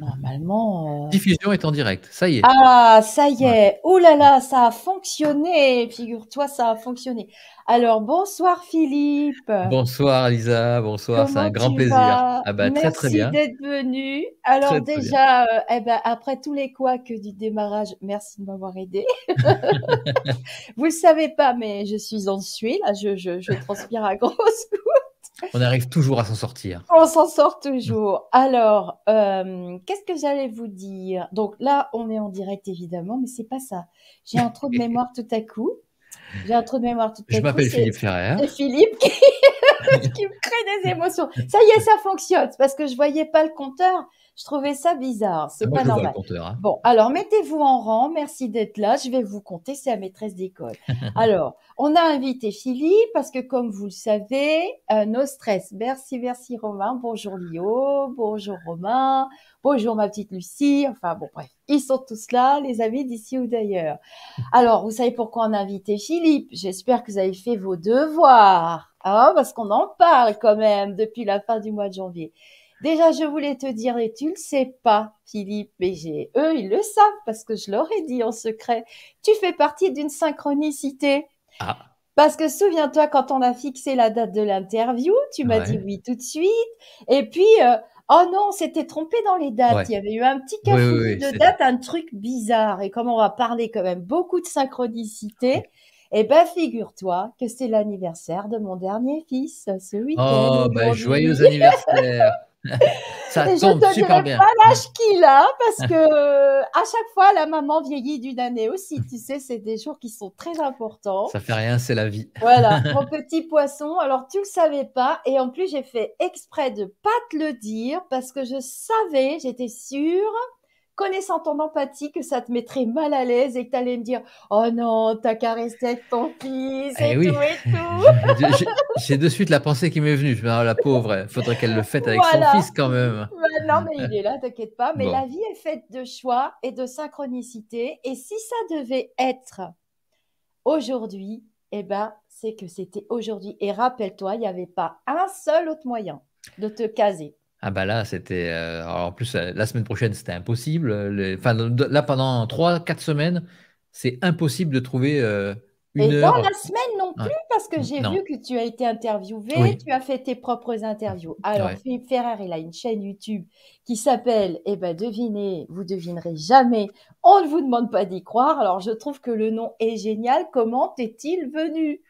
Normalement. Euh, Diffusion est en direct, ça y est. Ah, ça y est. Ouais. là là, ça a fonctionné. Figure-toi, ça a fonctionné. Alors, bonsoir Philippe. Bonsoir Lisa, bonsoir, c'est un grand plaisir. Ah bah, très très bien. d'être venu. Alors déjà, euh, eh ben, après tous les couacs du démarrage, merci de m'avoir aidé. Vous le savez pas, mais je suis en suie, là, je, je transpire à grosses coups. On arrive toujours à s'en sortir. On s'en sort toujours. Alors, euh, qu'est-ce que j'allais vous dire Donc là, on est en direct évidemment, mais c'est pas ça. J'ai un trou de mémoire tout à coup. J'ai un trou de mémoire tout à coup. Je m'appelle Philippe Ferrer. C'est Philippe qui... me crée des émotions. Ça y est, ça fonctionne parce que je voyais pas le compteur je trouvais ça bizarre. C'est ah, pas normal. Hein. Bon, alors mettez-vous en rang. Merci d'être là. Je vais vous compter. C'est la maîtresse d'école. alors, on a invité Philippe parce que, comme vous le savez, euh, nos stress. Merci, merci Romain. Bonjour Lio. Bonjour Romain. Bonjour ma petite Lucie. Enfin bon, bref, ils sont tous là, les amis d'ici ou d'ailleurs. Alors, vous savez pourquoi on a invité Philippe J'espère que vous avez fait vos devoirs. Hein, parce qu'on en parle quand même depuis la fin du mois de janvier. Déjà, je voulais te dire, et tu le sais pas, Philippe, mais eux, ils le savent parce que je leur ai dit en secret, tu fais partie d'une synchronicité. Ah. Parce que souviens-toi, quand on a fixé la date de l'interview, tu m'as dit oui tout de suite. Et puis, euh, oh non, on s'était trompé dans les dates. Il y avait eu un petit café de date, un truc bizarre. Et comme on va parler quand même beaucoup de synchronicité, eh ben, figure-toi que c'est l'anniversaire de mon dernier fils ce week-end. Oh, ben, joyeux anniversaire ça je te super pas l'âge qu'il a parce que à chaque fois la maman vieillit d'une année aussi. Tu sais, c'est des jours qui sont très importants. Ça fait rien, c'est la vie. voilà, mon petit poisson. Alors tu le savais pas et en plus j'ai fait exprès de pas te le dire parce que je savais, j'étais sûre connaissant ton empathie, que ça te mettrait mal à l'aise et que tu allais me dire Oh non, t'as caressé ton fils eh et, tout et tout. J'ai de suite la pensée qui m'est venue. Je me dis oh, La pauvre, faudrait qu'elle le fasse avec son fils quand même. Bah non, mais il est là, t'inquiète pas. Mais la vie est faite de choix et de synchronicité. Et si ça devait être aujourd'hui, eh ben, c'est que c'était aujourd'hui. Et rappelle-toi, il n'y avait pas un seul autre moyen de te caser. Ah bah là, c'était... Euh, alors en plus, euh, la semaine prochaine, c'était impossible. Euh, enfin, là, pendant 3-4 semaines, c'est impossible de trouver une la semaine non plus, parce que j'ai vu que tu as été interviewé, tu as fait tes propres interviews. Alors, Philippe Ferrer, il a une chaîne YouTube qui s'appelle, eh ben devinez, vous devinerez jamais, on ne vous demande pas d'y croire. Alors, je trouve que le nom est génial. Comment est il venu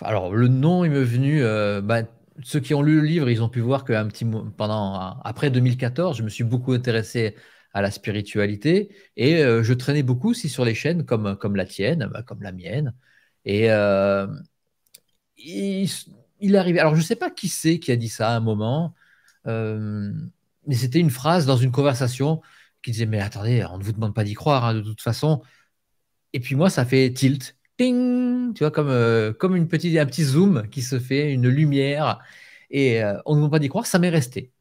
alors, le nom il venu, bah, ceux qui ont lu le livre, ils ont pu voir qu'un petit pendant après 2014, je me suis beaucoup intéressé à la spiritualité et euh, je traînais beaucoup aussi sur les chaînes comme, comme la tienne, bah, comme la mienne. Et euh, il, arrivait. Alors je ne sais pas qui c'est qui a dit ça à un moment, euh, mais c'était une phrase dans une conversation qui disait mais attendez, on ne vous demande pas d'y croire hein, de toute façon. Et puis moi, ça fait tilt tu vois, comme, euh, comme une petite, un petit zoom qui se fait, une lumière. Et euh, on ne demande pas d'y croire, ça m'est resté.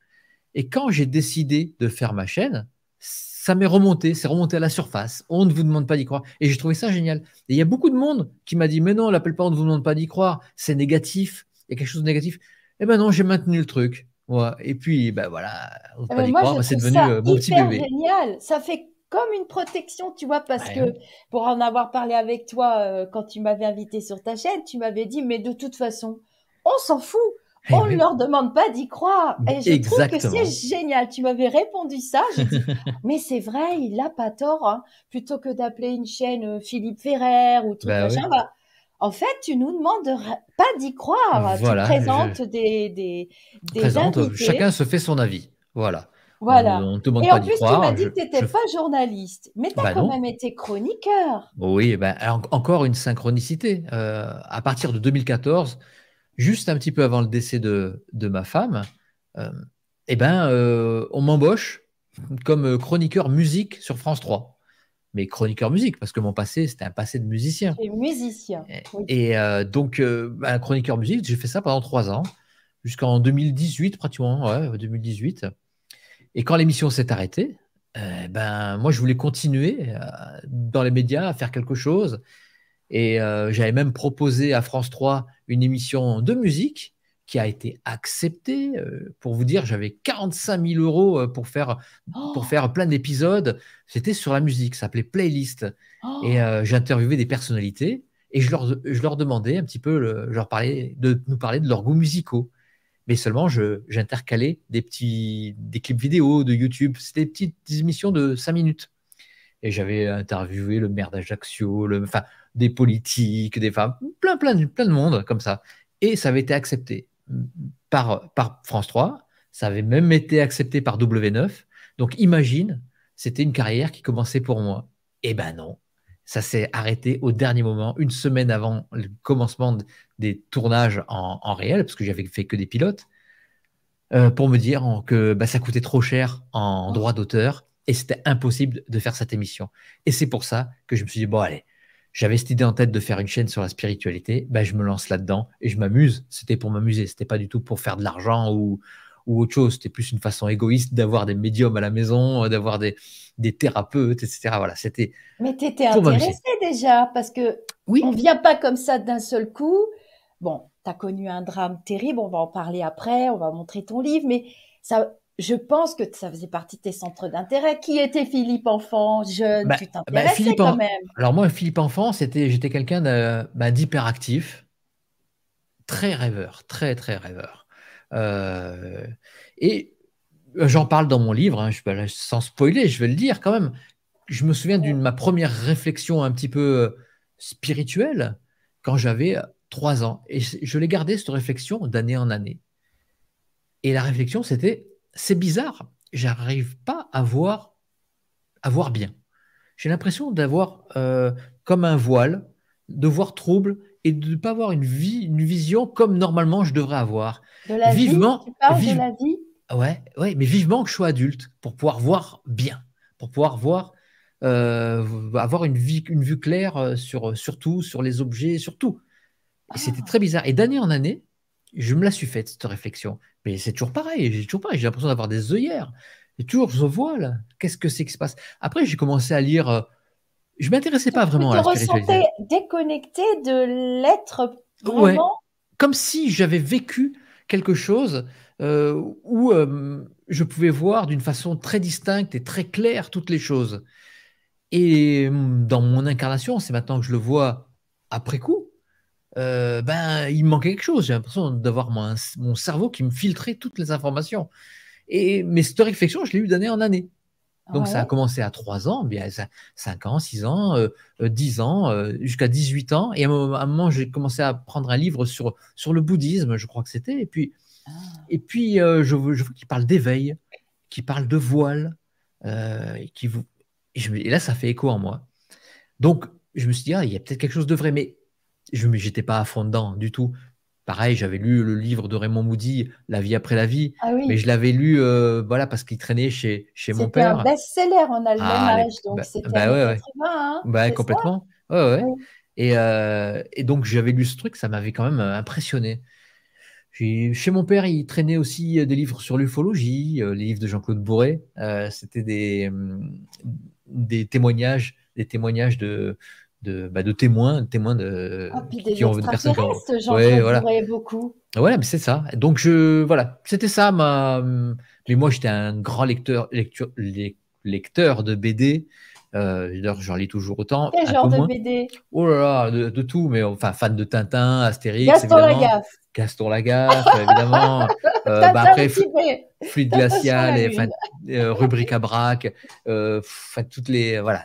Et quand j'ai décidé de faire ma chaîne, ça m'est remonté, c'est remonté à la surface. On ne vous demande pas d'y croire. Et j'ai trouvé ça génial. Et il y a beaucoup de monde qui m'a dit Mais non, l'appelle pas, on ne vous demande pas d'y croire. C'est négatif. Il y a quelque chose de négatif. et eh ben non, j'ai maintenu le truc. Et puis, ben voilà, on ne ah pas d'y croire. C'est devenu euh, mon petit bébé. génial. Ça fait comme une protection, tu vois, parce que pour en avoir parlé avec toi euh, quand tu m'avais invité sur ta chaîne, tu m'avais dit, mais de toute façon, on s'en fout. Eh on ne leur demande pas d'y croire. Et je trouve que c'est génial. Tu m'avais répondu ça. mais c'est vrai, il n'a pas tort. Hein. Plutôt que d'appeler une chaîne euh, Philippe Ferrer ou tout bah bah, en fait, tu nous demandes pas d'y croire. tu présentes des, Chacun se fait son avis. Voilà. Voilà. et en plus, tu m'as dit que tu n'étais pas journaliste, mais tu as bah quand même été chroniqueur. Oui, eh ben, encore une synchronicité. Euh, à partir de 2014, juste un petit peu avant le décès de, ma femme, euh, eh ben, euh, on m'embauche comme chroniqueur musique sur France 3 mais chroniqueur musique, parce que mon passé, c'était un passé de musicien. Et musicien. Et donc, ben, chroniqueur musique, j'ai fait ça pendant trois ans, jusqu'en 2018, pratiquement, 2018. Et quand l'émission s'est arrêtée, euh, ben, moi, je voulais continuer euh, dans les médias à faire quelque chose. Et euh, j'avais même proposé à France 3 une émission de musique qui a été acceptée. pour vous dire, j'avais 45 000 euros pour faire, pour oh. faire plein d'épisodes. C'était sur la musique, ça s'appelait Playlist. Et oh. j'interviewais des personnalités et je leur, je leur demandais un petit peu, leur parlais de nous parler de leurs goûts musicaux mais seulement j'intercalais des petits des clips vidéo de YouTube. C'était des petites émissions de 5 minutes. Et j'avais interviewé le maire d'Ajaccio, enfin, des politiques, des femmes, plein, plein, plein de monde comme ça. Et ça avait été accepté par, par France 3, ça avait même été accepté par W9. Donc imagine, c'était une carrière qui commençait pour moi. Eh ben non, ça s'est arrêté au dernier moment, une semaine avant le commencement des tournages en, réel, parce que j'avais fait que des pilotes, euh, pour me dire que bah, ça coûtait trop cher en ah. droit d'auteur et c'était impossible de faire cette émission. Et c'est pour ça que je me suis dit, bon, allez, j'avais cette idée en tête de faire une chaîne sur la spiritualité, bah, je me lance là-dedans et je m'amuse. C'était pour m'amuser, c'était pas du tout pour faire de l'argent ou, ou autre chose. C'était plus une façon égoïste d'avoir des médiums à la maison, euh, d'avoir des, des thérapeutes, etc. Voilà, c'était. Mais tu étais intéressé déjà, parce que oui. on ne vient pas comme ça d'un seul coup. Bon, tu as connu un drame terrible, on va en parler après, on va montrer ton livre, mais ça, je pense que ça faisait partie de tes centres d'intérêt. Qui était Philippe Enfant, jeune bah, Tu bah, t'intéressais quand même. Alors moi, Philippe Enfant, c'était, j'étais quelqu'un bah, d'hyperactif, très rêveur, très très rêveur. Euh, et j'en parle dans mon livre, hein, sans spoiler, je vais le dire quand même. Je me souviens d'une ma première réflexion un petit peu euh, spirituelle quand j'avais trois ans. Et je l'ai gardée, cette réflexion, d'année en année. Et la réflexion, c'était c'est bizarre, j'arrive pas à voir, à voir bien. J'ai l'impression d'avoir euh, comme un voile, de voir trouble et de ne pas avoir une, vie, une vision comme normalement je devrais avoir. De la vivement, vie, tu parles de la vie ouais, ouais, mais vivement que je sois adulte pour pouvoir voir bien, pour pouvoir voir, euh, avoir une, vie, une vue claire euh, sur, euh, sur tout, sur les objets, sur tout. Et ah. c'était très bizarre. Et d'année en année, je me la suis faite, cette réflexion. Mais c'est toujours pareil, j'ai toujours pas j'ai l'impression d'avoir des œillères. Et toujours, je vois là, qu'est-ce que c'est qui se passe Après, j'ai commencé à lire. je m'intéressais pas vraiment à la spiritualité. déconnecté de l'être Comme si j'avais vécu quelque chose euh, où euh, je pouvais voir d'une façon très distincte et très claire toutes les choses. Et mm, dans mon incarnation, c'est maintenant que je le vois après coup, euh, ben, il me manquait quelque chose. J'ai l'impression d'avoir mon, cerveau qui me filtrait toutes les informations. Et, mes cette réflexion, je l'ai eu d'année en année. Donc ça a commencé à 3 ans, bien 5 ans, 6 ans, 10 euh, euh, ans, euh, jusqu'à 18 ans. Et à un moment, j'ai commencé à prendre un livre sur, sur le bouddhisme, je crois que c'était. Et puis, ah. et puis je, parle d'éveil, qui parle de voile. qui vous... Et, là, ça fait écho en moi. Donc, je me suis dit, ah, il y a peut-être quelque chose de vrai, mais je n'étais pas à fond dedans du tout. Pareil, j'avais lu le livre de Raymond Moudy, « La vie après la vie, ah mais je l'avais lu euh, voilà, parce qu'il traînait chez, chez mon père. C'était un best-seller, en Allemagne, donc c'était ouais, complètement. et, euh, et, donc j'avais lu ce truc, ça m'avait quand même euh, impressionné. Chez mon père, il traînait aussi des livres sur l'ufologie, les livres de Jean-Claude Bourré. C'était des, hum, des témoignages, des témoignages de, de, bah, de témoins, de témoins de, oh, puis des qui ont des personnes qui ont... Ouais, voilà. beaucoup. Voilà, mais c'est ça. Donc je voilà, c'était ça ma. Mais moi j'étais un grand lecteur, lecture, lecteur de BD. Euh, D'ailleurs, j'en lis toujours autant. Quel genre de BD Oh là là, de, de, tout, mais enfin, fan de Tintin, Astérix. Gaston Lagaffe. Gaston Lagaffe, évidemment. euh, bah, après, fluide glacial, et, euh, rubrique à braque, euh, enfin, toutes les. Voilà,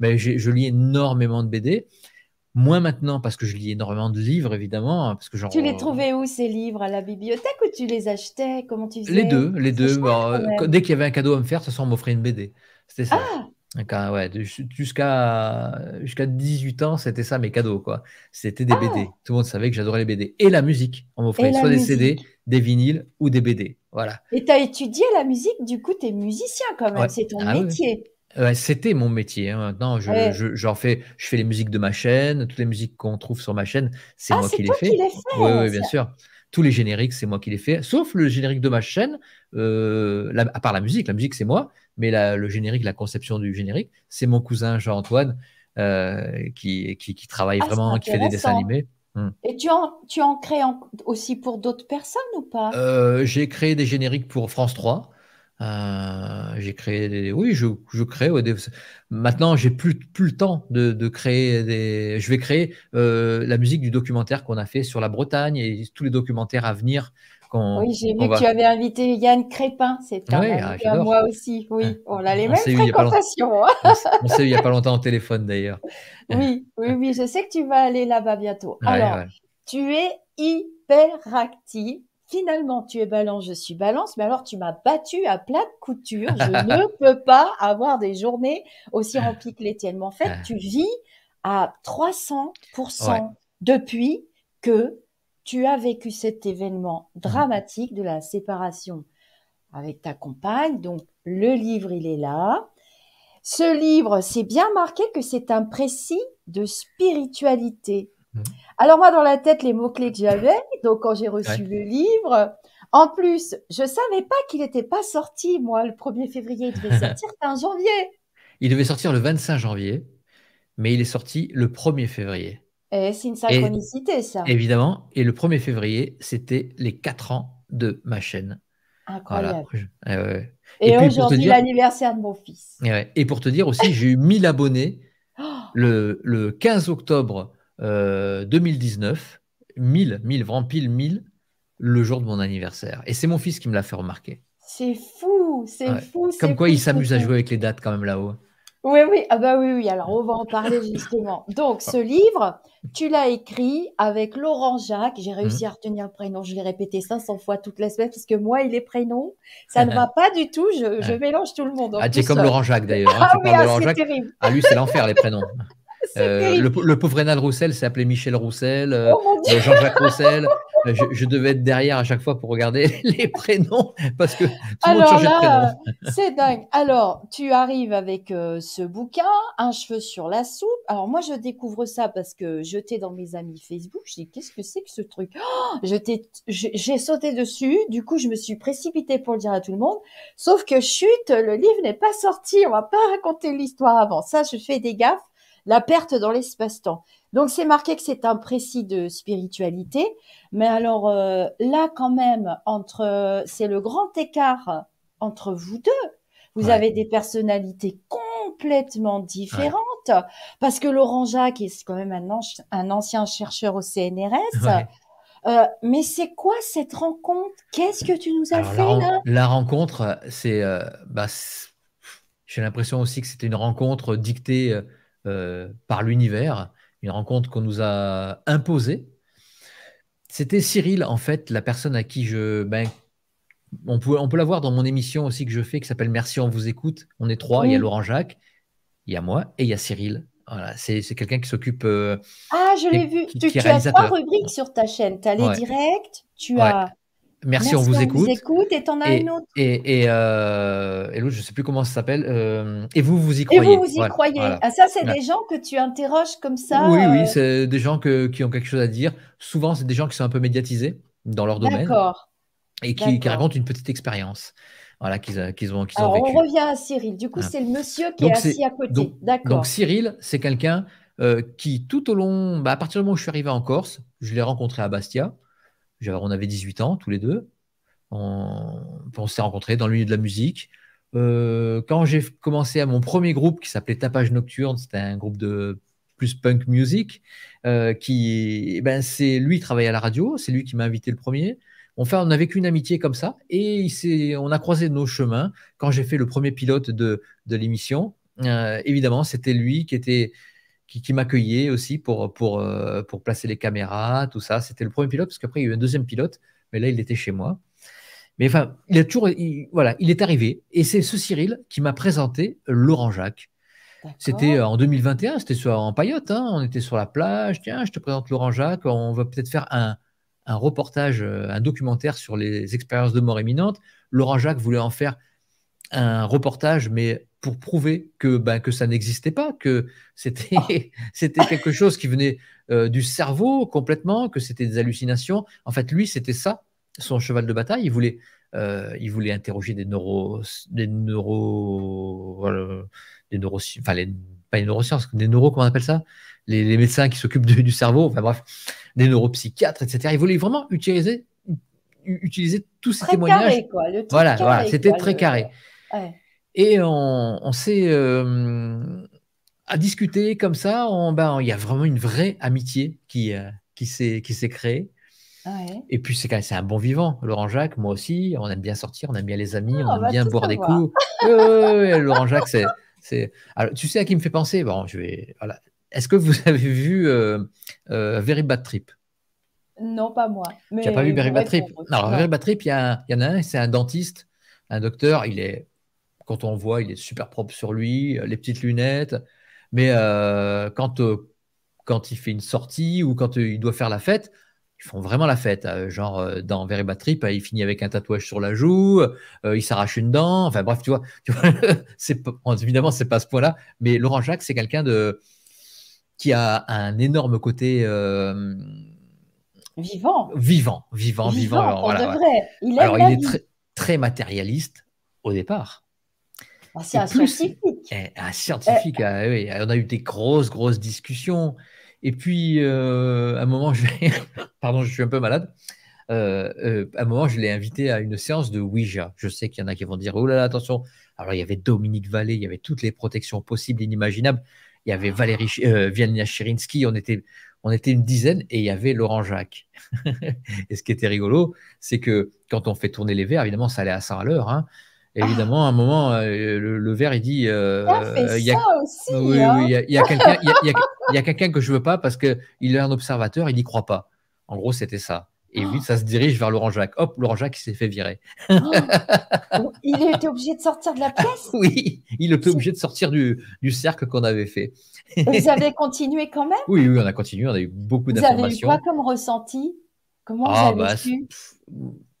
mais ben, je lis énormément de BD. Moins maintenant, parce que je lis énormément de livres, évidemment. Hein, parce que tu les euh, trouvais où ces livres À la bibliothèque ou tu les achetais Comment tu Les deux, les deux. Bah, euh, dès qu'il y avait un cadeau à me faire, ça façon, on m'offrait une BD. C'était ça. Ah! Ouais, jusqu'à jusqu'à 18 ans, c'était ça mes cadeaux quoi. C'était des BD. Ah! Tout le monde savait que j'adorais les BD et la musique. On m'offrait soit des CD, des vinyles ou des BD. Voilà. Et tu as étudié la musique, du coup tu es musicien quand même, c'est ton ah métier c'était mon métier. Hein. je, fais, les musiques de ma chaîne, toutes les musiques qu'on trouve sur ma chaîne, c'est ah, moi qui les fais. Oui, bien sûr. Tous les génériques, c'est moi qui les fais. Sauf le générique de ma chaîne, euh, à part la musique, la musique c'est moi, mais le générique, la conception du générique, c'est mon cousin Jean-Antoine euh, qui, travaille ah, vraiment, qui fait des dessins animés. Hum. Et tu en, crées aussi pour d'autres personnes ou pas euh, J'ai créé des génériques pour France 3. Euh, j'ai créé des, oui, je, je crée. maintenant, j'ai plus, plus le temps de, de, créer des. Je vais créer euh, la musique du documentaire qu'on a fait sur la Bretagne et tous les documentaires à venir. Oui, j'ai vu que tu avais invité Yann Crépin, c'est un oui, invité à moi aussi. Oui, hein, on a les mêmes fréquentations. Hein. on s'est il n'y a pas longtemps au téléphone d'ailleurs. oui, oui, oui, je sais que tu vas aller là-bas bientôt. Alors, tu es hyper Finalement, tu es balance, je suis balance, mais alors tu m'as battu à plate de couture. Je ne peux pas avoir des journées aussi remplies que les tiennes. Mais en fait, ah. tu vis à 300% depuis que tu as vécu cet événement mmh. dramatique de la séparation avec ta compagne. Donc, le livre, il est là. Ce livre, c'est bien marqué que c'est un précis de spiritualité. Mm. Alors moi, dans la tête, les mots-clés que j'avais, donc quand j'ai reçu le livre, en plus, je savais pas qu'il n'était pas sorti, moi, le 1er février, il devait sortir fin janvier. Il devait sortir le 25 janvier, mais il est sorti le 1er février. Et eh, c'est une synchronicité, ça. Évidemment, et le 1er février, c'était les 4 ans de ma chaîne. Incroyable. Eh, et, aujourd'hui, l'anniversaire de mon fils. Eh et, pour te dire aussi, j'ai eu 1000 abonnés le, le 15 octobre 2019, 1000, 1000, vraiment pile 1000, le jour de mon anniversaire. Et c'est mon fils qui me l'a fait remarquer. C'est fou, c'est fou. Comme quoi, il s'amuse à jouer avec les dates quand même là-haut. Oui, oui, ah bah oui, oui, alors on va en parler justement. Donc, ce ah. livre, tu l'as écrit avec Laurent Jacques. J'ai réussi mhm. à retenir le prénom. Je l'ai répété 500 fois toute la semaine parce que moi, il est prénom. Ça ne va pas du tout. Je, mélange tout le monde. Ah, tu es comme Laurent Jacques d'ailleurs. Hein. Ah oui, ah, c'est terrible. Ah, lui, c'est l'enfer, les prénoms. Euh, le, pauvre Rénal Roussel s'appelait Michel Roussel, euh, oh euh, Jean-Jacques Roussel. Je, devais être derrière à chaque fois pour regarder les prénoms parce que tout le monde de prénom. C'est dingue. Alors, tu arrives avec ce bouquin, Un cheveu sur la soupe. Alors, moi, je découvre ça parce que j'étais dans mes amis Facebook. Je dis, qu'est-ce que c'est que ce truc oh, J'ai sauté dessus. Du coup, je me suis précipitée pour le dire à tout le monde. Sauf que chute, le livre n'est pas sorti. On va pas raconter l'histoire avant. Ça, je fais des gaffes la perte dans l'espace-temps. Donc c'est marqué que c'est un précis de spiritualité, mais alors euh, là quand même entre c'est le grand écart entre vous deux. Vous avez des personnalités complètement différentes parce que Laurent Jacques est quand même un, un ancien chercheur au CNRS. Euh, mais c'est quoi cette rencontre Qu'est-ce que tu nous as fait la, là La rencontre, euh, bah, c'est, j'ai l'impression aussi que c'était une rencontre dictée euh, par l'univers, une rencontre qu'on nous a imposée. C'était Cyril, en fait, la personne à qui je... Ben, on, peut, on peut la voir dans mon émission aussi que je fais, qui s'appelle Merci, on vous écoute. On est trois, il y a Laurent Jacques, il y a moi et il y a Cyril. Voilà, c'est quelqu'un qui s'occupe... Euh, ah, je l'ai vu. tu, as trois rubriques sur ta chaîne. Tu as les directs, tu as Merci, on, vous, on écoute. vous écoute. et t'en as une autre. Et, et, euh, et l'autre, je ne sais plus comment ça s'appelle. Euh, et vous, vous y croyez. Et vous, vous y croyez. Ah, ça, c'est des gens que tu interroges comme ça. Oui, oui, euh, c'est des gens qui ont quelque chose à dire. Souvent, c'est des gens qui sont un peu médiatisés dans leur domaine. D'accord. Et qui, racontent une petite expérience. Voilà, qu'ils ont, qu ont vécu. On revient à Cyril. Du coup, c'est le monsieur qui est assis à côté. D'accord. Donc, Cyril, c'est quelqu'un qui, tout au long, bah, à partir du moment où je suis arrivé en Corse, je l'ai rencontré à Bastia on avait 18 ans tous les deux. On, s'est rencontrés dans le milieu de la musique. Euh, quand j'ai commencé à mon premier groupe qui s'appelait Tapage Nocturne, c'était un groupe de plus punk music, euh, qui, eh ben c'est lui qui travaillait à la radio, c'est lui qui m'a invité le premier. Enfin, on a vécu une amitié comme ça et il on a croisé nos chemins quand j'ai fait le premier pilote de, l'émission. Euh, évidemment, c'était lui qui était qui, m'accueillait aussi pour, pour, euh, pour placer les caméras, tout ça. C'était le premier pilote, parce qu'après, il y a eu un deuxième pilote, mais là, il était chez moi. Mais enfin, il a toujours, voilà, il est arrivé. Et c'est ce Cyril qui m'a présenté Laurent Jacques. C'était euh, en 2021, c'était en paillote, hein. on était sur la plage, tiens, je te présente Laurent Jacques, on va peut-être faire un, un, reportage, euh, un documentaire sur les expériences de mort imminente. Laurent Jacques voulait en faire un reportage, mais pour prouver que, ben, que ça n'existait pas, que c'était, ah. c'était quelque chose qui venait euh, du cerveau complètement, que c'était des hallucinations. En fait, lui, c'était ça, son cheval de bataille. Il voulait, euh, il voulait interroger des neuros Des neuro... des neuro enfin, pas les neurosciences, des neuros, comment on appelle ça les, médecins qui s'occupent du cerveau, enfin bref, des neuropsychiatres, etc. Il voulait vraiment utiliser, utiliser tous ces très témoignages. Carré, quoi, voilà, voilà, c'était très carré. Ouais. Et on, s'est euh, à discuter comme ça. Ben, il ben, y a vraiment une vraie amitié qui, euh, s'est qui s'est créée. Ah Et puis c'est quand un bon vivant, Laurent Jacques, moi aussi, on aime bien sortir, on aime bien les amis, ah, on aime bah, bien boire des coups. Laurent Jacques, c'est, c'est. tu sais à qui me fait penser Bon, je vais. Voilà. Est-ce que vous avez vu euh, euh, Very Bad Trip Non, pas moi. tu n'as pas vu Very Bad Trip Non, Very Bad Trip, il y, y, en a un, c'est un dentiste, un docteur, il est quand on voit, il est super propre sur lui, euh, les petites lunettes. Mais euh, quand, euh, quand il fait une sortie ou quand il doit faire la fête, ils font vraiment la fête. genre, dans Very Bad il finit avec un tatouage sur la joue, il s'arrache une dent. Enfin, bref, tu vois, évidemment, ce c'est, évidemment, c'est pas ce point-là. Mais Laurent Jacques, c'est quelqu'un de qui a un énorme côté. vivant. Vivant, vivant, vivant. alors, de vrai. Il, il est très matérialiste au départ. Ah, c'est eh, un, scientifique. un eh. scientifique. Ah oui. On a eu des grosses, grosses discussions. Et puis, euh, à un moment, je vais... pardon, je suis un peu malade. Euh, euh, à un moment, je l'ai invité à une séance de Ouija. Je sais qu'il y en a qui vont dire Oh là là, attention. Alors, il y avait Dominique Vallée, il y avait toutes les protections possibles, inimaginables. Il y avait Valérie Viania Chirinsky. On était, on était une dizaine et il y avait Laurent Jacques. et ce qui était rigolo, c'est que quand on fait tourner les verres, évidemment, ça allait à 100 à l'heure. Hein, ah. évidemment, à un moment, euh, le, verre, il dit Il y a, quelqu'un que je veux pas parce qu'il est un observateur, il n'y croit pas. En gros, c'était ça. Et ah. vite, ça se dirige vers Laurent Jacques. Hop, Laurent Jacques s'est fait virer. Il ah. il était obligé de sortir de la pièce Oui, il était obligé de sortir du, cercle qu'on avait fait. Vous avez continué quand même Oui, oui, on a continué, on a eu beaucoup d'informations. Vous avez eu quoi comme ressenti Comment vous avez bah,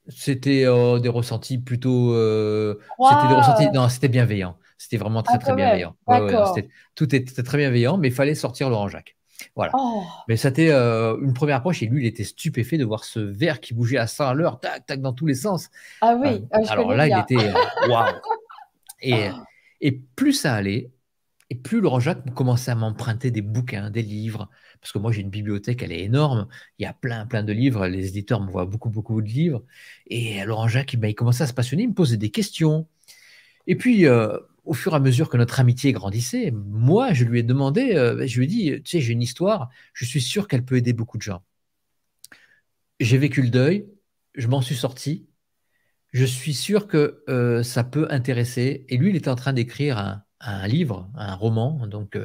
euh, euh, c'était des ressentis plutôt. C'était des ressentis. Non, c'était bienveillant. C'était vraiment très, ah, très bienveillant. tout était très bienveillant, mais il fallait sortir Laurent Jacques. Voilà. Oh! Mais c'était euh, une première approche et lui, il était stupéfait de voir ce verre qui bougeait à 100 à l'heure, tac, tac, dans tous les sens. Ah oui, ah, alors là, il était waouh. Et, ah. et plus ça allait, et plus Laurent Jacques commençait à m'emprunter des bouquins, des livres parce que moi j'ai une bibliothèque, elle est énorme, il y a plein, plein de livres, les éditeurs me voient beaucoup, beaucoup de livres. Et Laurent Jacques, il commençait à se passionner, il me posait des questions. Et puis, euh, au fur et à mesure que notre amitié grandissait, moi, je lui ai demandé, euh, je lui ai dit, tu sais, j'ai une histoire, je suis sûr qu'elle peut aider beaucoup de gens. J'ai vécu le deuil, je m'en suis sorti, je suis sûr que euh, ça peut intéresser. Et lui, il était en train d'écrire un, un, livre, un roman, donc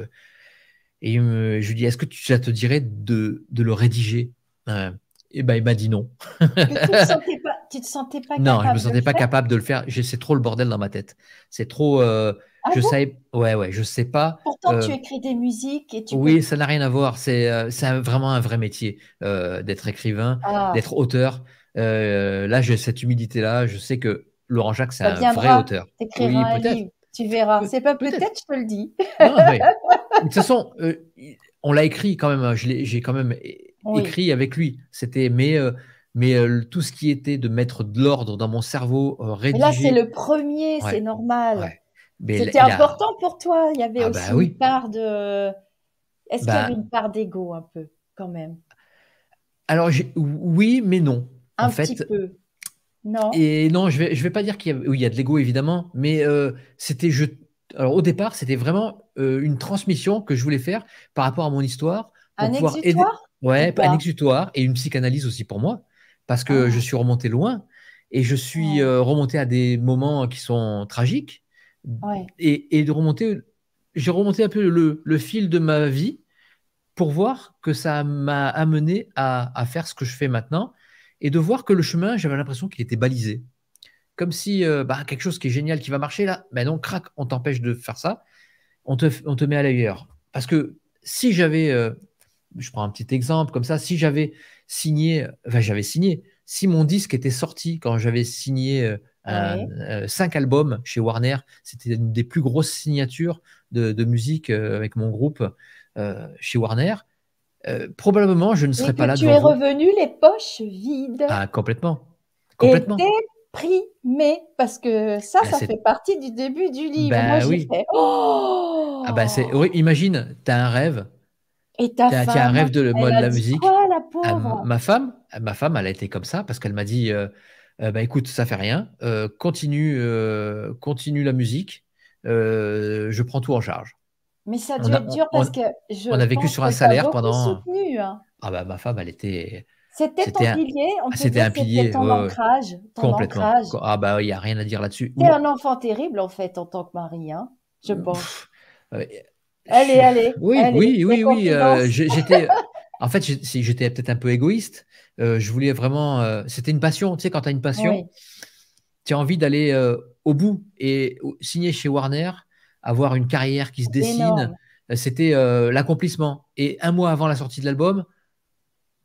et je lui dis, est-ce que tu, te dirais de, le rédiger euh, Et ben, il m'a dit non. tu ne te sentais pas, capable te sentais pas Non, je ne me sentais pas capable de le faire. C'est trop le bordel dans ma tête. C'est trop. Euh, ah je bon ouais, ouais, je sais pas. Pourtant, tu euh, écris des musiques et tu. Oui, ça n'a rien à voir. C'est vraiment un vrai métier d'être écrivain, ah. d'être auteur. là, j'ai cette humidité-là. Je sais que Laurent Jacques, c'est un vrai auteur. Oui, peut-être. Tu verras. c'est pas peut-être, je te le dis. de toute façon, euh, on l'a écrit quand même. Hein. J'ai quand même écrit avec lui. C'était mais euh, mais euh, tout ce qui était de mettre de l'ordre dans mon cerveau réduit là, c'est le premier, c'est normal. C'était important pour toi. Il y avait ah, bah aussi une part de. Est-ce qu'il y bah avait une part d'ego un peu quand même Alors oui, mais non. Un petit peu. Non. Et non, je vais, vais pas dire qu'il y a, de l'ego évidemment, mais euh, c'était je. au départ, c'était vraiment euh, une transmission que je voulais faire par rapport à mon histoire. Pour un exutoire Ouais, un exutoire et une psychanalyse aussi pour moi, parce que ah. je suis remonté loin et je suis euh, remonté à des moments qui sont tragiques. Et, de remonter, j'ai remonté un peu le, fil de ma vie pour voir que ça m'a amené à faire ce que je fais maintenant et de voir que le chemin, j'avais l'impression qu'il était balisé. Comme si euh, bah, quelque chose qui est génial, qui va marcher là, mais non, crac, on t'empêche de faire ça, on te, met à l'ailleurs. Parce que si j'avais, euh, je prends un petit exemple comme ça, si j'avais signé, enfin j'avais signé, si mon disque était sorti quand j'avais signé euh, cinq albums chez Warner. C'était une des plus grosses signatures de, musique avec mon groupe chez Warner. Euh, probablement je ne serais pas là. Tu es revenu les poches vides. Ah, complètement. Complètement. Et déprimé, parce que ça, ben, ça fait partie du début du livre. Ben Moi, oui. Oh ah ben, c'est... imagine, tu as un rêve. Et ta as, femme, as un rêve de, de la musique. Ah, pauvre. ma femme, ah, ma femme, elle a été comme ça parce qu'elle m'a dit, bah, écoute, ça fait rien, continue, continue la musique, je prends tout en charge. Mais ça a être dur parce que je. On a vécu sur un salaire pendant. Hein. Ah bah ma femme, elle était. C'était ton pilier, C'était un pilier, ton, ancrage, complètement. Ah bah il n'y a rien à dire là-dessus. T'es un enfant terrible en fait en tant que mari, hein, je euh, pense. Euh, allez, allez. Oui, oui, oui, euh, oui. j'étais, en fait, j'étais peut-être un peu égoïste. je voulais vraiment. C'était une passion, tu sais, quand tu as une passion, tu as envie d'aller au bout et signer chez Warner avoir une carrière qui se dessine. Euh, c'était euh, l'accomplissement. Et un mois avant la sortie de l'album,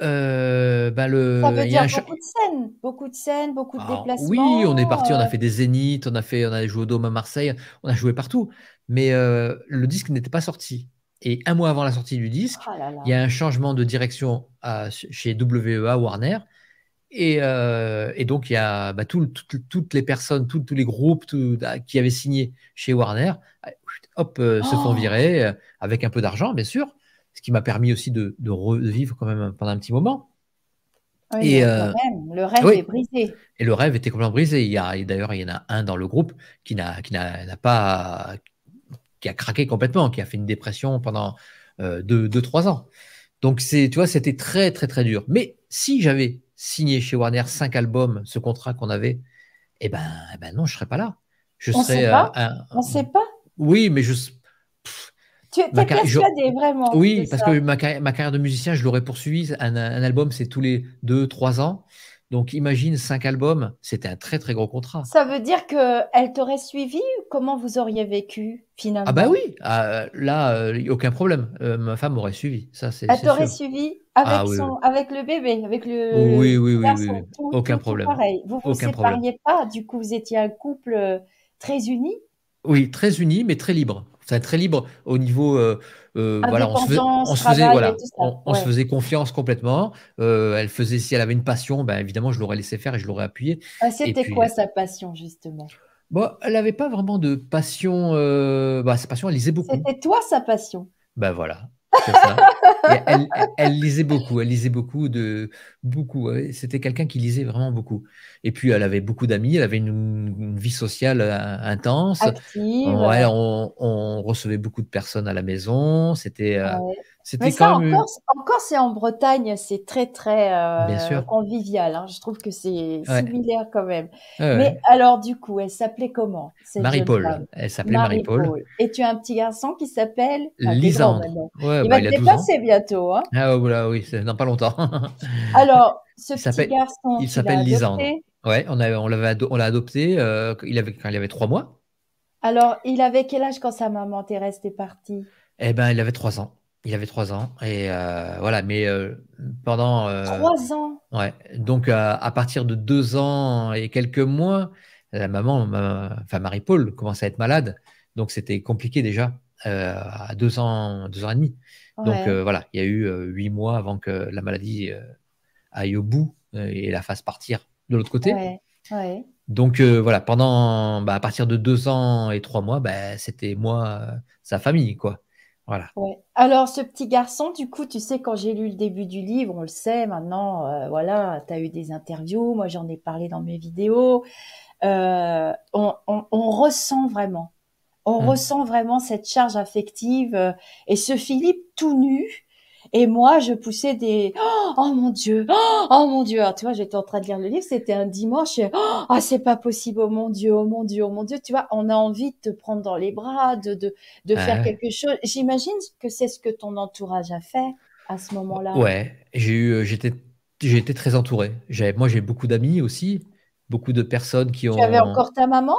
euh, bah, le, ça veut dire beaucoup de scènes, beaucoup de scènes, beaucoup de ah déplacements. Oui, on est parti, on a fait des zéniths, on a fait, on a joué au Dôme à Marseille, on a joué partout. Mais le disque n'était pas sorti. Et un mois avant la sortie du disque, ah il y a un changement de direction chez WEA Warner euh, et, donc, il y a bah, toutes les personnes, tous les groupes ah, qui avaient signé chez Warner, ah, hop, euh, se font oh. virer euh, avec un peu d'argent, bien sûr, ce qui m'a permis aussi de, revivre quand même pendant un petit moment. Oui, et, le rêve est brisé. Et le rêve était complètement brisé. Il y a, d'ailleurs, il y en a un dans le groupe qui n'a, n'a, pas, qui a craqué complètement, qui a fait une dépression pendant 2-3 trois ans. Donc, c'est, tu vois, c'était très, très, très dur. Mais si j'avais signé chez Warner cinq albums, ce contrat qu'on avait, eh ben, eh ben non, je ne serais pas là. Je on sait euh, pas. on sait pas. Oui, mais je. tu es carrière, vraiment. Oui, parce que ma carrière, de musicien, je l'aurais poursuivie. Un, album, c'est tous les deux, trois ans. Donc imagine cinq albums, c'était un très très gros contrat. Ça veut dire qu'elle t'aurait suivi Comment vous auriez vécu finalement Ah ben oui, ah, là, euh, aucun problème. Euh, ma femme m'aurait suivi. Ça, c'est, elle t'aurait suivi ah avec, avec le bébé, avec le. Oui, oui, oui. oui Aucun problème. pareil. Vous ne vous sépariez pas, du coup, vous étiez un couple euh, très uni Oui, très uni, mais très libre. Enfin, très libre au niveau. Euh, euh, voilà, on se faisait, voilà, on, se faisait confiance complètement. elle faisait, si elle avait une passion, ben, évidemment, je l'aurais laissé faire et je l'aurais appuyé. Ah, C'était quoi sa passion, justement Bon, elle n'avait pas vraiment de passion. Bah, sa passion, elle lisait beaucoup. C'était toi sa passion. Ben voilà. Elle, lisait beaucoup, elle lisait beaucoup de beaucoup. Euh, c'était quelqu'un qui lisait vraiment beaucoup. Et puis elle avait beaucoup d'amis, elle avait une, vie sociale euh, intense. Ouais, on, recevait beaucoup de personnes à la maison. C'était euh, c'était quand en Corse, et en Bretagne, c'est très très euh, convivial. Hein. Je trouve que c'est similaire quand même. Mais alors du coup, elle s'appelait comment Marie-Paul. Elle s'appelait Marie-Paul. et tu as un petit garçon qui s'appelle Lisande. Lisandre. Bah, il va te dépasser bientôt. Hein. ah oh, oui, pas longtemps. alors, ce petit garçon, il s'appelle Lisandre. Ouais, on on l'avait on l'a adopté. Euh, il avait quand il avait trois mois. Alors, il avait quel âge quand sa maman Thérèse est partie Eh ben, il avait trois ans. Il avait trois ans. Et euh, voilà, mais euh, pendant. Euh, ans Ouais. Donc, à partir de deux ans et quelques mois, la maman, enfin Marie-Paul, commençait à être malade. Donc, c'était compliqué déjà à deux ans, deux ans et demi. Donc, voilà, il y a eu huit mois avant que la maladie aille au bout et la fasse partir de l'autre côté. Donc voilà, pendant bah, à partir de deux ans et trois mois, bah, c'était moi, sa famille, quoi. Voilà. Ouais. Alors, ce petit garçon, du coup, tu sais, quand j'ai lu le début du livre, on le sait maintenant, euh, voilà, t'as eu des interviews, moi j'en ai parlé dans mes vidéos. Euh, on, on, ressent vraiment, on mmh. ressent vraiment cette charge affective euh, et ce Philippe tout nu et moi, je poussais des oh, oh mon dieu, oh, oh mon dieu. tu vois, j'étais en train de lire le livre, c'était un dimanche. Oh, ah, oh, c'est pas possible, oh mon dieu, oh mon dieu, oh mon dieu. Tu vois, on a envie de te prendre dans les bras, de de, de faire quelque chose. J'imagine que c'est ce que ton entourage a fait à ce moment-là. Ouais, j'ai eu, euh, j'étais, j'ai été très entouré. Moi, j'ai beaucoup d'amis aussi, beaucoup de personnes qui ont. Tu avais encore ta maman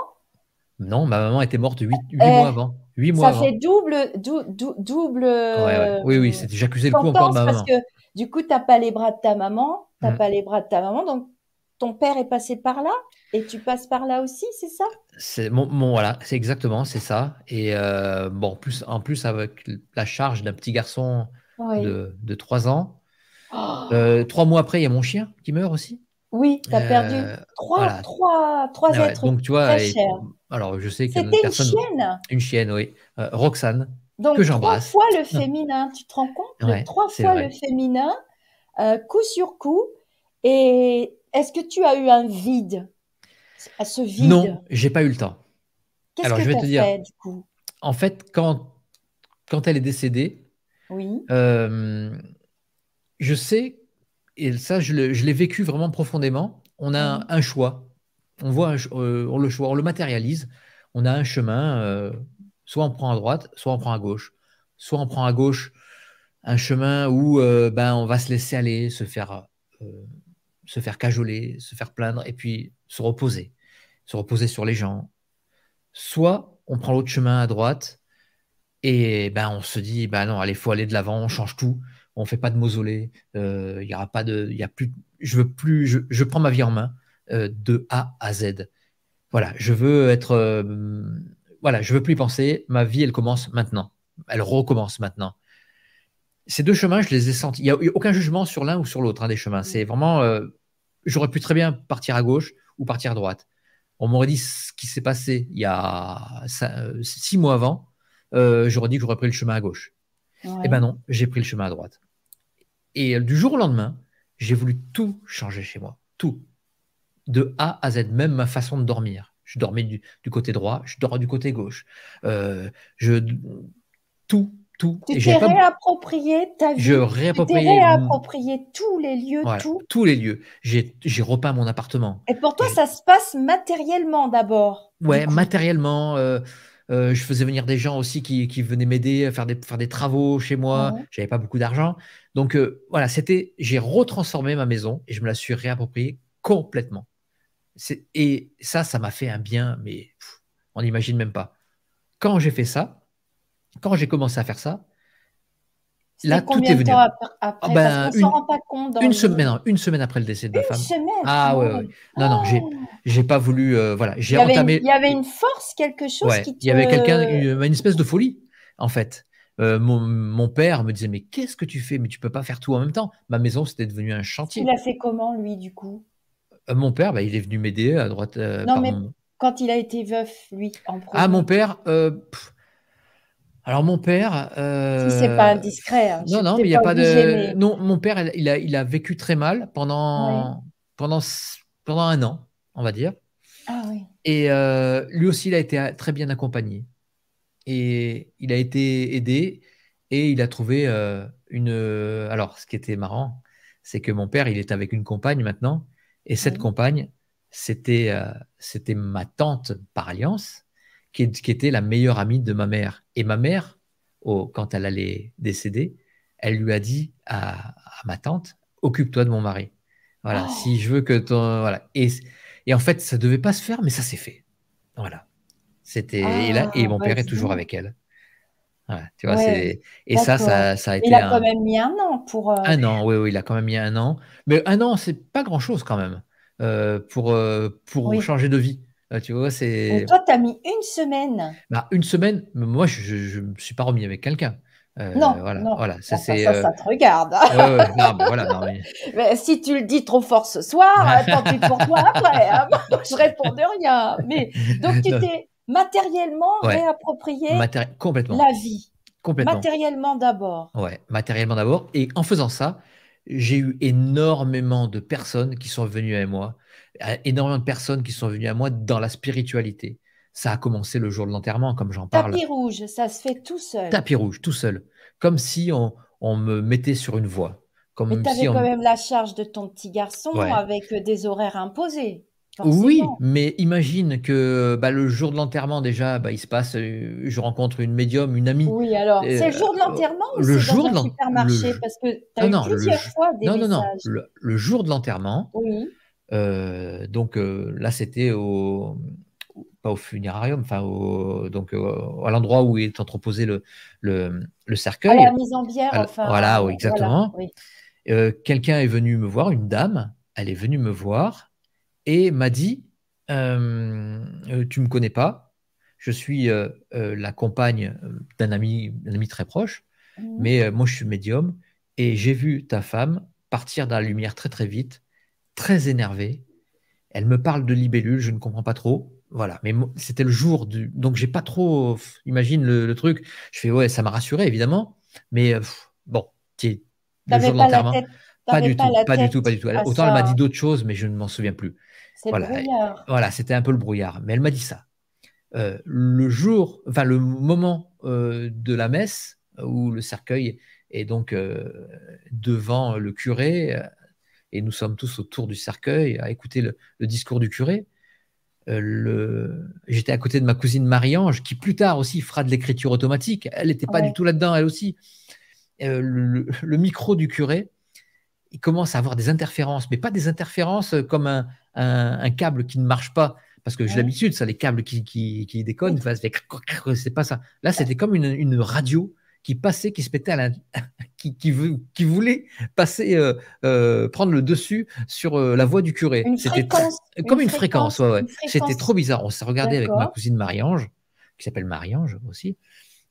non, ma maman était morte huit eh, mois avant. mois ça fait double. double Oui, oui, euh, c'était j'accusais le coup encore de maman. Parce que du coup, tu n'as pas les bras de ta maman, tu mm. pas les bras de ta maman, donc ton père est passé par là et tu passes par là aussi, c'est ça C'est voilà, c'est exactement, c'est ça. Et euh, bon, plus, en plus, avec la charge d'un petit garçon de, trois 3 ans, oh. euh, trois mois après, il y a mon chien qui meurt aussi. Oui, tu as euh, perdu trois, trois, ah êtres donc, tu vois, très chers. Alors, je sais que C'était une chienne. Une chienne, oui. Euh, Roxane, donc, que j'embrasse. Trois fois le féminin, tu te rends compte Trois fois le féminin, euh, coup sur coup. Et est-ce que tu as eu un vide à ce vide Non, j'ai pas eu le temps. Qu'est-ce que je vais te dire du coup En fait, quand, quand elle est décédée, oui. je sais que et ça, je l'ai vécu vraiment profondément. On a mhm. un, choix. On voit euh, on le choix, on le matérialise. On a un chemin. Euh, soit on prend à droite, soit on prend à gauche. Soit on prend à gauche un chemin où euh, ben, on va se laisser aller, se faire, se faire cajoler, se faire plaindre, et puis se reposer. Se reposer sur les gens. Soit on prend l'autre chemin à droite, et ben, on se dit, ben non, allez, faut aller de l'avant, on change tout on fait pas de mausolée, euh, il y aura pas de, il y a plus, je veux plus, je, prends ma vie en main euh, de A à Z. Voilà, je veux être, euh, voilà, je veux plus y penser. Ma vie, elle commence maintenant, elle recommence maintenant. Ces deux chemins, je les ai sentis. Il n'y a aucun jugement sur l'un ou sur l'autre hein, des chemins. C'est vraiment, j'aurais pu très bien partir à gauche ou partir à droite. On m'aurait dit ce qui s'est passé il y a six mois avant, j'aurais dit que j'aurais pris le chemin à gauche. Eh ben non, j'ai pris le chemin à droite. Et euh, du jour au lendemain, j'ai voulu tout changer chez moi, tout, de A à Z, même ma façon de dormir. Je dormais du, côté droit, je dors du côté gauche. Euh, je tout, tout. Tu t'es réapproprié ta vie. Je réapproprié, réapproprié tous les lieux, Tous les lieux. J'ai repeint mon appartement. Et pour toi, ça se passe matériellement d'abord. Ouais, matériellement. Euh, euh, je faisais venir des gens aussi qui, venaient m'aider à faire des, travaux chez moi. Je J'avais pas beaucoup d'argent. Donc euh, voilà, c'était, j'ai retransformé ma maison et je me la suis réappropriée complètement. Et ça, ça m'a fait un bien, mais on n'imagine même pas. Quand j'ai fait ça, quand j'ai commencé à faire ça, Là, tout est Après, après ah ben, rend pas compte hein, une semaine, après le décès de ma une femme. Semaine, ah oui. Ah. non non, j'ai, j'ai pas voulu. Euh, voilà, j'ai entamé. il y avait une force, quelque chose. qui Il y avait quelqu'un, une, espèce de folie, en fait. Euh, mon, père me disait mais qu'est-ce que tu fais Mais tu peux pas faire tout en même temps. Ma maison c'était devenu un chantier. Il a fait comment lui du coup euh, Mon père, bah, il est venu m'aider à droite. non mais quand il a été veuf, lui en premier. Ah mon père. Alors mon père, euh, c'est pas indiscret. Hein, non non, mais il n'y a pas de. Non, mon père, il a, vécu très mal pendant pendant un an, on va dire. Ah oui. Et euh, lui aussi, il a été euh, très bien accompagné et il a été aidé et il a trouvé une. Alors, ce qui était marrant, c'est que mon père, il est avec une compagne maintenant et cette compagne, c'était c'était ma tante par alliance qui, était la meilleure amie de ma mère. Et ma mère, quand elle allait décéder, elle lui a dit à, ma tante, occupe-toi de mon mari. Voilà, oh. si je veux que ton... Voilà. Et, en fait, ça devait pas se faire, mais ça s'est fait. Voilà. C'était et là ah, et mon père est, bah, toujours avec elle. tu vois, c'est et ça, ça, ça, a été. Il a quand même mis un an pour. Euh, un an, oui, oui, il a quand même mis un an. Mais un an, c'est pas grand chose quand même euh, pour euh, pour changer de vie. Euh, c'est. Toi, tu as mis une semaine. Bah, une semaine, moi, je ne me suis pas remis avec quelqu'un. Euh, non, voilà, bah, ça, euh, ça, te regarde. si tu le dis trop fort ce soir, tant pis pour toi après. je hein. je réponds de rien. Mais donc tu t'es matériellement réapproprié complètement. la vie. Complètement. Matériellement d'abord. Ouais, matériellement d'abord. Et en faisant ça, j'ai eu énormément de personnes qui sont venues à moi a énormément de personnes qui sont venues à moi dans la spiritualité. Ça a commencé le jour de l'enterrement, comme j'en parle. Tapis rouge, ça se fait tout seul. Tapis rouge, tout seul. Comme si on, me mettait sur une voie. Comme mais tu avais quand même la charge de ton petit garçon avec euh, des horaires imposés. Oui, mais imagine que bah, le jour de l'enterrement, déjà, bah, il se passe, euh, je rencontre une médium, une amie. Oui, alors, c'est le euh, jour de l'enterrement ou le jour dans supermarché Parce que tu as non, non, plusieurs fois des non, messages. Non, non, le jour de l'enterrement, oui. Euh, donc euh, là, c'était au, pas au funérarium, enfin donc euh, à l'endroit où est entreposé le, le, le, cercueil. À ah, la mise en bière, enfin. Voilà, exactement. Quelqu'un est venu me voir, une dame, elle est venue me voir et m'a dit Tu Tu me connais pas, je suis la compagne d'un ami, un ami très proche, mmh. mais moi je suis médium et j'ai vu ta femme partir dans la lumière très très vite très énervée. Elle me parle de libellule, je ne comprends pas trop. Voilà, mais c'était le jour du. Donc, j'ai pas trop. Imagine le, truc. Je fais, ouais, ça m'a rassuré, évidemment. Mais euh, bon, tu le pas, la pas, du, tout, pas du tout, pas du tout, Autant elle m'a dit d'autres choses, mais je ne m'en souviens plus. Voilà, voilà c'était un peu le brouillard. Mais elle m'a dit ça. Euh, le jour, enfin, le moment euh, de la messe où le cercueil est donc devant le curé et nous sommes tous autour du cercueil à écouter le, discours du curé. Euh, j'étais à côté de ma cousine Marie-Ange, qui plus tard aussi fera de l'écriture automatique. Elle n'était pas du tout là-dedans, elle aussi. Euh, le, micro du curé, il commence à avoir des interférences, mais pas des interférences comme un, câble qui ne marche pas. Parce que j'ai l'habitude, ça, les câbles qui, qui, qui déconnent, c'est pas ça. Là, c'était comme une radio qui passait, qui se pétait à qui, qui, qui voulait passer, euh, euh, prendre le dessus sur euh, la voix du curé. C'était comme une, fréquence. C'était trop bizarre. On s'est regardé avec ma cousine Marie-Ange, qui s'appelle Marie-Ange aussi.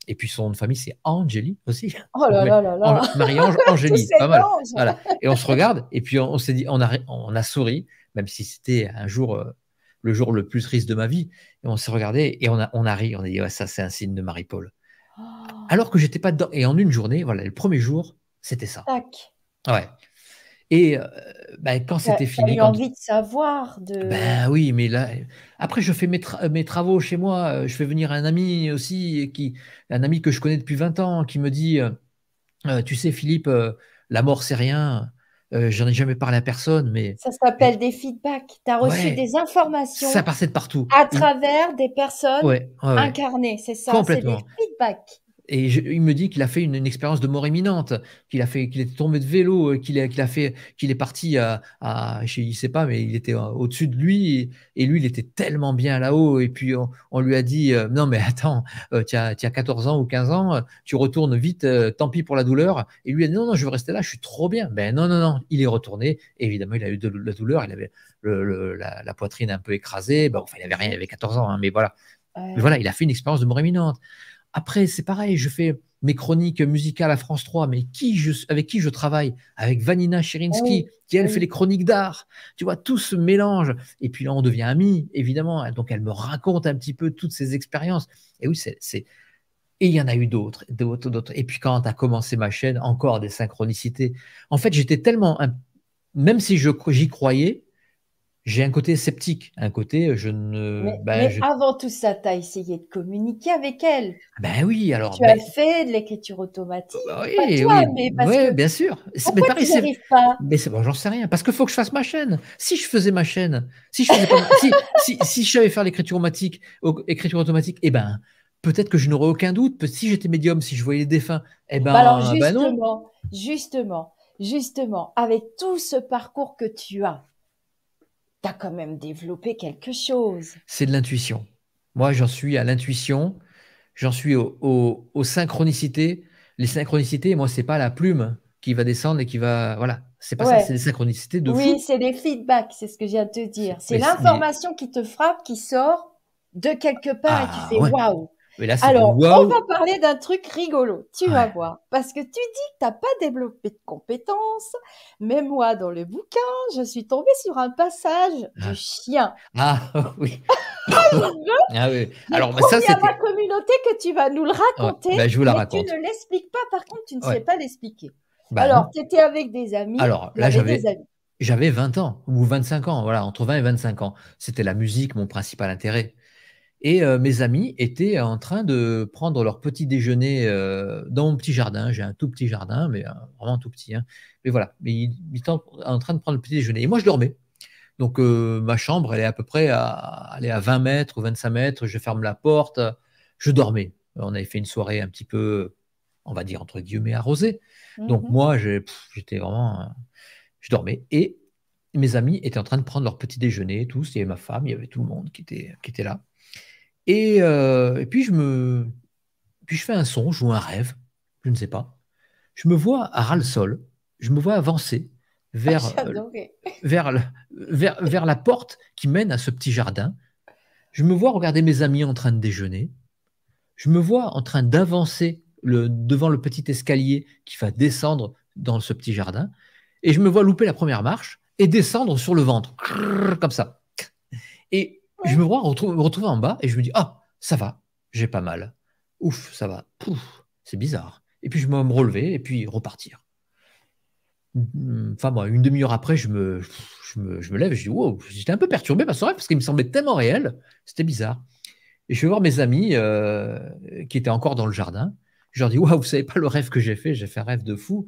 Et puis son nom de famille, c'est Angélie aussi. Oh là là là là. Marie-Ange, Angélie, pas mal. Voilà. Et on se regarde, et puis on, s'est dit, on a, on a souri, même si c'était un jour le jour le plus triste de ma vie. on s'est regardé et on a, on a ri. On a dit, ouais, ça, c'est un signe de Marie-Paul alors que j'étais pas dedans. Et en une journée, voilà, le premier jour, c'était ça. Tac. Ouais. Et euh, bah, quand c'était fini. J'ai envie de savoir. De... Ben oui, mais là. Après, je fais mes, travaux chez moi. Euh, je fais venir un ami aussi, qui... un ami que je connais depuis 20 ans, qui me dit euh, Tu sais, Philippe, la mort, c'est rien. J'en ai jamais parlé à personne, mais. Ça s'appelle des feedbacks. Tu as reçu des informations. Ça passait de partout. À travers des personnes incarnées. C'est ça. C'est des feedbacks. Et il me dit qu'il a fait une, expérience de mort imminente, qu'il a fait, qu'il était tombé de vélo, euh, qu'il a fait, qu'il est parti à, je ne sais pas, mais il était euh, au-dessus de lui et, lui il était tellement bien là-haut et puis on, lui a dit euh, non mais attends, tu as, 14 ans ou 15 ans, tu retournes vite, tant pis pour la douleur. Et lui a dit non non je veux rester là, je suis trop bien. Ben non non non, il est retourné. évidemment il a eu de la douleur, il avait la, poitrine un peu écrasée. Ben, enfin il avait rien, il avait 14 ans, hein, mais voilà, voilà il a fait une expérience de mort imminente. Après, c'est pareil, je fais mes chroniques musicales à France 3, mais qui avec qui je travaille Avec Vanina Chirinsky, qui elle fait les chroniques d'art. Tu vois, tout se mélange. Et puis là, on devient amis, évidemment. Hein. Donc, elle me raconte un petit peu toutes ses expériences. Et oui, c'est. Et il y en a eu d'autres, d'autres, d'autres. Et puis quand a commencé ma chaîne, encore des synchronicités. En fait, j'étais tellement, même si j'y croyais, j'ai un côté sceptique, un côté euh, je ne. Mais, bah, avant tout ça, tu as essayé de communiquer avec elle. Ah ben oui, alors. Tu as ben fait de l'écriture automatique. Bah oui, oui, oui, bien sûr. mais tu pas Mais c'est bon, j'en sais rien. Parce qu'il faut que je fasse ma chaîne. Si je faisais ma chaîne, si je faisais si, si, si, je savais faire l'écriture automatique, écriture automatique, eh ben peut-être que je n'aurais aucun doute. Si j'étais médium, si je voyais les défunts, eh bah ben. ben justement, justement, justement, avec tout ce parcours que tu as tu quand même développé quelque chose. C'est de l'intuition. Moi, j'en suis à l'intuition, j'en suis aux synchronicités. Les synchronicités, moi, c'est pas la plume qui va descendre et qui va. Voilà, c'est pas ça, c'est les synchronicités de Oui, c'est des feedbacks, c'est ce que je viens de te dire. C'est l'information qui te frappe, qui sort de quelque part et tu ah, fais waouh. Alors, on va parler d'un truc rigolo, tu vas voir. Parce que tu dis que tu n'as pas développé de compétences. Mais moi, dans le bouquin, je suis tombée sur un passage du ah. chien. Ah oui. ah, ah Alors, mais bah, ça, c'est. ma communauté que tu vas nous le raconter. Bah, je vous la mais raconte. Tu ne l'expliques pas, par contre, tu ne sais pas l'expliquer. Bah, Alors, tu étais avec des amis. Alors, là, j'avais j'avais 20 ans ou 25 ans, voilà, entre 20 et 25 ans. C'était la musique, mon principal intérêt. Et euh, mes amis étaient en train de prendre leur petit déjeuner euh, dans mon petit jardin. J'ai un tout petit jardin, mais euh, vraiment tout petit. Hein. Mais voilà, mais ils, étaient en, train de prendre le petit déjeuner. Et moi, je dormais. Donc, ma chambre, elle est à peu près à, elle est à 20 mètres ou 25 mètres. Je ferme la porte. Je dormais. On avait fait une soirée un petit peu, on va dire, entre guillemets, arrosée. Donc, mm-hmm. moi, j'étais vraiment. Je dormais. Et mes amis étaient en train de prendre leur petit déjeuner, tous. Il y avait ma femme, il y avait tout le monde qui était, qui était là. Euh, et, puis je me, puis je fais un songe ou un rêve, je ne sais pas. Je me vois à ras le sol, je me vois avancer vers, ah, euh, vers, vers, la porte qui mène à ce petit jardin. Je me vois regarder mes amis en train de déjeuner. Je me vois en train d'avancer le, devant le petit escalier qui va descendre dans ce petit jardin. Et je me vois louper la première marche et descendre sur le ventre, comme ça. Et je me vois retrouver en bas et je me dis Ah, ça va, j'ai pas mal. Ouf, ça va. c'est bizarre. Et puis je me relever et puis repartir. Enfin, moi, une demi-heure après, je me, je me, lève je dis Wow, j'étais un peu perturbé par ce rêve parce qu'il me semblait tellement réel. C'était bizarre. Et je vais voir mes amis euh, qui étaient encore dans le jardin. Je leur dis Waouh, vous savez pas le rêve que j'ai fait J'ai fait un rêve de fou.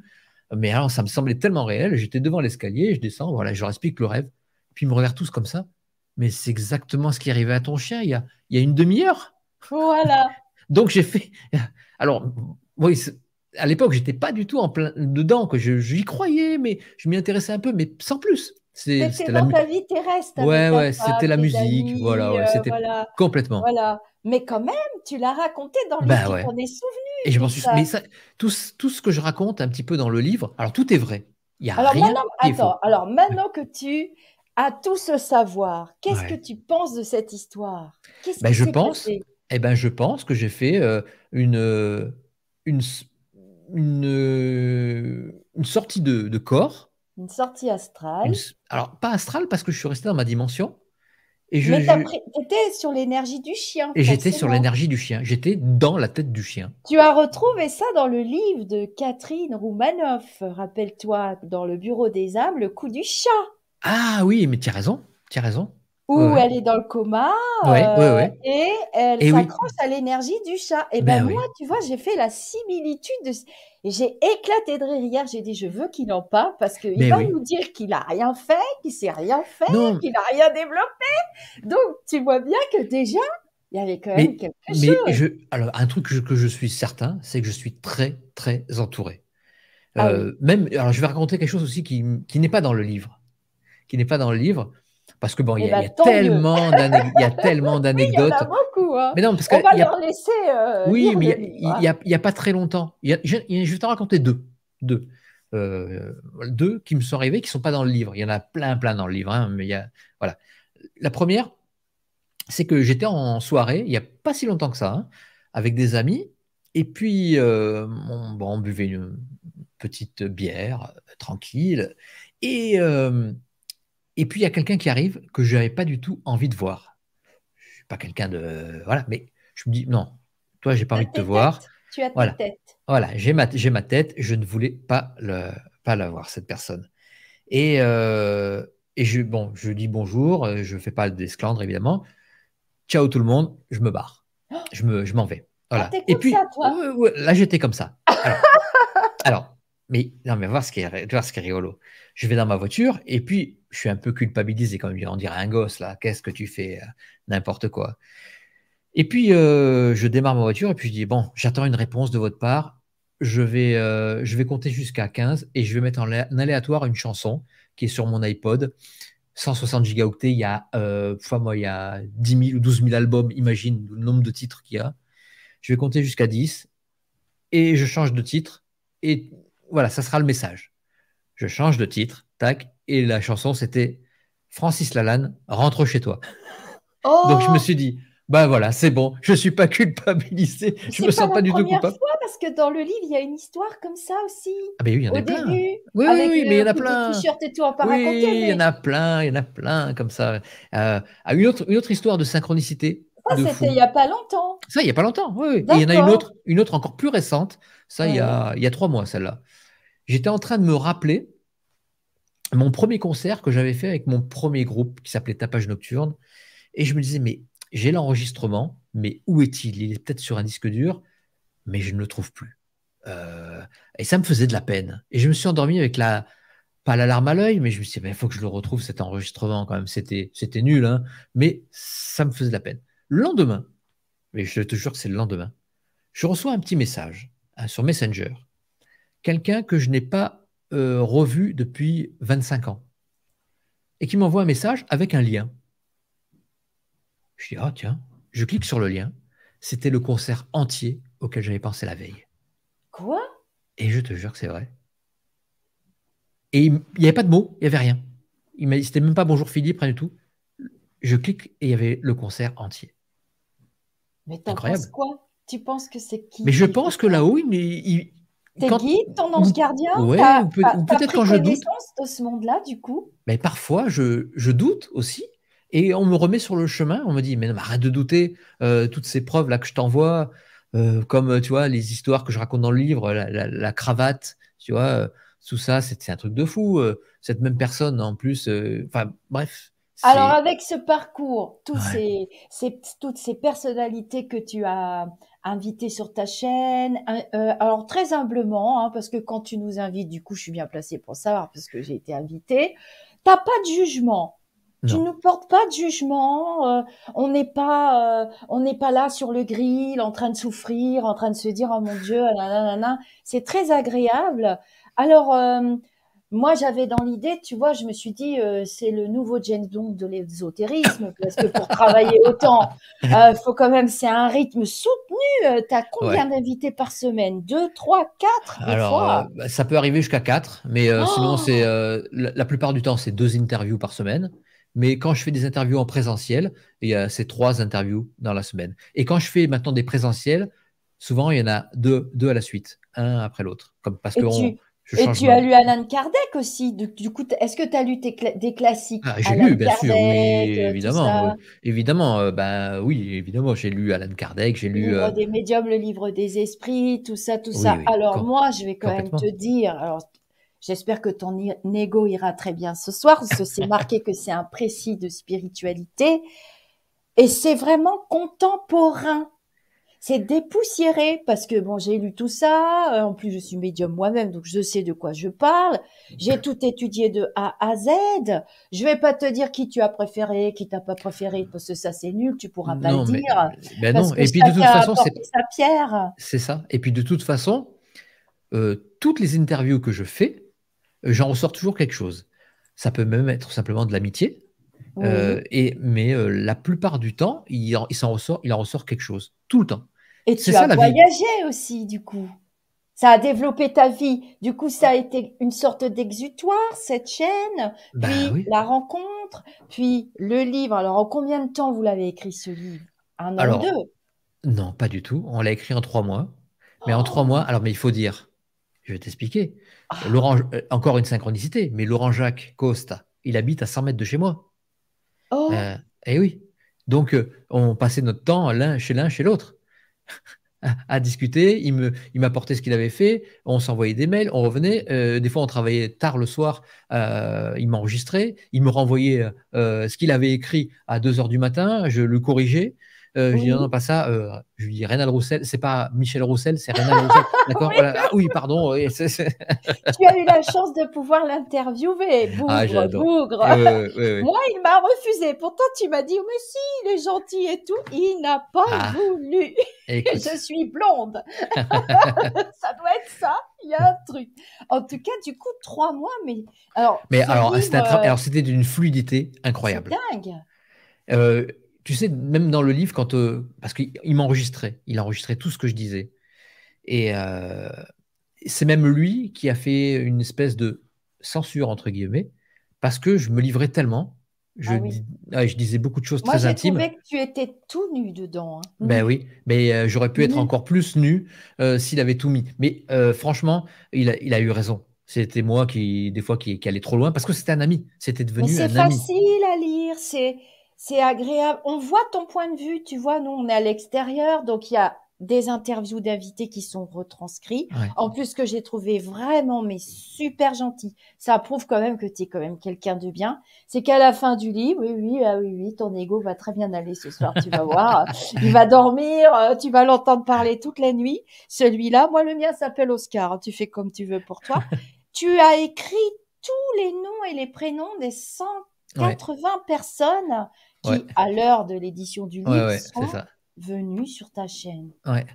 Mais alors, ça me semblait tellement réel. J'étais devant l'escalier, je descends, voilà, je leur explique le rêve. Puis ils me regardent tous comme ça mais c'est exactement ce qui est arrivé à ton chien il y a, une demi-heure. Voilà. Donc j'ai fait. Alors, oui, à l'époque, j'étais pas du tout en plein dedans, que j'y croyais, mais je m'y intéressais un peu, mais sans plus. C'était dans la... ta vie terrestre. Ouais, ouais, c'était la musique, voilà, euh, c'était complètement. Voilà. Mais quand même, tu l'as raconté dans le bah livre, ouais. on est souvenus. Et je m'en suis. Mais tout, ce que je raconte un petit peu dans le livre, alors tout est vrai. Il y a alors, rien. attends, alors maintenant que tu à tout ce savoir, qu'est-ce que tu penses de cette histoire -ce ben, je pense, eh ben, je pense que j'ai fait euh, une, euh, euh, une, sortie de, corps. Une sortie astrale. alors, pas astrale parce que je suis resté dans ma dimension. Et je, Mais tu étais sur l'énergie du chien. Et j'étais sur l'énergie du chien. J'étais dans la tête du chien. Tu as retrouvé ça dans le livre de Catherine Roumanoff, rappelle-toi, dans le bureau des âmes, le coup du chat. Ah oui, mais tu as raison, tu as raison. Ou elle est dans le coma euh, et elle s'accroche à l'énergie du chat. Et eh ben, ben moi, tu vois, j'ai fait la similitude de... j'ai éclaté de rire hier. J'ai dit, je veux qu'il en parle parce qu'il ben va nous dire qu'il n'a rien fait, qu'il s'est rien fait, qu'il n'a rien développé. Donc tu vois bien que déjà, il y avait quand même quelque chose. Je, alors un truc que je, suis certain, c'est que je suis très très entouré. Ah euh, même, alors je vais raconter quelque chose aussi qui n'est pas dans le livre qui n'est pas dans le livre. Parce que bon, il y, il y, a tellement d'anecdotes. oui, beaucoup. Mais non, parce On va y a... leur laisser. oui, mais il n'y a, pas très longtemps. Y a, je, vais t'en raconter deux. Deux. deux qui me sont arrivés, qui ne sont pas dans le livre. Il y en a plein, plein dans le livre. Hein, mais y a, voilà. La première, c'est que j'étais en soirée, il n'y a pas si longtemps que ça, avec des amis. Et puis, on, bon, buvait une petite bière tranquille. Et et puis il y a quelqu'un qui arrive que je n'avais pas du tout envie de voir. Je ne suis pas quelqu'un de. Voilà, mais je me dis, non, toi, j'ai pas envie de te voir. Tu as voilà. ta tête. Voilà, j'ai ma, ma, tête, je ne voulais pas, le, pas la voir, cette personne. Et, euh, et je, bon, je dis bonjour, euh, je ne fais pas d'esclandre, évidemment. Ciao tout le monde, je me barre. je m'en me, je vais. Voilà. Ah, et puis, là, j'étais comme ça. Alors, mais non, mais voir ce qui voir ce qui est rigolo. Je vais dans ma voiture et puis je suis un peu culpabilisé quand même. On dirait un gosse là, qu'est-ce que tu fais euh, N'importe quoi. Et puis, euh, je démarre ma voiture et puis je dis Bon, j'attends une réponse de votre part. Je vais, euh, je vais compter jusqu'à 15 et je vais mettre en, aléatoire une chanson qui est sur mon iPod. 160 gigaoctets, il y a, euh, moi, il y a 10 000 ou 12 000 albums, imagine le nombre de titres qu'il y a. Je vais compter jusqu'à 10 et je change de titre. Et voilà, ça sera le message. Je change de titre, tac, et la chanson, c'était Francis Lalanne, rentre chez toi. Donc je me suis dit, bah voilà, c'est bon, je ne suis pas culpabilisé, je ne me sens pas, du tout coupable. Fois parce que dans le livre, il y a une histoire comme ça aussi. Ah, ben oui, il y en a Au plein. Début, oui, oui, mais il y en a plein. Et tout, il y en a plein, il y en a plein comme ça. Euh, une, autre, une autre histoire de synchronicité. Ça, c'était il n'y a pas longtemps. Ça, il n'y a pas longtemps, oui. il y en a une autre, une autre encore plus récente, ça, il, y a, il y a trois mois, celle-là. J'étais en train de me rappeler mon premier concert que j'avais fait avec mon premier groupe qui s'appelait Tapage Nocturne. Et je me disais, mais j'ai l'enregistrement, mais où est-il Il est peut-être sur un disque dur, mais je ne le trouve plus. Euh, et ça me faisait de la peine. Et je me suis endormi avec la, pas l'alarme à l'œil, mais je me suis dit, il faut que je le retrouve cet enregistrement quand même. C'était, nul, hein. mais ça me faisait de la peine. Le lendemain, mais je te jure que c'est le lendemain, je reçois un petit message hein, sur Messenger. Quelqu'un que je n'ai pas euh, revue revu depuis 25 ans et qui m'envoie un message avec un lien. Je dis, ah tiens, je clique sur le lien. C'était le concert entier auquel j'avais pensé la veille. Quoi Et je te jure que c'est vrai. Et il n'y avait pas de mots, il n'y avait rien. Il m'a dit, c'était même pas bonjour Philippe, rien du tout. Je clique et il y avait le concert entier. Mais t'en penses quoi Tu penses que c'est qui Mais je pense que là-haut, il, il, T'es guide, ton ange gardien ouais, peut... Peut-être quand je doute. de ce monde-là, du coup Mais Parfois, je, doute aussi. Et on me remet sur le chemin, on me dit, mais non, arrête de douter, euh, toutes ces preuves là que je t'envoie, euh, comme tu vois, les histoires que je raconte dans le livre, la, cravate, tu vois, euh, tout ça, c'est un truc de fou. cette même personne en plus, enfin bref. Alors avec ce parcours, tous ces, toutes ces personnalités que tu as invité sur ta chaîne. Euh, alors très humblement, hein, parce que quand tu nous invites, du coup, je suis bien placée pour savoir parce que j'ai été invitée. T'as pas de jugement. Tu ne portes pas de jugement. Euh, on n'est pas, euh, on n'est pas là sur le grill en train de souffrir, en train de se dire oh mon Dieu, nanana. C'est très agréable. Alors moi, j'avais dans l'idée, tu vois, je me suis dit, euh, c'est le nouveau James Bond de l'ésotérisme, parce que pour travailler autant, il euh, faut quand même, c'est un rythme soutenu. Euh, tu as combien d'invités par semaine Deux, trois, quatre Alors, fois bah, ça peut arriver jusqu'à quatre, mais sinon, oh! c'est la, plupart du temps, c'est deux interviews par semaine. Mais quand je fais des interviews en présentiel, il y a ces trois interviews dans la semaine. Et quand je fais maintenant des présentiels, souvent, il y en a deux, deux à la suite, un après l'autre. Comme parce que et tu as lu Alan Kardec aussi. Du, coup, est-ce que tu as lu des classiques ah, J'ai lu, bien sûr, oui, euh, évidemment. Euh, évidemment, euh, bah, oui, évidemment, j'ai lu Alan Kardec, j'ai lu. des médiums, le livre des esprits, tout ça, tout ça. alors, moi, je vais quand même te dire. Alors, J'espère que ton ego ira très bien ce soir. C'est marqué que c'est un précis de spiritualité. Et c'est vraiment contemporain c'est dépoussiéré parce que bon, j'ai lu tout ça. Euh, en plus, je suis médium moi-même, donc je sais de quoi je parle. J'ai tout étudié de A à Z. Je vais pas te dire qui tu as préféré, qui t'a pas préféré, parce que ça c'est nul, tu pourras pas le dire. Euh, ben non. Et puis de toute façon, c'est sa pierre. C'est ça. Et puis de toute façon, euh, toutes les interviews que je fais, j'en ressors toujours quelque chose. Ça peut même être simplement de l'amitié. et mais la plupart du temps, il, il s'en ressort, il en ressort quelque chose tout le temps. Et tu as voyagé aussi, du coup. Ça a développé ta vie. Du coup, ça a été une sorte d'exutoire, cette chaîne, bah puis la rencontre, puis le livre. Alors, en combien de temps vous l'avez écrit ce livre Un an ou deux Non, pas du tout. On l'a écrit en trois mois. Mais en trois oh. mois, alors, mais il faut dire, je vais t'expliquer. Ah. Laurent, euh, encore une synchronicité, mais Laurent Jacques Costa, il habite à 100 mètres de chez moi. Oh. Euh, eh oui. Donc, euh, on passait notre temps l'un chez l'un, chez l'autre à, discuter. Il m'apportait ce qu'il avait fait. On s'envoyait des mails, on revenait. Euh, des fois, on travaillait tard le soir. Euh, il m'enregistrait. Il me renvoyait euh, ce qu'il avait écrit à 2 heures du matin. Je le corrigeais. Euh, lui dis non, pas ça. Euh, je lui dis Rénal Roussel, c'est pas Michel Roussel, c'est Rénal Roussel. D'accord oui. Ah oui, pardon. tu as eu la chance de pouvoir l'interviewer. Bougre, ah, bougre. Moi, il m'a refusé. Pourtant, tu m'as dit, mais si, il est gentil et tout. Il n'a pas ah. voulu. je suis blonde. ça doit être ça. Il y a un truc. En tout cas, du coup, trois mois, mais alors. Mais euh, alors, c'était d'une fluidité incroyable. Dingue. Euh, tu sais, même dans le livre, quand euh, parce qu'il m'enregistrait, il enregistrait tout ce que je disais. Et euh, c'est même lui qui a fait une espèce de censure, entre guillemets, parce que je me livrais tellement. Je, ah je disais beaucoup de choses très intimes. Moi, j'ai trouvé que tu étais tout nu dedans. Hein. Ben mmh. oui, mais euh, j'aurais pu être mmh. encore plus nu s'il avait tout mis. Mais franchement, il a, eu raison. C'était moi qui, des fois, qui, allais trop loin parce que c'était un ami. C'était devenu un ami. C'est facile à lire. C'est c'est agréable. On voit ton point de vue, tu vois, nous, on est à l'extérieur, donc il y a des interviews d'invités qui sont retranscrits. En plus, que j'ai trouvé vraiment, mais super gentil. Ça prouve quand même que tu es quand même quelqu'un de bien. C'est qu'à la fin du livre, oui, oui, ah oui, oui, ton ego va très bien aller ce soir, tu vas voir. Il va dormir, euh, tu vas l'entendre parler toute la nuit. Celui-là, moi, le mien s'appelle Oscar. Hein, tu fais comme tu veux pour toi. tu as écrit tous les noms et les prénoms des centaines 80 personnes qui, à l'heure de l'édition du livre, sont venues sur ta chaîne. Ouais.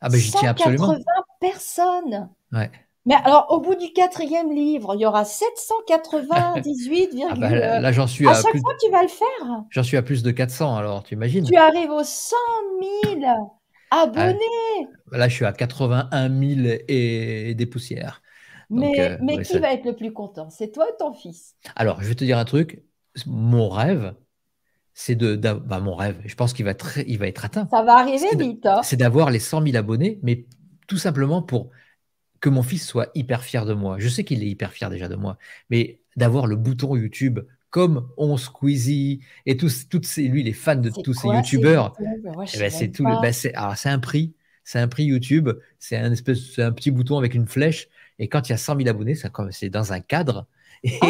Ah ben, j'y tiens absolument. 80 personnes. Ouais. Mais alors, au bout du quatrième livre, il y aura 798, ah, bah, là, j'en suis euh, à, à chaque fois, tu vas le faire. J'en suis à plus de 400, alors tu imagines. Tu arrives aux 100 000 abonnés. là, je suis à 81 000 et des poussières. mais, euh, mais qui va être le plus content C'est toi ou ton fils Alors, je vais te dire un truc mon rêve, c'est de, bah, mon rêve, je pense qu'il va, il va être atteint. Ça va arriver vite. Hein. C'est d'avoir les 100 000 abonnés, mais tout simplement pour que mon fils soit hyper fier de moi. Je sais qu'il est hyper fier déjà de moi, mais d'avoir le bouton YouTube comme on Squeezie et tous, toutes ces, lui, les fans de tous ces youtubeurs, eh ben, c'est tout, ben, ah, c'est un prix, c'est un prix YouTube, c'est un espèce, un petit bouton avec une flèche. Et quand il y a 100 000 abonnés, c'est dans un cadre et, si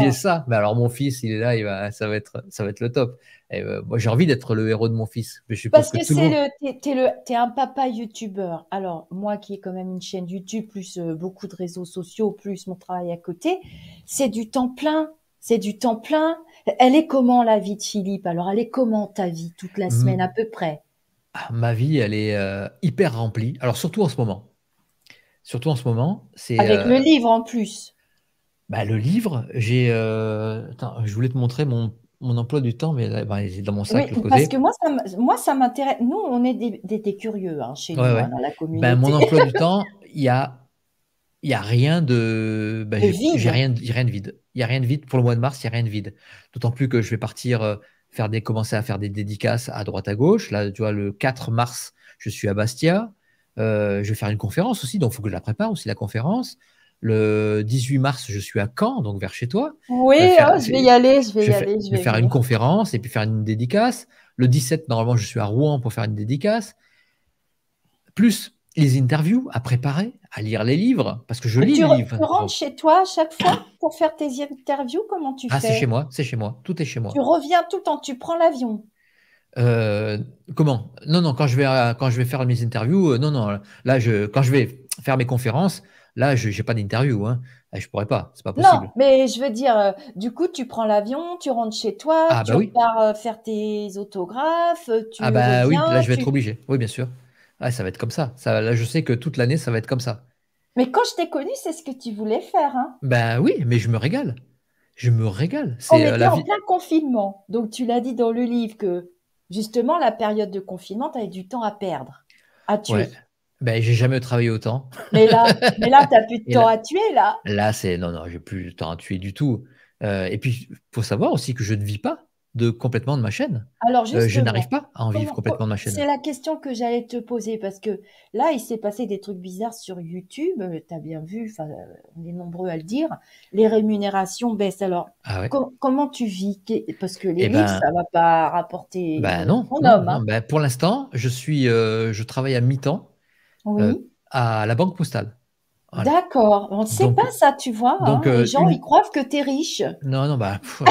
j'ai oh ça, mais alors mon fils, il est là, il va, ça, va être, ça va être le top. Et euh, moi, j'ai envie d'être le héros de mon fils. Je Parce que, que c'est le, t'es, le, es un papa youtubeur. Alors, moi qui ai quand même une chaîne YouTube, plus euh, beaucoup de réseaux sociaux, plus mon travail à côté, c'est du temps plein. C'est du temps plein. Elle est comment la vie de Philippe Alors, elle est comment ta vie toute la hmm. semaine à peu près ah, Ma vie, elle est euh, hyper remplie. Alors, surtout en ce moment. Surtout en ce moment, c'est avec le livre en plus bah, le livre, j'ai. Euh, je voulais te montrer mon, mon emploi du temps, mais bah, il est dans mon sac. Oui, parce que moi, ça, m'intéresse. Nous, on est des, des, curieux hein, chez nous, hein, dans la communauté. Bah, mon emploi du temps, il y a. Il n'y a rien de, bah, j'ai rien, rien de vide. Il y a rien de vide pour le mois de mars. Il n'y a rien de vide. D'autant plus que je vais partir euh, faire des, commencer à faire des dédicaces à droite à gauche. Là, tu vois, le 4 mars, je suis à Bastia. Euh, je vais faire une conférence aussi, donc il faut que je la prépare aussi, la conférence. Le 18 mars, je suis à Caen, donc vers chez toi. Oui, euh, oh, je vais, y aller, je vais y aller. Je vais faire une conférence et puis faire une dédicace. Le 17, normalement, je suis à Rouen pour faire une dédicace. Plus les interviews à préparer, à lire les livres, parce que je lis les livres. Tu rentres chez toi à chaque fois pour faire tes interviews Comment tu fais Ah, c'est chez moi, c'est chez moi, tout est chez moi. Tu reviens tout le temps, tu prends l'avion euh, Comment Non, non, quand je vais, quand je vais faire mes interviews, euh, non, non, là, je, quand je vais faire mes conférences, Là, je n'ai pas d'interview, hein. Eh, je pourrais pas, c'est pas possible. Non, mais je veux dire, euh, du coup, tu prends l'avion, tu rentres chez toi, ah, bah tu pars euh, faire tes autographes, euh, tu Ah bah oui, là, je vais être obligé, oui, bien sûr. Ah, ça va être comme ça. ça. Là, je sais que toute l'année, ça va être comme ça. Mais quand je t'ai connu, c'est ce que tu voulais faire. Hein. Ben oui, mais je me régale. Je me régale. C'est On était en plein confinement. Donc tu l'as dit dans le livre que justement, la période de confinement, tu avais du temps à perdre, à tu ben, j'ai jamais travaillé autant. Mais là, mais là tu n'as plus de temps à tuer, là. Là, c'est non, non, j'ai plus de temps à tuer du tout. Euh, et puis, il faut savoir aussi que je ne vis pas de complètement de ma chaîne. Alors, euh, je n'arrive pas à en vivre complètement de ma chaîne. C'est la question que j'allais te poser parce que là, il s'est passé des trucs bizarres sur YouTube. Euh, tu as bien vu, on est nombreux à le dire. Les rémunérations baissent. Alors, ah comment tu vis Parce que les eh ben livres, ça ne va pas rapporter. Ben non. homme, hein. ben, pour l'instant, je suis, je travaille à mi-temps euh, oui. à la banque postale. D'accord, on ne sait pas ça, tu vois. Hein. Euh, les gens, ils croient que tu es riche. Non, non, bah. Moi,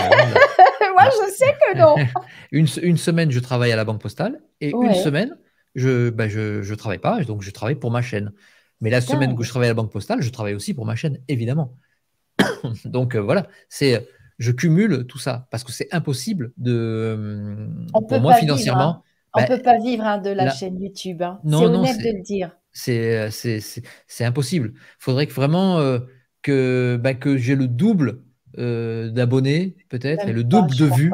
je sais que non. une, semaine, je travaille à la banque postale et une semaine, je ne bah, je, travaille pas, donc je travaille pour ma chaîne. Mais la semaine que je travaille à la banque postale, je travaille aussi pour ma chaîne, évidemment. donc euh, voilà, c'est je cumule tout ça parce que c'est impossible de. pour moi, hein. financièrement. On ne bah, peut pas vivre hein, de la, chaîne YouTube. Non, c'est honnête de le dire. Euh, c'est impossible. Il faudrait que vraiment euh, que, bah, que j'ai le double euh, d'abonnés, peut-être, et le double de vues.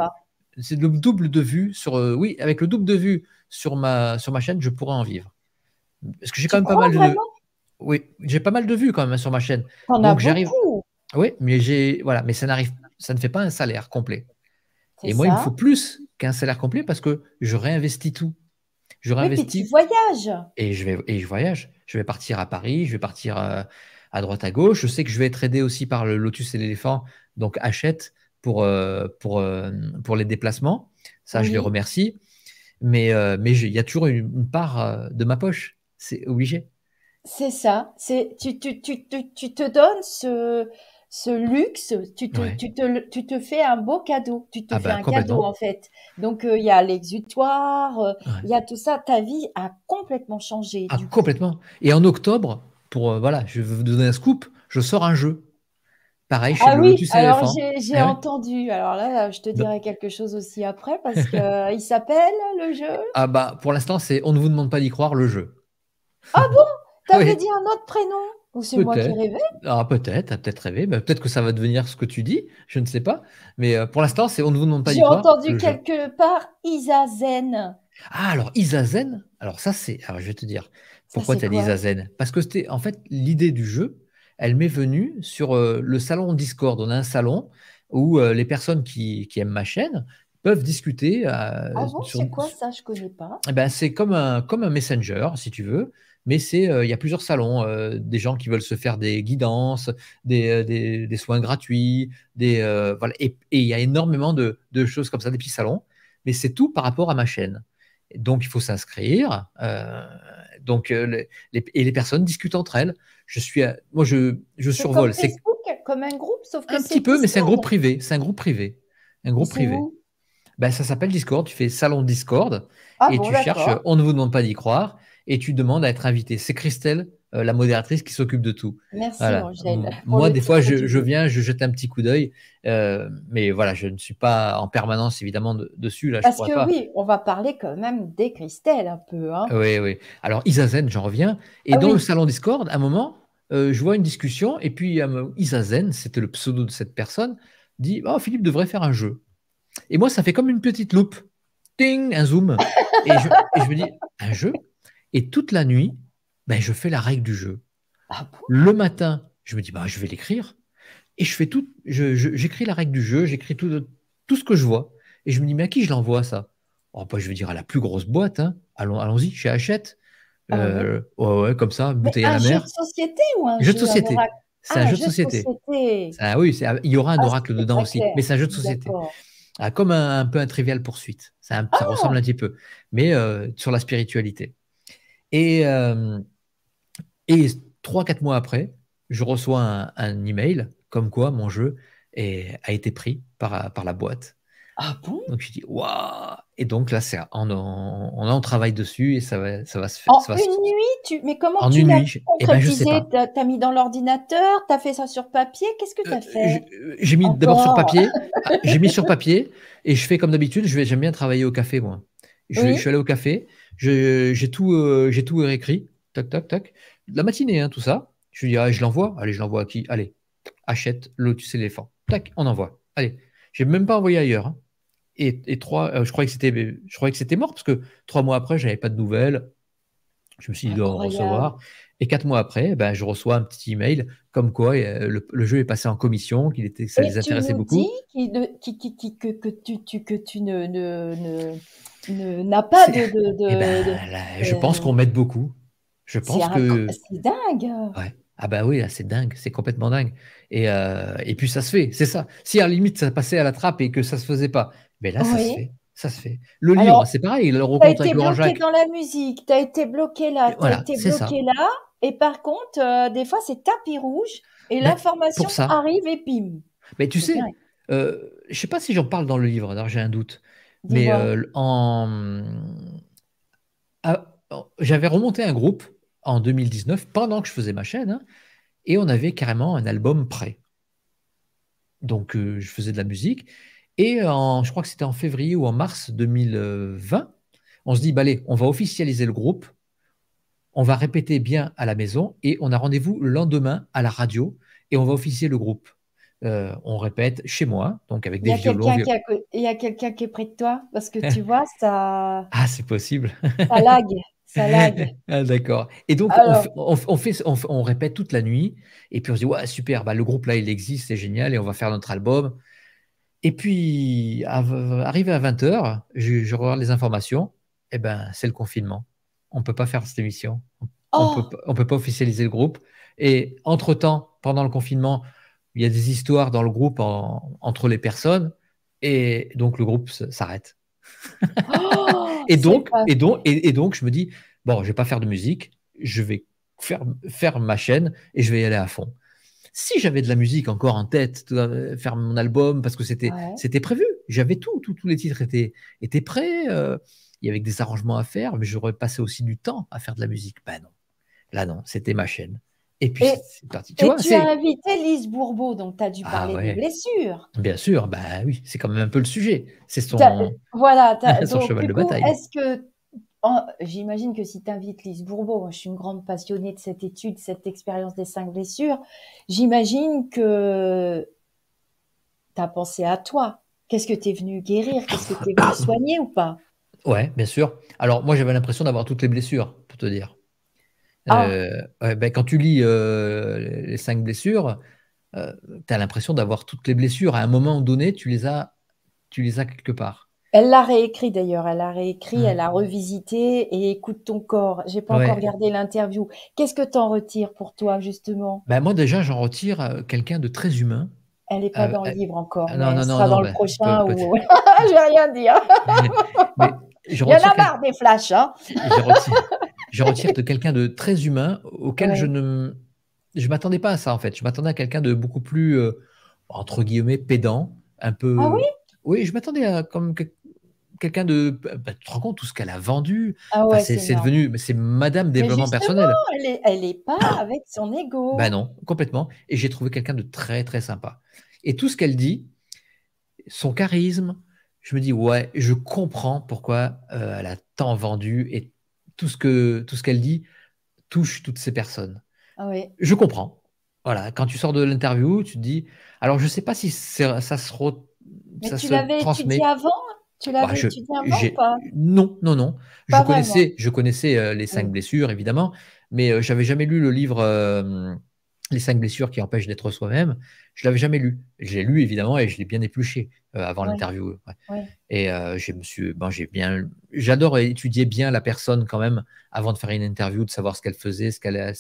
C'est le double de vues sur. oui, avec le double de vues sur ma, sur ma chaîne, je pourrais en vivre. Parce que j'ai quand même pas mal de. Oui, j'ai pas mal de vues quand même hein, sur ma chaîne. Donc j'arrive. Oui, mais j'ai voilà, mais ça n'arrive, ça ne fait pas un salaire complet. Et moi, il me faut plus qu'un salaire complet parce que je réinvestis tout. Je réinvestis. tu voyages. Et je, vais, et je voyage. Je vais partir à Paris, je vais partir euh, à, droite, à gauche. Je sais que je vais être aidé aussi par le Lotus et l'éléphant, donc achète pour, euh, pour, euh, pour les déplacements. Ça, je les remercie. Mais mais il y a toujours une, part de ma poche. C'est obligé. C'est ça. C'est tu, tu, tu, tu, te donnes ce, ce luxe. Tu te, te, tu te, fais un beau cadeau. Tu te ah fais bah, un cadeau en fait. Donc euh, il y a l'exutoire, euh, il y a tout ça. Ta vie a complètement changé. Ah, complètement. Et en octobre, pour euh, voilà, je vais vous donner un scoop, je sors un jeu. Pareil, chez ah le oui, alors j'ai ah entendu. Alors là, je te bah. dirai quelque chose aussi après parce que il s'appelle le jeu. Ah bah pour l'instant c'est on ne vous demande pas d'y croire le jeu. Ah bon T'avais dit un autre prénom. Ou c'est moi qui rêvais peut-être, peut-être rêvé. Ah, bah, peut-être que ça va devenir ce que tu dis, je ne sais pas. Mais euh, pour l'instant, c'est on ne vous demande pas J'ai entendu quelque part Isazen. Ah, alors Isazen, alors ça c'est. Alors je vais te dire pourquoi tu as dit Isazen. Parce que c'était en fait l'idée du jeu, elle m'est venue sur euh, le salon Discord. On a un salon où euh, les personnes qui, aiment ma chaîne peuvent discuter. Ah c'est quoi ça Je connais pas. Eh ben, c'est comme un, comme un messenger, si tu veux, mais c'est euh, il y a plusieurs salons, euh, des gens qui veulent se faire des guidances, des, euh, soins gratuits, des et, il y a énormément de, choses comme ça, des petits salons, mais c'est tout par rapport à ma chaîne. Donc il faut s'inscrire. donc les, et les personnes discutent entre elles. Je suis, moi je, survole. C'est comme un groupe, sauf que un petit peu, mais c'est un groupe privé. C'est un groupe privé, un groupe privé. Ben, ça s'appelle Discord. Tu fais salon Discord ah et tu cherches. On ne vous demande pas d'y croire et tu demandes à être invité. C'est Christelle, euh, la modératrice, qui s'occupe de tout. Merci, Angèle. Moi, des fois, je, viens, je jette un petit coup d'œil, euh, mais voilà, je ne suis pas en permanence, évidemment, dessus. Là, Parce que oui, on va parler quand même des Christelle un peu. Hein. Oui, oui. Alors, Isazen, j'en reviens. Et ah dans le salon Discord, à un moment, euh, je vois une discussion, et puis Isazen, c'était le pseudo de cette personne, dit Oh, Philippe devrait faire un jeu. Et moi, ça fait comme une petite loupe. Ding, un zoom. et je me dis, un jeu et toute la nuit, ben, je fais la règle du jeu. Ah le matin, je me dis, bah, je vais l'écrire. Et je fais tout, j'écris la règle du jeu, j'écris tout, tout ce que je vois. Et je me dis, mais à qui je l'envoie ça oh, bah, Je veux dire à la plus grosse boîte. Hein. Allons-y, chez Hachette. Ah euh, ouais. ouais, comme ça, bouteille à la mer. Un jeu de société ou un jeu société C'est un ah, jeu de société. oui, il y aura un oracle dedans aussi, mais c'est un jeu de société. comme un, peu un trivial poursuite. Ça, ressemble un petit peu, mais euh, sur la spiritualité. Et, euh, et 3-4 mois après, je reçois un, email comme quoi mon jeu a été pris par, par la boîte. Ah bon Donc je dis waouh Et donc là, on, on, travaille dessus et ça va, ça va se faire. En une nuit, tu... mais comment en tu l'as eh ben, Tu as mis dans l'ordinateur, tu as fait ça sur papier, qu'est-ce que tu as euh, fait J'ai mis d'abord sur papier, ah, j'ai mis sur papier et je fais comme d'habitude, j'aime bien travailler au café moi. Je, je suis allé au café, j'ai tout, euh, tout réécrit, tac, tac, tac. La matinée, hein, tout ça. Je lui dis, ah, je l'envoie. Allez, je l'envoie à qui Allez, achète Lotus éléphant. Tac, on envoie. Allez, j'ai même pas envoyé ailleurs. Hein. Et, trois, euh, je croyais que c'était, je que c'était mort parce que trois mois après, j'avais pas de nouvelles. Je me suis dit, de en recevoir. Et quatre mois après, ben, je reçois un petit email comme quoi euh, le, jeu est passé en commission, qu'il était, ça les intéressait beaucoup. que, tu, ne n'a pas eh ben, de. je pense qu'on met beaucoup. Je pense que. C'est dingue. Ah bah oui, c'est dingue, c'est complètement dingue. Et, euh, et, puis ça se fait, c'est ça. Si à la limite ça passait à la trappe et que ça se faisait pas, mais ben là ça se fait, ça se fait. Le livre, c'est pareil, Tu as bloqué dans la musique, tu as été bloqué là, tu voilà, été bloqué là. Et par contre, euh, des fois c'est tapis rouge et ben, l'information arrive et pim. Mais tu sais, euh, je sais pas si j'en parle dans le livre. Alors j'ai un doute. Mais euh, en... Ah, j'avais remonté un groupe en 2019 pendant que je faisais ma chaîne hein, et on avait carrément un album prêt. Donc euh, je faisais de la musique et en, je crois que c'était en février ou en mars 2020, on se dit bah, allez, on va officialiser le groupe, on va répéter bien à la maison et on a rendez-vous le lendemain à la radio et on va officier le groupe. Euh, on répète chez moi, donc avec des violons. Il y a quelqu'un qui est près de toi, parce que tu vois, ça. Ah, c'est possible. ça lag. Ça lag. Ah, d'accord. Et donc, on, on, répète toute la nuit, et puis on se dit, ouais, super, bah, le groupe là, il existe, c'est génial, et on va faire notre album. Et puis, arrivé à 20h, je, je, regarde les informations, et eh ben c'est le confinement. On ne peut pas faire cette émission. on oh ne peut pas officialiser le groupe. Et entre-temps, pendant le confinement, il y a des histoires dans le groupe entre les personnes, et donc le groupe s'arrête. Oh, et, donc, et, donc, et, donc, je me dis, bon, je vais pas faire de musique, je vais faire, faire ma chaîne et je vais y aller à fond. Si j'avais de la musique encore en tête, faire mon album, parce que c'était prévu, j'avais tout, tous les titres étaient, étaient prêts, euh, il y avait des arrangements à faire, mais j'aurais passé aussi du temps à faire de la musique. Ben non, là non, c'était ma chaîne. Et puis, c'est Tu, as invité Lise Bourbeau, donc tu as dû ah parler blessures. Bien sûr, bah oui, c'est quand même un peu le sujet. C'est son, voilà, cheval de bataille. Est-ce que J'imagine que si tu invites Lise Bourbeau, je suis une grande passionnée de cette étude, cette expérience des cinq blessures, j'imagine que tu as pensé à toi. Qu'est-ce que tu es venu guérir Qu'est-ce que tu es venu soigner ou pas Ouais, bien sûr. Alors moi j'avais l'impression d'avoir toutes les blessures, pour te dire. Ah. Euh, ben, quand tu lis euh, les cinq blessures, euh, tu as l'impression d'avoir toutes les blessures. À un moment donné, tu les as, tu les as quelque part. Elle l'a réécrit d'ailleurs, elle l'a réécrit, ah. elle a revisité et écoute ton corps. J'ai pas encore regardé l'interview. Qu'est-ce que tu en retires pour toi justement ben Moi déjà, j'en retire quelqu'un de très humain. Elle n'est pas dans le livre encore. Non, elle sera dans le ben, prochain. Ou... Je vais rien dire. Il y en a marre des flashs. Hein je retire de quelqu'un de très humain auquel je ne je m'attendais pas à ça en fait. Je m'attendais à quelqu'un de beaucoup plus euh, entre guillemets pédant, un peu. Ah oui. Oui, je m'attendais à comme quelqu'un de. Bah, bah, tu te rends compte tout ce qu'elle a vendu ah c'est, devenu, c'est Madame développement personnel. Elle est, elle est pas avec son ego. Ben non, complètement. Et j'ai trouvé quelqu'un de très très sympa. Et tout ce qu'elle dit, son charisme, je me dis ouais, je comprends pourquoi euh, elle a tant vendu et tout ce que tout ce qu'elle dit touche toutes ces personnes. Ah Je comprends. Voilà, quand tu sors de l'interview, tu te dis. Alors, je sais pas si ça se, re... Mais tu l'avais étudié avant Tu l'avais bah, étudié avant ou pas Non, non, non. je connaissais, je connaissais euh, les cinq blessures, évidemment, mais euh, j'avais jamais lu le livre. Euh, les cinq blessures qui empêchent d'être soi-même, je l'avais jamais lu. Je l'ai lu évidemment et je l'ai bien épluché euh, avant l'interview. Et euh, je me suis, ben, j'ai bien, j'adore étudier bien la personne quand même avant de faire une interview, de savoir ce qu'elle faisait, ce qu'elle,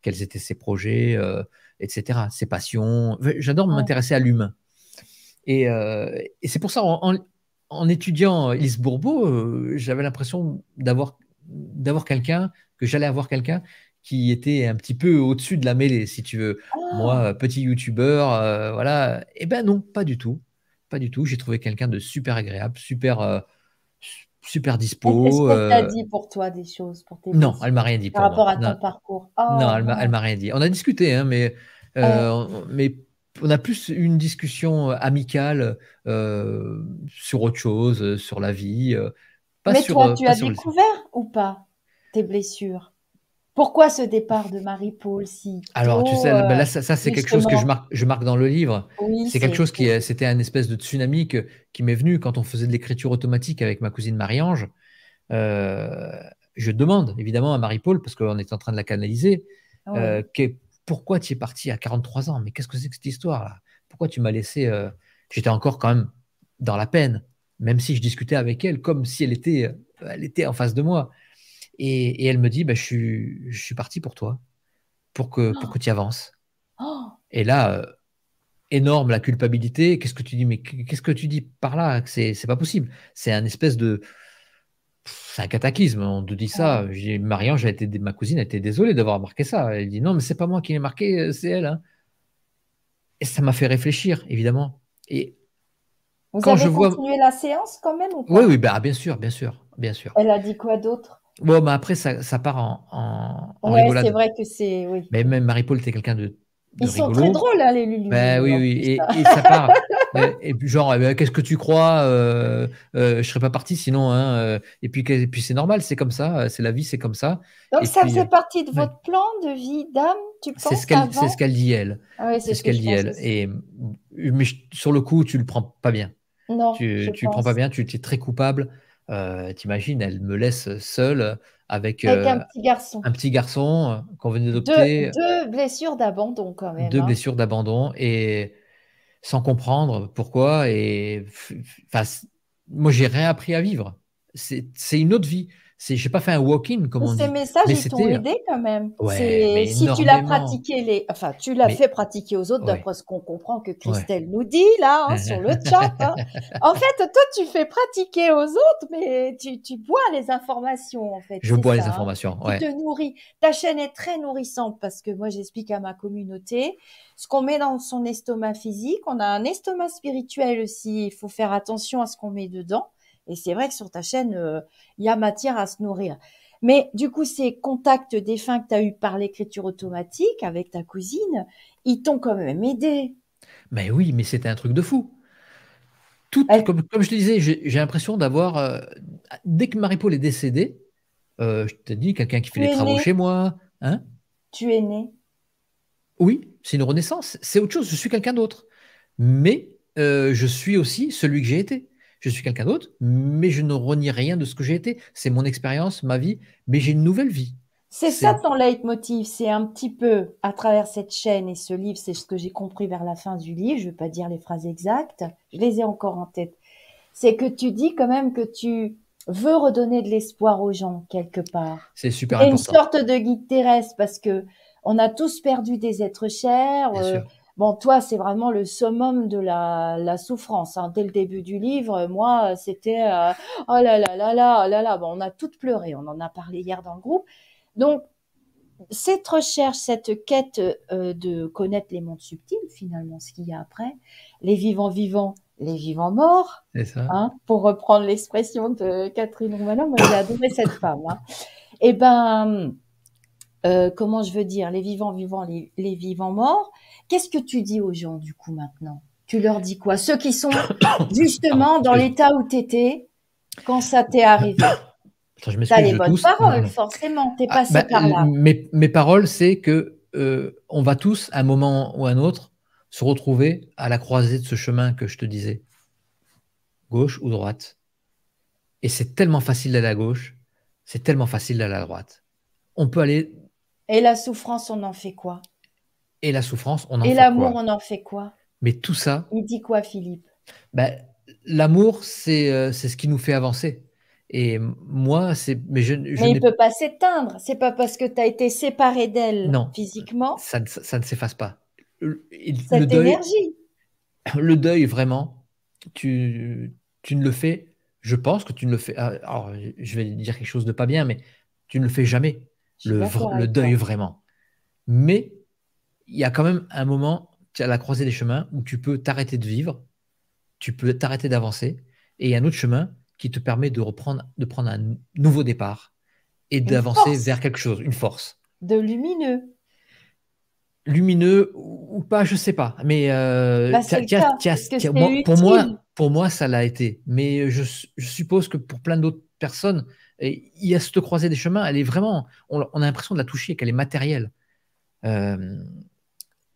quels étaient ses projets, euh, etc. Ses passions. J'adore m'intéresser à l'humain. Et, c'est pour ça, en, étudiant Elise Bourbeau, j'avais l'impression d'avoir d'avoir quelqu'un, que j'allais avoir quelqu'un qui était un petit peu au-dessus de la mêlée, si tu veux. Moi, ah. petit youtubeur, euh, voilà. Eh ben non, pas du tout. Pas du tout. J'ai trouvé quelqu'un de super agréable, super, euh, super dispo. Est-ce qu'elle t'a euh. dit pour toi des choses pour tes Non, elle m'a rien dit. Par rapport à ton parcours. Non, oh elle m'a, m'a rien dit. On a discuté, hein, mais, on, mais on a plus une discussion amicale sur autre chose, sur la vie. mais toi, tu as découvert ou pas tes blessures pourquoi ce départ de Marie-Paul si Alors, tu sais, ben là, euh, ça, c'est quelque chose que je marque, je marque dans le livre. c'est quelque chose qui c'était un espèce de tsunami qui m'est venu quand on faisait de l'écriture automatique avec ma cousine Marie-Ange. Euh, je demande évidemment à Marie-Paul, parce qu'on est en train de la canaliser, ah euh, pourquoi tu es parti à 43 ans Mais qu'est-ce que c'est que cette histoire-là Pourquoi tu m'as laissé J'étais encore quand même dans la peine, même si je discutais avec elle comme si elle était, elle était en face de moi. Et, elle me dit, bah, je, suis, je suis partie pour toi, pour que, pour que oh. tu avances. Oh. Et là, euh, énorme la culpabilité. Qu'est-ce que tu dis Mais qu'est-ce que tu dis par là C'est pas possible. C'est un espèce de. C'est un cataclysme. On te dit ça. J'ai Marianne, j'ai été ma cousine a été désolée d'avoir marqué ça. Elle dit non, mais c'est pas moi qui l'ai marqué, euh, c'est elle. Hein. Et ça m'a fait réfléchir, évidemment. Et Vous quand avez continué la séance quand même ou pas Oui, oui, bah, bien sûr, bien sûr, bien sûr. Elle a dit quoi d'autre Bon, mais après, ça, part en, en, C'est vrai que c'est. Mais même Marie-Paul, t'es quelqu'un de, de. Ils sont très drôles, hein, les Lulu. Ben oui, oui. Et, ça part. et puis, genre, eh ben, qu'est-ce que tu crois euh, euh, Je serais pas parti sinon. Hein, euh. Et puis, puis c'est normal, c'est comme ça. Euh, c'est la vie, c'est comme ça. Donc, ça faisait partie de votre plan de vie d'âme, tu penses C'est ce qu'elle dit, elle. Ah c'est ce, qu'elle dit, elle. Et, mais sur le coup, tu le prends pas bien. Non. Tu, le tu prends pas bien, tu es très coupable. Euh, t'imagines, elle me laisse seule avec, un euh, petit garçon, un petit garçon euh, qu'on venait d'adopter. Deux, blessures d'abandon quand même. Deux hein. blessures d'abandon et sans comprendre pourquoi. Et moi, j'ai rien appris à vivre. C'est une autre vie c'est j'ai pas fait un walk-in comme on Ces dit. messages mais ils t'ont aidé quand même. Euh, ouais, mais si tu l'as pratiqué les enfin tu l'as fait pratiquer aux autres d'après ce qu'on comprend que Christelle nous dit là hein, sur le chat. Hein. En fait toi tu fais pratiquer aux autres mais tu, bois les informations en fait. Je bois les hein. informations. Hein. Tu te nourris. Ta chaîne est très nourrissante parce que moi j'explique à ma communauté ce qu'on met dans son estomac physique, on a un estomac spirituel aussi, il faut faire attention à ce qu'on met dedans. Et c'est vrai que sur ta chaîne, euh, il y a matière à se nourrir. Mais du coup, ces contacts défunts que tu as eu par l'écriture automatique avec ta cousine, ils t'ont quand même aidé. Mais oui, mais c'était un truc de fou. Tout, comme, je te disais, j'ai l'impression d'avoir. Euh, dès que Marie-Paul est décédée, euh, je te dis, quelqu'un qui fait les travaux chez moi. Hein. tu es né. Oui, c'est une renaissance. C'est autre chose. Je suis quelqu'un d'autre. Mais je suis aussi celui que j'ai été je suis quelqu'un d'autre, mais je ne renie rien de ce que j'ai été. C'est mon expérience, ma vie, mais j'ai une nouvelle vie. C'est ça ton leitmotiv, c'est un petit peu à travers cette chaîne et ce livre, c'est ce que j'ai compris vers la fin du livre, je ne vais pas dire les phrases exactes, je les ai encore en tête. C'est que tu dis quand même que tu veux redonner de l'espoir aux gens quelque part. C'est super important. une sorte de guide terrestre parce que on a tous perdu des êtres chers, euh, Bon, toi, c'est vraiment le summum de la, souffrance. Hein. Dès le début du livre, moi, c'était euh, oh là là là là oh là là. on a toutes pleuré. On en a parlé hier dans le groupe. Donc, cette recherche, cette quête euh, de connaître les mondes subtils, finalement, ce qu'il y a après, les vivants vivants, les vivants morts, hein, pour reprendre l'expression de Catherine Roumanoff, moi j'ai adoré cette femme. Hein. Eh ben, euh, comment je veux dire, les vivants vivants, les, vivants morts. Qu'est-ce que tu dis aux gens du coup maintenant Tu leur dis quoi Ceux qui sont justement dans l'état où tu étais quand ça t'est arrivé Attends, les bonnes paroles, forcément, t'es ah, passé bah, par là. Mes, paroles, c'est que euh, on va tous, à un moment ou à un autre, se retrouver à la croisée de ce chemin que je te disais, gauche ou droite. Et c'est tellement facile d'aller à gauche, c'est tellement facile d'aller à droite. On peut aller et la souffrance, on en fait quoi Et la souffrance, on en fait quoi Et l'amour, on en fait quoi Mais tout ça. Il dit quoi, Philippe ben, L'amour, euh, c'est ce qui nous fait avancer. Et moi, c'est. Mais, je, il ne peut pas s'éteindre. C'est pas parce que tu as été séparé d'elle physiquement. Ça, ne, ça ne s'efface pas. Cette énergie. Le deuil, vraiment, tu, tu ne le fais. Je pense que tu ne le fais. Ah, alors, je vais dire quelque chose de pas bien, mais tu ne le fais jamais le, deuil vraiment. Mais il y a quand même un moment à la croisée des chemins où tu peux t'arrêter de vivre, tu peux t'arrêter d'avancer, et il y a un autre chemin qui te permet de reprendre, de prendre un nouveau départ et d'avancer vers quelque chose, une force. De lumineux. Lumineux ou pas, je sais pas. Mais euh, bah, pour moi, pour moi, ça l'a été. Mais je suppose que pour plein d'autres personnes, il y a cette croisée des chemins, elle est vraiment, on, a l'impression de la toucher, qu'elle est matérielle. Euh,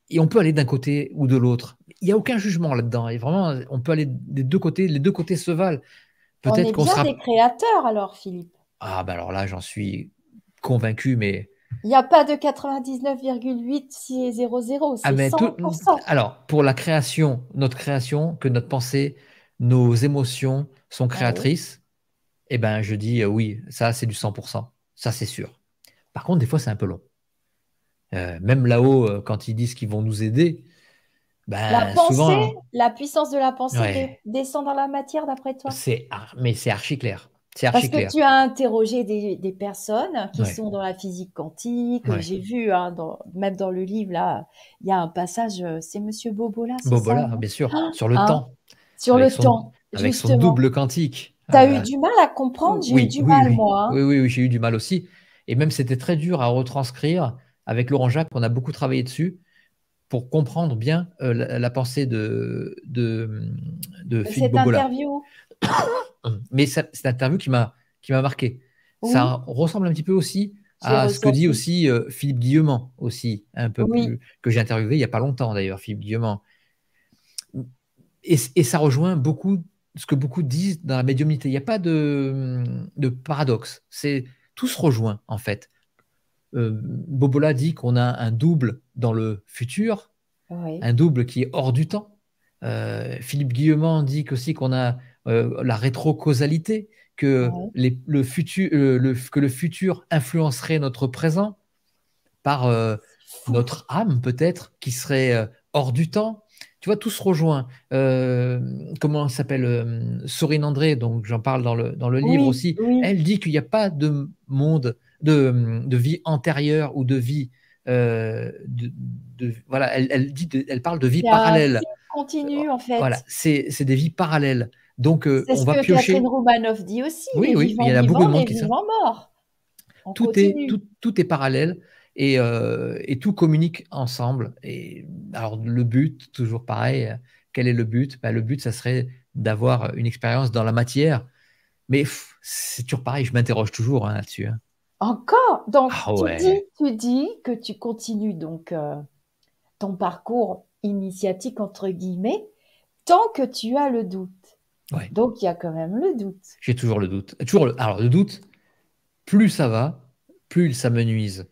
et on peut aller d'un côté ou de l'autre. Il n'y a aucun jugement là-dedans. Et vraiment, on peut aller des deux côtés. Les deux côtés se valent. Peut-être qu'on des créateurs alors, Philippe. Ah ben alors là, j'en suis convaincu, mais. Il n'y a pas de 99,8600, c'est 100%. Ah, alors, pour la création, notre création, que notre pensée, nos émotions sont ah créatrices, eh ben, je dis euh, oui, ça c'est du 100%, ça c'est sûr. Par contre, des fois, c'est un peu long. Euh, même là-haut, euh, quand ils disent qu'ils vont nous aider, ben, la hein. la puissance de la pensée descend dans la matière, d'après toi C'est mais c'est archi clair. Parce que tu as interrogé des, personnes qui sont dans la physique quantique. J'ai vu, hein, même dans le livre, là, il y a un passage, c'est Monsieur Bobola. Bobola, bien sûr, ah sur le ah, temps. Sur le temps. Avec son double quantique. Tu as eu euh, du mal à comprendre, j'ai eu du mal, moi. Hein. Oui, oui, j'ai eu du mal aussi. Et même, c'était très dur à retranscrire. Avec Laurent Jacques, on a beaucoup travaillé dessus pour comprendre bien euh, la, pensée de, de, de Philippe cette interview. Mais ça, cette interview qui m'a marqué. Ça ressemble un petit peu aussi à ce que dit aussi euh, Philippe Guillemant, aussi, un peu plus, que j'ai interviewé il n'y a pas longtemps d'ailleurs, Philippe Guillemant. Et, et, ça rejoint beaucoup ce que beaucoup disent dans la médiumnité. Il n'y a pas hum, de, paradoxe. C'est tout se rejoint en fait. Euh, Bobola dit qu'on a un double dans le futur, un double qui est hors du temps. Euh, Philippe Guillemant dit aussi qu'on a euh, la rétrocausalité, que, que le futur influencerait notre présent par notre âme peut-être qui serait hors du temps tu vois, tout se rejoint. Euh, comment s'appelle Sorin euh, Sorine André, donc j'en parle dans le, dans le livre aussi. Elle dit qu'il n'y a pas de monde, de, de, vie antérieure ou de vie. Euh, de, voilà, elle, elle dit elle parle de vie parallèle. Continue en fait. Voilà, c'est des vies parallèles. Donc on ce que piocher. Catherine dit aussi. Oui, oui, il y a beaucoup de monde qui sont morts. Tout est, tout, tout est parallèle. Euh, et, tout communique ensemble. Et alors le but, toujours pareil, euh, quel est le but ben, Le but, ça serait d'avoir une expérience dans la matière. Mais c'est toujours pareil, je m'interroge toujours hein, là-dessus. Hein. Encore Donc ah tu, dis, que tu continues donc euh, ton parcours initiatique entre guillemets tant que tu as le doute. Donc il y a quand même le doute. J'ai toujours le doute. Toujours Alors le doute, plus ça va, plus il s'amenuise.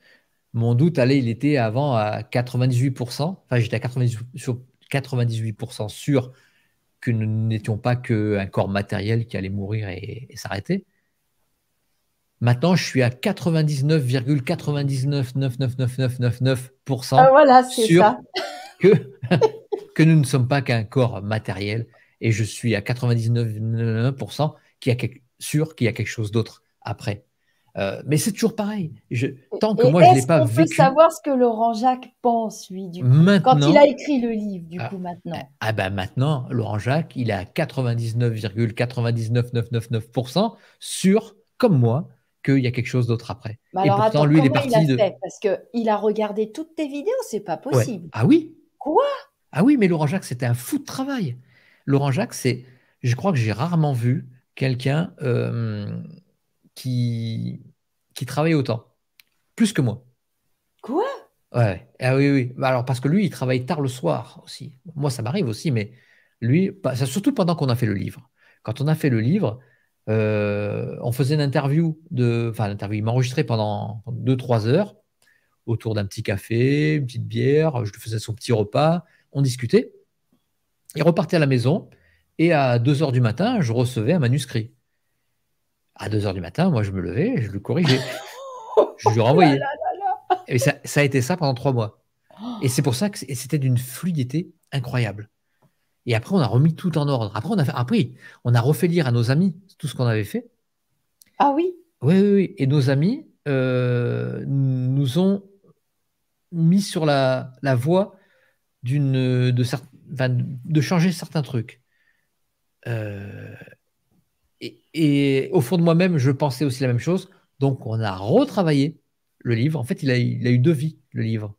Mon doute, allez, il était avant à 98%. Enfin, j'étais à 98%, sûr que nous n'étions pas qu'un corps matériel qui allait mourir et, s'arrêter. Maintenant, je suis à 99,99999999% ah, voilà, sûr que, nous ne sommes pas qu'un corps matériel et je suis à 99% sûr qu'il y a quelque chose d'autre après. Euh, mais c'est toujours pareil. Je, tant que moi, je n'ai l'ai pas vécu. Est-ce peut savoir ce que Laurent Jacques pense, lui, du coup, quand il a écrit le livre, du ah, coup, maintenant Ah ben maintenant, Laurent Jacques, il est à 99,99999% sûr, comme moi, qu'il y a quelque chose d'autre après. Bah et alors, pourtant, attends, lui, il est parti il a fait Parce qu'il a regardé toutes tes vidéos, c'est pas possible. Ah oui Quoi Ah oui, mais Laurent Jacques, c'était un fou de travail. Laurent Jacques, c'est... Je crois que j'ai rarement vu quelqu'un... Euh qui, qui travaille autant, plus que moi. Quoi Ouais, ah oui, oui. Bah, alors, parce que lui, il travaille tard le soir aussi. Moi, ça m'arrive aussi, mais lui, bah, surtout pendant qu'on a fait le livre. Quand on a fait le livre, euh, on faisait une interview de. Enfin, l'interview, il m'enregistrait pendant 2-3 heures autour d'un petit café, une petite bière. Je lui faisais son petit repas. On discutait. Il repartait à la maison et à 2 heures du matin, je recevais un manuscrit à 2 h du matin, moi, je me levais, je le corrigeais. je lui renvoyais. Oh Et ça, a été ça pendant trois mois. Et c'est pour ça que c'était d'une fluidité incroyable. Et après, on a remis tout en ordre. Après, on a, après, on a refait lire à nos amis tout ce qu'on avait fait. Ah oui Oui, oui, oui. Et nos amis euh, nous ont mis sur la, voie d'une, de, de changer certains trucs. Euh, et, au fond de moi-même, je pensais aussi la même chose. Donc, on a retravaillé le livre. En fait, il a, eu deux vies, le livre.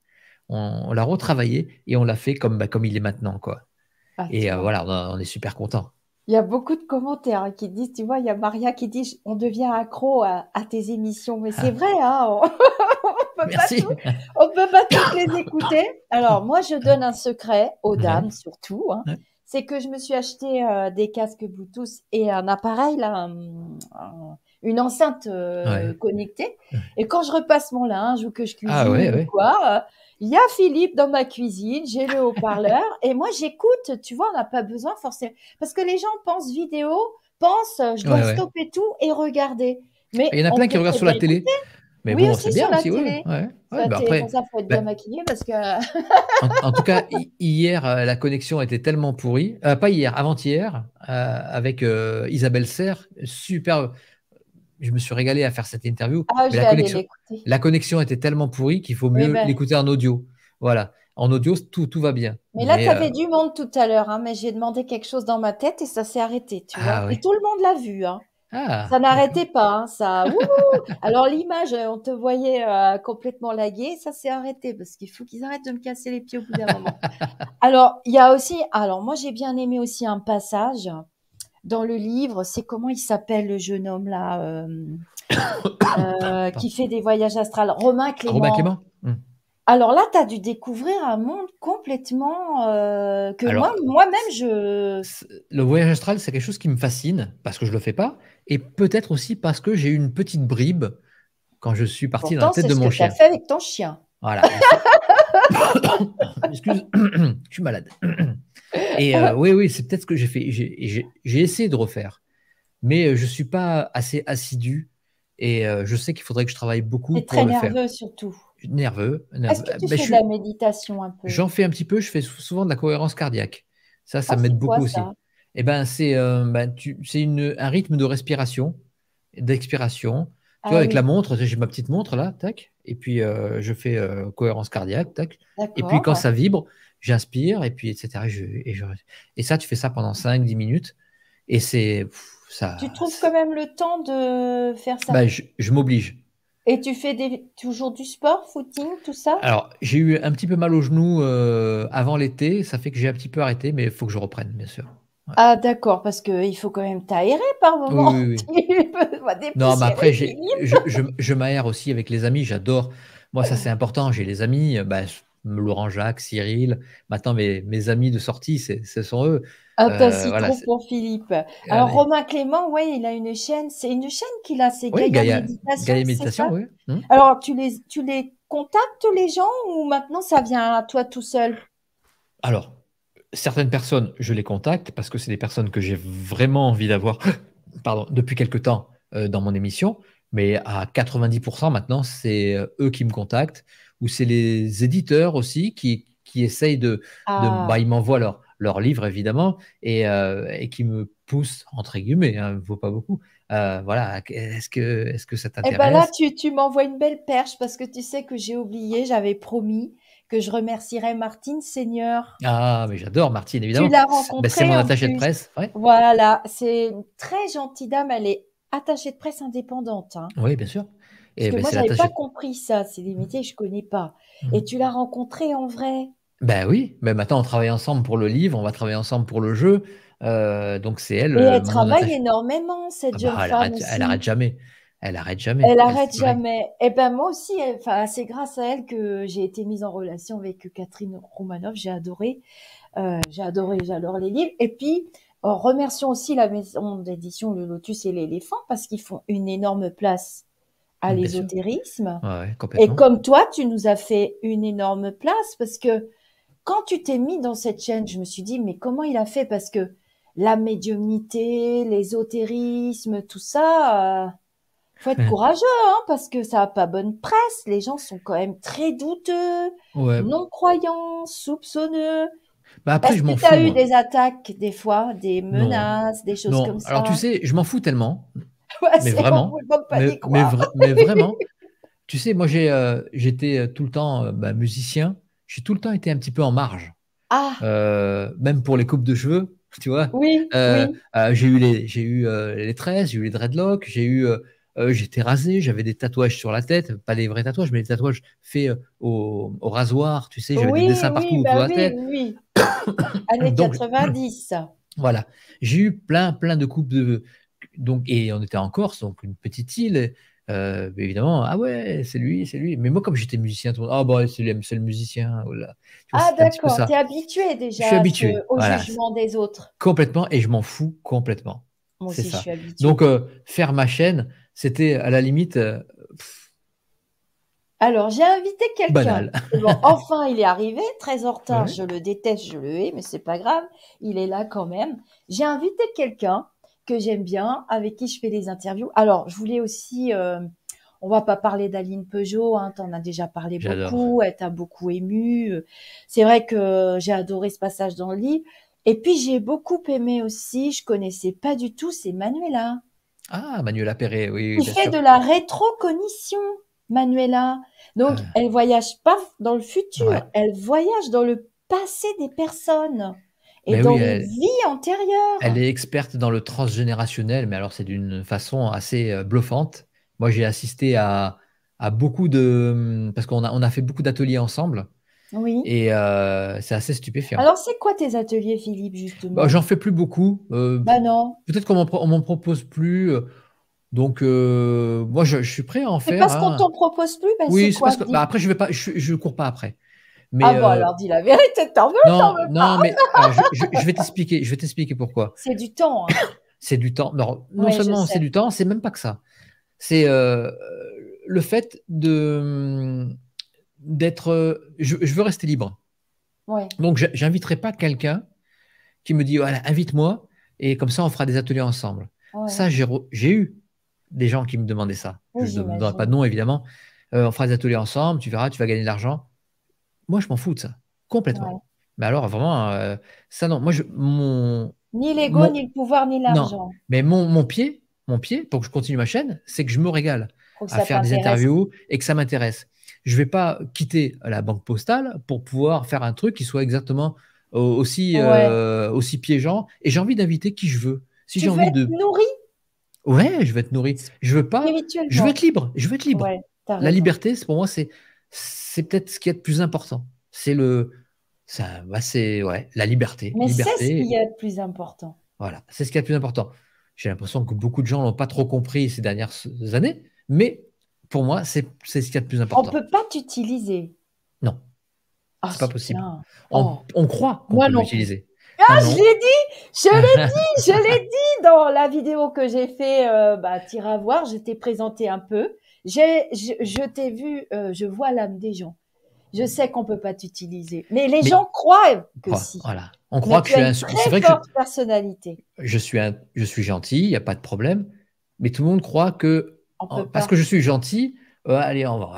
On, l'a retravaillé et on l'a fait comme, bah, il est maintenant. quoi. Ah, et euh, voilà, on, est super content. Il y a beaucoup de commentaires qui disent, tu vois, il y a Maria qui dit, on devient accro à, tes émissions. Mais c'est vrai, hein, on... ne peut, peut pas toutes les écouter. Alors, moi, je donne un secret aux dames, surtout. Hein c'est que je me suis acheté euh, des casques Bluetooth et un appareil, là, une enceinte euh, connectée. Et quand je repasse mon linge ou que je cuisine ah quoi, il y a Philippe dans ma cuisine, j'ai le haut-parleur et moi j'écoute. Tu vois, on n'a pas besoin forcément parce que les gens pensent vidéo, pensent je dois stopper tout et regarder. Mais il y en a plein qui regardent sur la télé. Mais bon, c'est bien aussi, oui. Bah, après, faut être bah bien maquillé parce que. en, tout cas, hier, euh, la connexion était tellement pourrie. Euh, pas hier, avant-hier, euh, avec Isabelle Serre. Super. Je me suis régalé à faire cette interview. Ah, la, connexion, la connexion était tellement pourrie qu'il faut eh mieux ben. l'écouter en audio. Voilà. En audio, tout, va bien. Mais là, tu avais du monde tout à l'heure, hein, mais j'ai demandé quelque chose dans ma tête et ça s'est arrêté. Tu ah vois Et tout le monde l'a vu. Hein. Ah, ça n'arrêtait pas, hein, ça. Alors l'image, euh, on te voyait euh, complètement lagué, ça s'est arrêté parce qu'il faut qu'ils arrêtent de me casser les pieds au bout d'un moment. Alors il y a aussi, alors moi j'ai bien aimé aussi un passage dans le livre, c'est comment il s'appelle le jeune homme là euh, qui fait des voyages astrales, Romain Clément. Romain Clément. Hmm. Alors là, tu as dû découvrir un monde complètement que moi, moi-même, je... Le voyage astral, c'est quelque chose qui me fascine, parce que je ne le fais pas, et peut-être aussi parce que j'ai eu une petite bribe quand je suis parti dans la tête de mon chien. C'est ce que fait avec ton chien. Voilà. Excuse, je suis malade. Et euh, oui, oui, c'est peut-être ce que j'ai fait. J'ai essayé de refaire, mais euh, je ne suis pas assez assidu et euh, je sais qu'il faudrait que je travaille beaucoup pour très le nerveux faire. surtout. Nerveux. nerveux. Est-ce ben, fais de la méditation un peu J'en fais un petit peu. Je fais souvent de la cohérence cardiaque. Ça, ça ah, m'aide beaucoup aussi. Eh ben, c'est euh, ben, un rythme de respiration, d'expiration. Ah avec la montre, j'ai ma petite montre là, tac, et puis euh, je fais euh, cohérence cardiaque, tac. Et puis quand ça vibre, j'inspire, et puis etc. Et, ça, tu fais ça pendant 5-10 minutes, et c'est. Ça, tu trouves quand même le temps de faire ça ben, Je, m'oblige. Et tu fais toujours du sport, footing, tout ça Alors, j'ai eu un petit peu mal au genou avant l'été, ça fait que j'ai un petit peu arrêté, mais il faut que je reprenne, bien sûr. Ah d'accord, parce qu'il faut quand même t'aérer par moment. non, mais après, je, je, m'aère aussi avec les amis, j'adore. Moi, ça c'est important, j'ai les amis, euh, bah, Laurent Jacques, Cyril, maintenant mes, mes amis de sortie, ce sont eux. Ah, t'as euh, pour Philippe. Alors, Romain Clément, oui, il a une chaîne, c'est une chaîne qu'il a, c'est oui, Gaïa, Méditation. Gaïa Méditation, oui. Hmm. Alors, tu les, tu les contactes les gens ou maintenant ça vient à toi tout seul Alors, certaines personnes, je les contacte parce que c'est des personnes que j'ai vraiment envie d'avoir pardon, depuis quelque temps euh, dans mon émission, mais à 90% maintenant, c'est euh, eux qui me contactent ou c'est les éditeurs aussi qui, qui essayent de. Ah. bah, ils m'envoient leurs leur livres, évidemment, euh, et, qui me poussent, entre guillemets, ne hein, vaut pas beaucoup. voilà, est-ce que, est -ce que ça eh ben t'intéresse là, tu, tu m'envoies une belle perche parce que tu sais que j'ai oublié, j'avais promis que je remercierais Martine Seigneur. Ah, mais j'adore Martine, évidemment. Tu l'as bah, rencontrée. c'est mon attachée de presse. Voilà, c'est une très gentille dame. Elle est attachée de presse indépendante. Hein. Oui, bien sûr. Et eh Parce que ben, moi, je n'avais pas compris ça. C'est limité, je ne connais pas. Mmh. Et tu l'as rencontrée en vrai. Ben oui, mais bah, maintenant on travaille ensemble pour le livre, on va travailler ensemble pour le jeu. Euh, donc c'est elle. Et elle euh, travaille énormément, cette ah jeune femme. Elle arrête jamais elle arrête jamais. Elle, ah, arrête jamais. Et eh ben moi aussi, enfin c'est grâce à elle que j'ai été mise en relation avec Catherine Roumanoff. J'ai adoré, euh, j'ai adoré, j'adore les livres. Et puis remercions aussi la maison d'édition Le Lotus et l'éléphant parce qu'ils font une énorme place à l'ésotérisme. et comme toi, tu nous as fait une énorme place parce que quand tu t'es mis dans cette chaîne, je me suis dit mais comment il a fait parce que la médiumnité, l'ésotérisme, tout ça. Euh, faut être courageux, hein, parce que ça n'a pas bonne presse. Les gens sont quand même très douteux, non-croyants, soupçonneux. Bah après, je que m'en fous. Tu as eu des attaques, des fois, des menaces, des choses comme ça. Alors, tu sais, je m'en fous tellement. mais, vraiment, mais, vraiment. tu sais, moi, j'ai, euh, j'étais euh, tout le temps euh, bah, musicien. J'ai tout le temps été un petit peu en marge. Ah. même pour les coupes de cheveux, tu vois. Oui. oui. j'ai eu les, j'ai eu les tresses, j'ai eu les dreadlocks, j'ai eu euh, j'étais rasé, j'avais des tatouages sur la tête, pas des vrais tatouages, mais des tatouages faits euh, au, rasoir, tu sais, j'avais oui, des dessins partout bah oui, tête. Oui, Années 90. Voilà. J'ai eu plein, plein de coupes de. Donc, et on était en Corse, donc une petite île. Euh, évidemment, ah ouais, c'est lui, c'est lui. Mais moi, comme j'étais musicien, tout le monde, ah bah, c'est le musicien. Oh ah d'accord, t'es habitué déjà au jugement des autres. Complètement, et je m'en fous complètement. Moi aussi, ça. je suis habitué. Donc, faire ma chaîne, c'était à la limite. Euh, Alors, j'ai invité quelqu'un. enfin, il est arrivé, très en retard. Je le déteste, je le hais, mais c'est pas grave. Il est là quand même. J'ai invité quelqu'un que j'aime bien, avec qui je fais des interviews. Alors, je voulais aussi. Euh, on va pas parler d'Aline Peugeot, hein, tu en as déjà parlé beaucoup, elle t'a beaucoup ému. C'est vrai que j'ai adoré ce passage dans le livre. Et puis j'ai beaucoup aimé aussi, je connaissais pas du tout, c'est Manuela. Ah, Manuela Perret, oui. Qui fait de la rétrocognition, Manuela. Donc, ah. elle voyage pas dans le futur, elle voyage dans le passé des personnes et dans les vies antérieures. Elle est experte dans le transgénérationnel, mais alors c'est d'une façon assez euh, bluffante. Moi, j'ai assisté à, à, beaucoup de... Hum, parce qu'on a, on a fait beaucoup d'ateliers ensemble. Oui. Et euh, c'est assez stupéfiant. Alors, c'est quoi tes ateliers, Philippe, justement bah, J'en fais plus beaucoup. Euh, bah non. Peut-être qu'on ne m'en propose plus. Euh, donc, euh, moi, je, suis prêt à en c'est faire. Parce qu'on qu'on hein. t'en propose plus ben, Oui, c'est, parce que, bah, après, je vais pas, je, cours pas après. Mais, ah bon, alors dis la vérité, t'en veux Non, veux non mais je, vais t'expliquer, je vais t'expliquer pourquoi. C'est du temps. Hein. C'est du temps. Non, non seulement c'est du temps, c'est même pas que ça. C'est le fait de d'être. Euh, je, veux rester libre. Ouais. Donc, j'inviterai pas quelqu'un qui me dit voilà, invite-moi et comme ça, on fera des ateliers ensemble. Ça, j'ai eu des gens qui me demandaient ça. je ne donnerai pas de nom, évidemment. Euh, on fera des ateliers ensemble, tu verras, tu vas gagner de l'argent. Moi, je m'en fous de ça, complètement. Mais alors, vraiment, euh, ça, non. Moi, je, mon. Ni l'ego, ni le pouvoir, ni l'argent. Mais mon, pied, mon pied, pour que je continue ma chaîne, c'est que je me régale à faire des interviews et que ça m'intéresse je ne vais pas quitter la banque postale pour pouvoir faire un truc qui soit exactement euh, aussi, euh, aussi piégeant. Et j'ai envie d'inviter qui je veux. Si j'ai envie être de. nourri Ouais, je veux être nourri. Je veux pas. Je veux être libre. Je veux être libre. la liberté, pour moi, c'est c'est peut-être ce qui est le plus important. C'est le. Ça, bah, c'est ouais, la liberté. Mais c'est ce qui est le plus important. Voilà, c'est ce qui est le plus important. J'ai l'impression que beaucoup de gens l'ont pas trop compris ces dernières années, mais pour moi, c'est ce qu'il y a de plus important. On peut pas t'utiliser. Non. Ah, c'est pas possible. Oh. On, croit qu'on peut l'utiliser. Ah, ah je l'ai dit, je l'ai dit, je l'ai dit dans la vidéo que j'ai fait. Euh, bah, tire à voir, je t'ai présenté un peu. je, t'ai vu, euh, je vois l'âme des gens. Je sais qu'on peut pas t'utiliser, mais les gens croient que si. Voilà, on croit que as une très forte personnalité. Je suis, un, je suis gentil, il n'y a pas de problème, mais tout le monde croit que Oh, parce que je suis gentil, euh, allez, on va,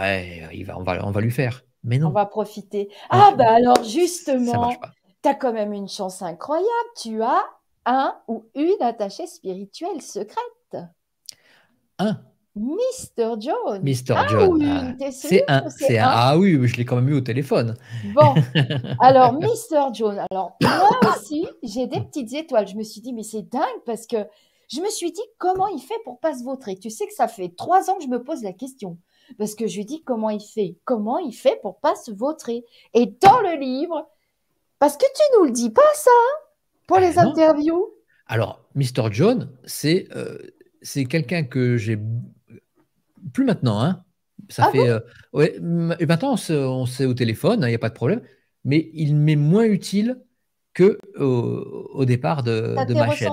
on, va, on va lui faire. Mais non. On va profiter. Ah, bah alors justement, tu as quand même une chance incroyable. Tu as un ou une attachée spirituelle secrète. Un. Mr. John. Mr. Ah, ah, ah, Oui, c'est un, c'est un. Ah oui, je l'ai quand même eu au téléphone. Bon, alors Mr. John. Alors moi aussi, j'ai des petites étoiles. Je me suis dit, mais c'est dingue parce que je me suis dit comment il fait pour pas se vautrer. Tu sais que ça fait trois ans que je me pose la question parce que je lui dis comment il fait, comment il fait pour pas se vautrer. Et dans le livre, parce que tu nous le dis pas ça hein, pour ah les interviews. Alors, Mr. John, euh, c'est quelqu'un que j'ai plus maintenant. Hein. Ça ah fait. Euh, ouais, et maintenant, on sait au téléphone, il hein, n'y a pas de problème. Mais il m'est moins utile que au, départ de, ma chaîne.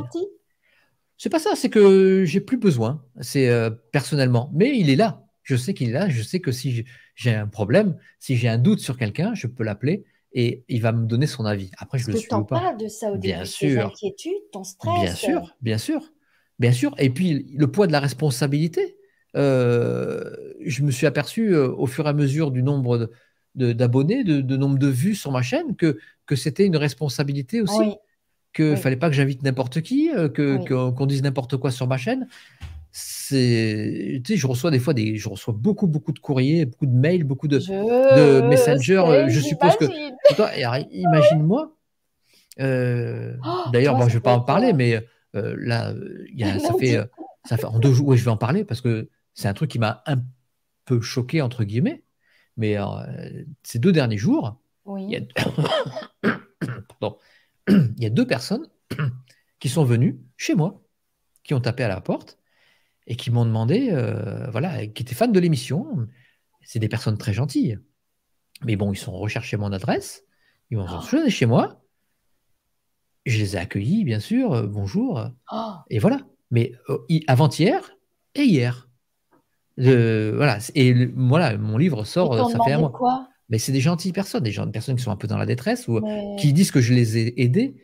C'est pas ça, c'est que j'ai plus besoin, c'est euh, personnellement. Mais il est là. Je sais qu'il est là. Je sais que si j'ai un problème, si j'ai un doute sur quelqu'un, je peux l'appeler et il va me donner son avis. Après, je ne le suis pas. de ça au bien sûr. Tes inquiétudes, ton stress. Bien sûr, bien sûr, bien sûr. Et puis le poids de la responsabilité. Euh, je me suis aperçu euh, au fur et à mesure du nombre d'abonnés, de, nombre de vues sur ma chaîne, que, que c'était une responsabilité aussi qu'il ne fallait pas que j'invite n'importe qui, euh, qu'on, dise n'importe quoi sur ma chaîne. C'est, tu sais, je reçois des fois des, je reçois beaucoup, beaucoup de courriers, beaucoup de mails, beaucoup de, de messengers. Euh, je suppose que, imagine-moi. Euh, oh, d'ailleurs, moi, je ne vais pas en parler, mais là, ça, fait, ça fait en deux jours. Oui, je vais en parler parce que c'est un truc qui m'a un peu choqué entre guillemets. Mais ces deux derniers jours, y a, pardon, il y a deux personnes qui sont venues chez moi, qui ont tapé à la porte et qui m'ont demandé, euh, voilà, qui étaient fans de l'émission. C'est des personnes très gentilles. Mais bon, ils sont recherchés mon adresse, ils m'ont oh. chez moi. Je les ai accueillis, bien sûr, euh, bonjour. Ah. Et voilà. Mais euh, avant-hier et hier. voilà. Et voilà, mon livre sort, ça fait un mois mais c'est des gentilles personnes, des gens, personnes qui sont un peu dans la détresse ou qui disent que je les ai aidés.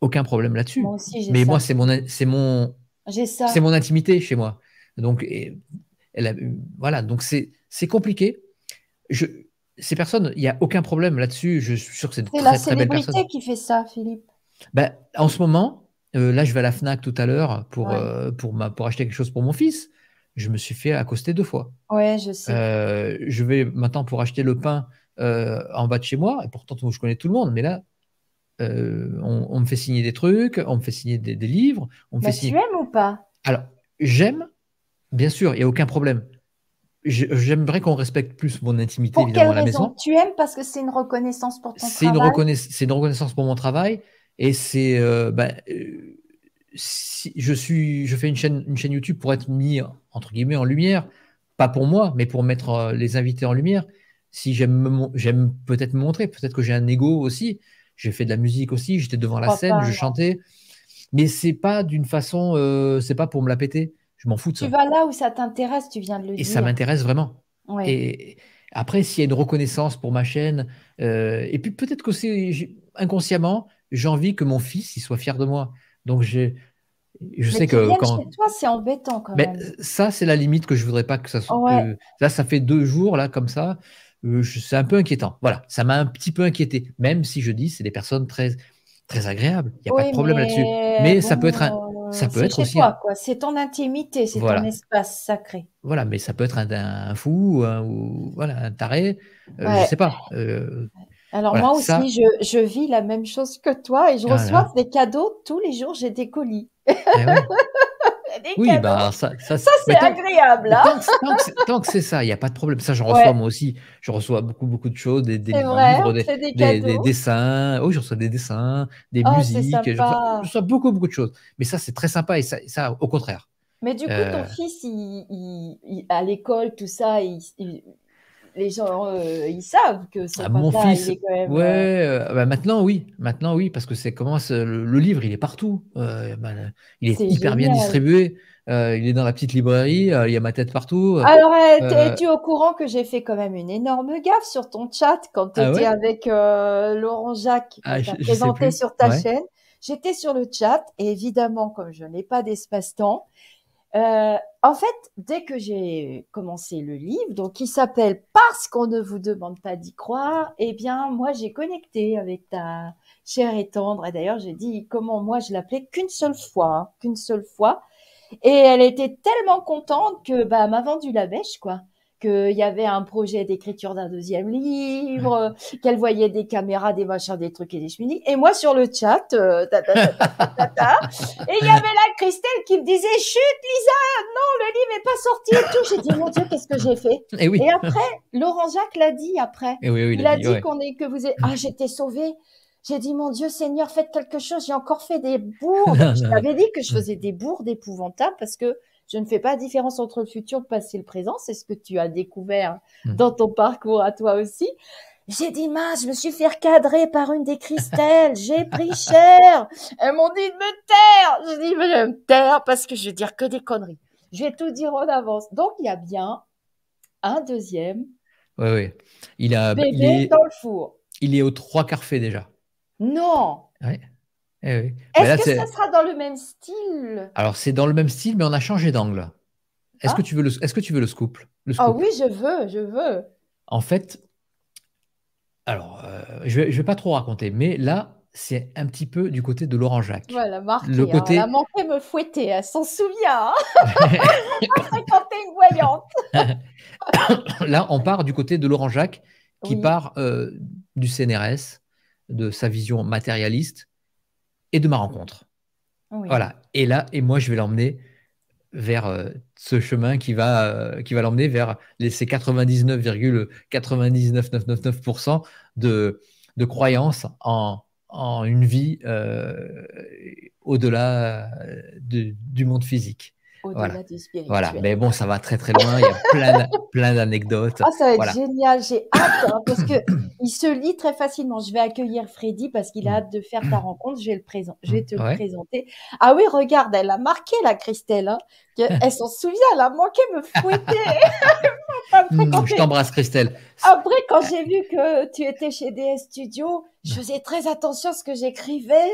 Aucun problème là-dessus. Moi aussi, mais ça. moi, c'est mon, c'est mon, c'est mon intimité chez moi. Donc, elle voilà. Donc c'est, compliqué. Je, ces personnes, il n'y a aucun problème là-dessus. Je suis sûr que c'est très, la très qui fait ça, Philippe. Ben, en ce moment, euh, là, je vais à la Fnac tout à l'heure pour, euh, pour, pour acheter quelque chose pour mon fils je me suis fait accoster deux fois. Ouais, je sais. Euh, je vais maintenant pour acheter le pain euh, en bas de chez moi, et pourtant je connais tout le monde, mais là, euh, on, me fait signer des trucs, on me fait signer des, livres, on bah, fait signer... Tu aimes ou pas Alors, j'aime, bien sûr, il n'y a aucun problème. J'aimerais qu'on respecte plus mon intimité évidemment à la maison. Tu aimes parce que c'est une reconnaissance pour ton travail. Une c'est une reconnaissance pour mon travail et c'est bah, si je suis je fais une chaîne une chaîne YouTube pour être mis entre guillemets, en lumière, pas pour moi, mais pour mettre euh, les invités en lumière. Si j'aime peut-être me montrer, peut-être que j'ai un ego aussi, j'ai fait de la musique aussi, j'étais devant la scène, je chantais, mais c'est pas d'une façon, euh, c'est pas pour me la péter, je m'en fous de ça. Tu vas là où ça t'intéresse, tu viens de le dire. Et ça m'intéresse vraiment. Et après, s'il y a une reconnaissance pour ma chaîne, euh, et puis peut-être que c'est inconsciemment, j'ai envie que mon fils il soit fier de moi. Donc j'ai je sais que quand c'est embêtant quand mais ça c'est la limite que je voudrais pas que ça soit là ça fait deux jours là comme ça euh, c'est un peu inquiétant voilà ça m'a un petit peu inquiété même si je dis c'est des personnes très très agréables il n'y a pas de problème là-dessus mais ça peut être un... ça peut être aussi c'est ton intimité c'est ton espace sacré voilà mais ça peut être un, fou un, ou voilà un taré euh, je ne je sais pas euh, alors moi aussi, je, je, vis la même chose que toi et je reçois des cadeaux tous les jours, j'ai des colis. Eh oui, bah, ça, ça, c'est agréable. Hein. tant, que, c'est ça, il n'y a pas de problème. Ça, je reçois moi aussi. Je reçois beaucoup, beaucoup de choses, des, livres, des, dessins. Oui, je reçois des dessins, des oh, musiques. Je reçois, beaucoup, beaucoup de choses. Mais ça, c'est très sympa et ça, au contraire. Mais du coup, ton euh. fils, il, à l'école, tout ça, il, les gens, euh, ils savent que c'est ah, mon est quand même. Ouais, euh, euh, ah, bah, maintenant oui, maintenant oui, parce que c'est commence le, livre, il est partout. Bah, il est, hyper bien distribué. il est dans la petite librairie, il y a ma tête partout. Alors, eh, es-tu au courant que j'ai fait quand même une énorme gaffe sur ton chat quand ah tu étais avec Laurent Jacques, ah, t'a présenté sur ta chaîne J'étais sur le chat et évidemment, comme je n'ai pas d'espace-temps, euh, en fait, dès que j'ai commencé le livre, donc qui s'appelle Parce qu'on ne vous demande pas d'y croire, eh bien, moi, j'ai connecté avec ta chère et tendre. Et d'ailleurs, j'ai dit comment moi je l'appelais qu'une seule fois, hein, qu'une seule fois. Et elle était tellement contente que bah m'a vendu la bêche, quoi qu'il y avait un projet d'écriture d'un deuxième livre, euh, qu'elle voyait des caméras, des machins, des trucs et des cheminées. Et moi sur le chat, et il y avait la Christelle qui me disait chut Lisa, non le livre n'est pas sorti et tout. J'ai dit mon Dieu qu'est-ce que j'ai fait eh et, après Laurent Jacques l'a dit après. Eh il, a dit, est que vous êtes ah j'étais sauvée. J'ai dit, mon Dieu, Seigneur, faites quelque chose. J'ai encore fait des bourdes. je dit que je faisais des bourdes épouvantables parce que je ne fais pas différence entre le futur, le passé et le présent. C'est ce que tu as découvert mhm. dans ton parcours à toi aussi. J'ai dit, mince, je me suis fait recadrer par une des Christelles. j'ai pris cher. Elles m'ont dit de me taire. Je dis, mais je vais me taire parce que je vais dire que des conneries. Je vais tout dire en avance. Donc, il y a bien un deuxième. Oui, oui. Il a. Bah, est, dans le four. Il est aux trois quarts fait déjà. Non. Eh est-ce que ça sera dans le même style Alors, c'est dans le même style, mais on a changé d'angle. Est-ce ah. que, tu veux le... est que tu veux le scoop, Oh oui, je veux, je veux. En fait, alors, euh, je ne vais, pas trop raconter, mais là, c'est un petit peu du côté de Laurent Jacques. Voilà, Le Elle a manqué me fouetter, elle s'en souvient. Quand une voyante. là, on part du côté de Laurent Jacques, qui part euh, du CNRS, de sa vision matérialiste, et de ma rencontre. Voilà. Et là, et moi, je vais l'emmener vers euh, ce chemin qui va, euh, qui va l'emmener vers les, ces 99,9999% de, de croyances en, en une vie euh, au-delà du monde physique voilà. mais bon, ça va très très loin, il y a plein, plein d'anecdotes. Ah, ça va être génial, j'ai hâte, hein, parce que il se lit très facilement. Je vais accueillir Freddy parce qu'il a hâte de faire ta rencontre, je vais, le présent... je te le présenter. Ah oui, regarde, elle a marqué la Christelle, hein, elle s'en souvient, elle a manqué me fouetter. Hmm, je t'embrasse Christelle. Après, quand j'ai vu que tu étais chez DS Studio je faisais très attention à ce que j'écrivais.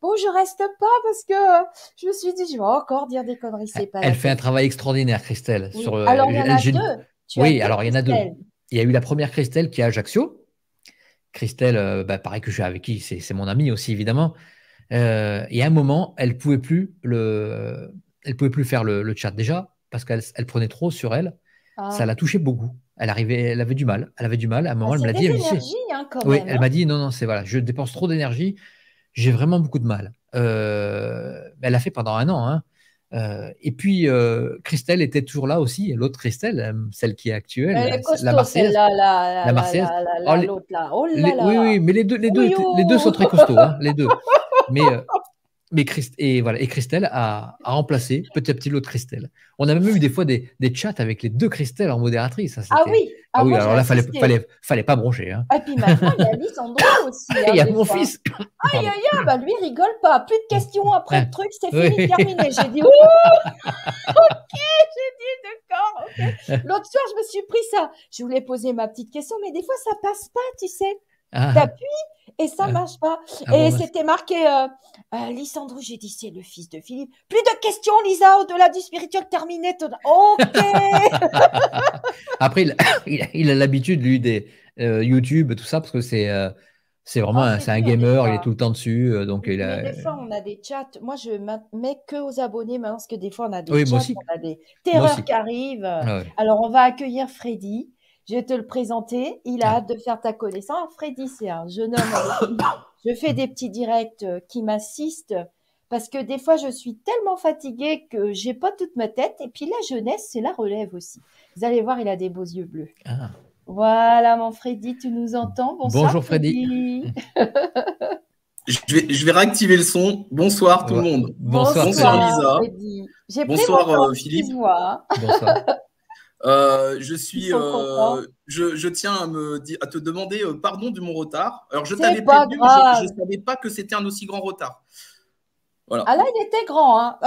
Bon, je reste pas parce que euh, je me suis dit, je vais encore dire des conneries. C'est pas. Elle fait un travail extraordinaire, Christelle. Sur, euh, alors, il y en a deux. oui, alors il y en a deux. Il y a eu la première Christelle qui est à Ajaccio. Christelle, euh, bah, pareil que je suis avec qui, c'est mon amie aussi, évidemment. et à un moment, elle pouvait plus le, elle pouvait plus faire le, chat déjà parce qu'elle elle prenait trop sur elle. Ah. Ça l'a touchée beaucoup. Elle arrivait, elle avait du mal. Elle avait du mal. À un moment, elle me l'a dit. Énergies, oui, elle m'a hein. dit non, non, c'est voilà, je dépense trop d'énergie, j'ai vraiment beaucoup de mal. Euh, elle l'a fait pendant un an. Hein. Euh, et puis euh, Christelle était toujours là aussi, l'autre Christelle, celle qui est actuelle, la Marseillaise. La, Marseillaise. Oh, oh là. là Oui, oui, mais les deux, les deux, oh. les deux sont très costauds, hein, les deux. Mais, mais et voilà, et Christelle a, a, remplacé petit à petit l'autre Christelle. On a même eu des fois des, des chats avec les deux Christelles en modératrice. Ça, ah oui, ah, ah, oui, alors là, il fallait, fallait, fallait pas broncher. Hein. Et ah, puis maintenant, hein, il y a Alice aussi. Il y a mon fils. Aïe, aïe, aïe, bah lui, rigole pas. Plus de questions après le ah. truc, c'est fini, terminé. J'ai dit, ok, j'ai dit, d'accord, quoi. L'autre soir, je me suis pris ça. Je voulais poser ma petite question, mais des fois, ça passe pas, tu sais. D'appui ah. et ça ah. marche pas. Ah et c'était marqué euh, euh j'ai dit c'est le fils de Philippe. Plus de questions, Lisa, au-delà du spirituel terminé. Ok. Après, il, a l'habitude lui des euh, YouTube, tout ça, parce que c'est euh, c'est vraiment c'est un gamer, il est tout le temps dessus. donc il a... Des fois, on a des chats. Moi, je mets que aux abonnés maintenant, parce que des fois, on a des terreurs qui arrivent. Alors, on va accueillir Freddy. Je vais te le présenter. Il a ah. hâte de faire ta connaissance. Freddy, c'est un jeune homme. je fais mm. des petits directs euh, qui m'assistent parce que des fois, je suis tellement fatiguée que j'ai pas toute ma tête. Et puis la jeunesse, c'est la relève aussi. Vous allez voir, il a des beaux yeux bleus. Ah. Voilà, mon Freddy, tu nous entends Bonsoir, Bonjour, Freddy. je, vais, réactiver le son. Bonsoir, tout le monde. Bonsoir, Bonsoir Lisa. Bonsoir, euh, Philippe. Bonsoir. Euh, je suis, euh, je, tiens à me à te demander euh, pardon de mon retard. Alors je t'avais prévenu, je ne savais pas que c'était un aussi grand retard. Voilà. Ah là, il était grand. Hein.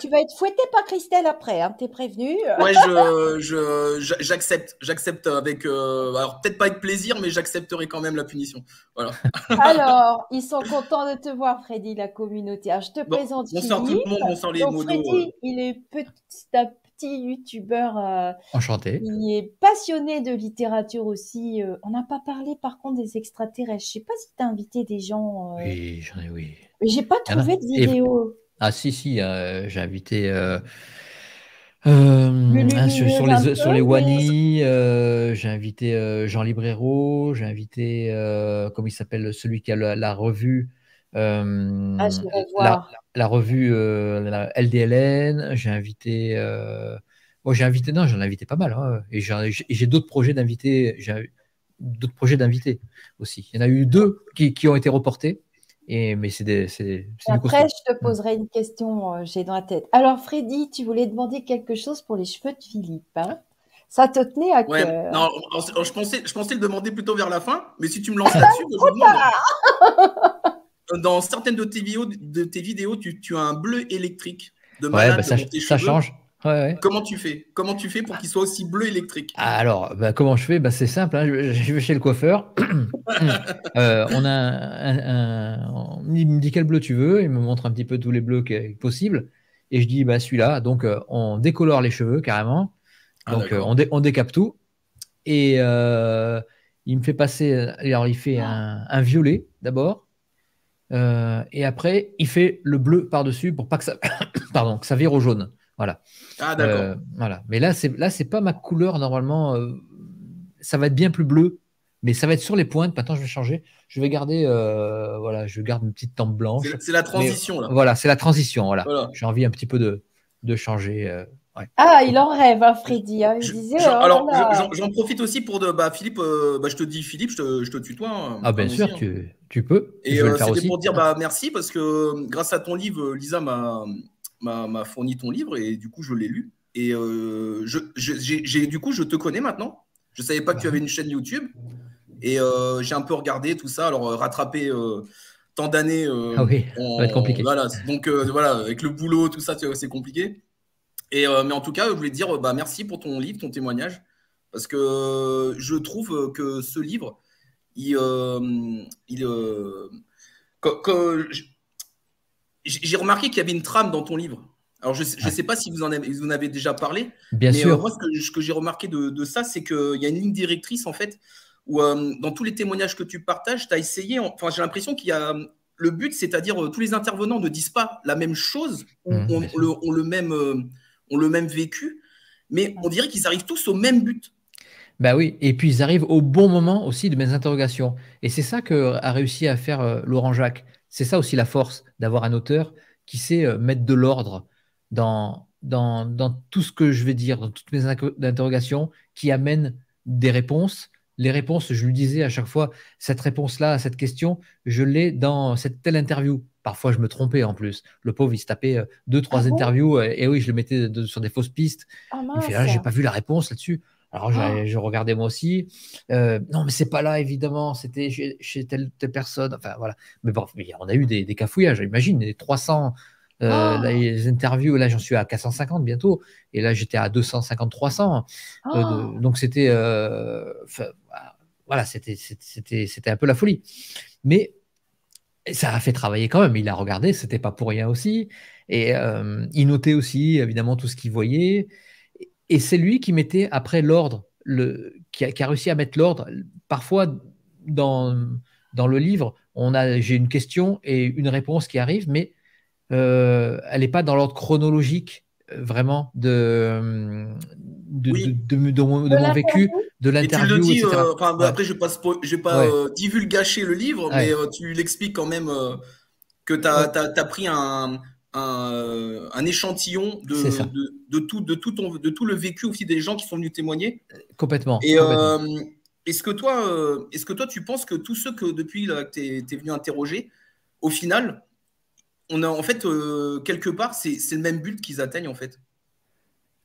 Tu vas être fouetté par Christelle après, hein. Tu es prévenu. Ouais, j'accepte, j'accepte avec, alors peut-être pas avec plaisir, mais j'accepterai quand même la punition. Voilà. alors, ils sont contents de te voir, Freddy, la communauté. je te présente présente. Bonsoir tout le monde, bonsoir les Donc, modos. Freddy, il est petit à petit petit youtubeur euh, enchanté qui est passionné de littérature aussi. Euh, on n'a pas parlé par contre des extraterrestres. Je sais pas si tu as invité des gens. Euh, oui, j'en ai, oui. j'ai pas ah trouvé de vidéo. Ah si si, j'ai invité. Ah, sur, les, sur les Wani, e, j'ai invité Jean Librero, j'ai invité, comment il s'appelle, celui qui a la revue ah, euh, la, revue euh, LDLN, j'ai invité. Euh, oh, j'ai invité, non, j'en ai invité pas mal. Hein, et j'ai d'autres projets d'invités. D'autres projets d'invités aussi. Il y en a eu deux qui, qui ont été reportés. Et, mais c'est des. après, je te poserai une question, euh, j'ai dans la tête. Alors, Freddy, tu voulais demander quelque chose pour les cheveux de Philippe. Hein ça te tenait à ouais, Non, je pensais, je pensais le demander plutôt vers la fin, mais si tu me lances là-dessus, ah, je dans certaines de tes vidéos, de tes vidéos tu, as un bleu électrique de ouais, bah ça, change. Comment tu fais Comment tu fais pour qu'il soit aussi bleu électrique ah, Alors, bah, comment je fais bah, C'est simple, hein. je, vais chez le coiffeur. Euh, on a il me dit quel bleu tu veux, il me montre un petit peu tous les bleus possibles. Et je dis bah, celui-là. Donc, euh, on décolore les cheveux carrément. Ah, Donc, euh, on, on, décape tout. Et il me fait passer. Alors, il fait ah. un, violet d'abord. Euh, et après, il fait le bleu par-dessus pour pas que ça, pardon, ça vire au jaune. Voilà. Ah, d'accord. Euh, voilà. Mais là, c'est là, c'est pas ma couleur normalement. Euh, ça va être bien plus bleu, mais ça va être sur les pointes. Maintenant, je vais changer. Je vais garder, voilà, je garde une petite tempe blanche. C'est la transition là. Voilà, c'est la transition. voilà. J'ai envie un petit peu de, de changer. Ah, il en rêve, hein, Freddy. Hein. Oh alors, j'en profite aussi pour de, bah, Philippe, euh, bah, je te dis Philippe, je te, tutoie. Hein. ah, bien sûr, tu, peux. Et euh, pour dire bah, merci parce que grâce à ton livre, Lisa m'a fourni ton livre et du coup, je l'ai lu. Et euh, j'ai du coup, je te connais maintenant. Je savais pas que tu avais une chaîne YouTube. Et j'ai un peu regardé tout ça. Alors, rattraper tant d'années. ah ça va être compliqué. Voilà, donc voilà, avec le boulot, tout ça, c'est compliqué. Euh, mais en tout cas, je voulais dire euh, bah, merci pour ton livre, ton témoignage, parce que euh, je trouve que ce livre, il. il j'ai remarqué qu'il y avait une trame dans ton livre. Alors, je ne sais pas si vous en, avez, vous en avez déjà parlé. Bien mais sûr. moi, ce que, j'ai remarqué de, ça, c'est qu'il y a une ligne directrice, en fait, où dans tous les témoignages que tu partages, tu as essayé. Enfin, j'ai l'impression qu'il y a. Le but, c'est-à-dire, tous les intervenants ne disent pas la même chose, ou mmh, ont le même ont le même vécu, mais on dirait qu'ils arrivent tous au même but. Ben oui, et puis ils arrivent au bon moment aussi de mes interrogations. Et c'est ça que a réussi à faire euh, Laurent Jacques. C'est ça aussi la force d'avoir un auteur qui sait euh, mettre de l'ordre dans, dans, dans, tout ce que je vais dire, dans toutes mes interrogations, qui amène des réponses. Les réponses, je lui disais à chaque fois, cette réponse-là, cette question, je l'ai dans cette telle interview. Parfois, je me trompais en plus. Le pauvre, il se tapait euh, deux, trois ah interviews. Euh, et, oui, je le mettais sur des fausses pistes. Ah il me fait, ah, j'ai pas vu la réponse là-dessus. Alors, je ah. regardais moi aussi. Euh, non, mais c'est pas là, évidemment. C'était chez, telle, personne. Enfin, voilà. Mais bon, on a eu des, cafouillages. Imagine, les 300 interviews. Là, j'en suis à 450 bientôt. Et là, j'étais à 250, 300. donc, c'était. voilà, c'était un peu la folie. Mais ça a fait travailler quand même. Il a regardé, c'était pas pour rien aussi. Et euh, il notait aussi, évidemment, tout ce qu'il voyait. Et c'est lui qui mettait après l'ordre, qui a, réussi à mettre l'ordre. Parfois, dans, dans le livre, on a, j'ai une question et une réponse qui arrive, mais euh, elle n'est pas dans l'ordre chronologique euh, vraiment de, de, mon vécu, de l'interview. après, je ne pas, je euh, le livre, mais euh, tu l'expliques quand même euh, que tu as, pris un, un, échantillon de, tout, de, tout de tout le vécu aussi des gens qui sont venus témoigner. Complètement. Et, est-ce que, toi, est que toi, tu penses que tous ceux que depuis là, tu es, venu interroger, au final, on a en fait quelque part, c'est le même but qu'ils atteignent en fait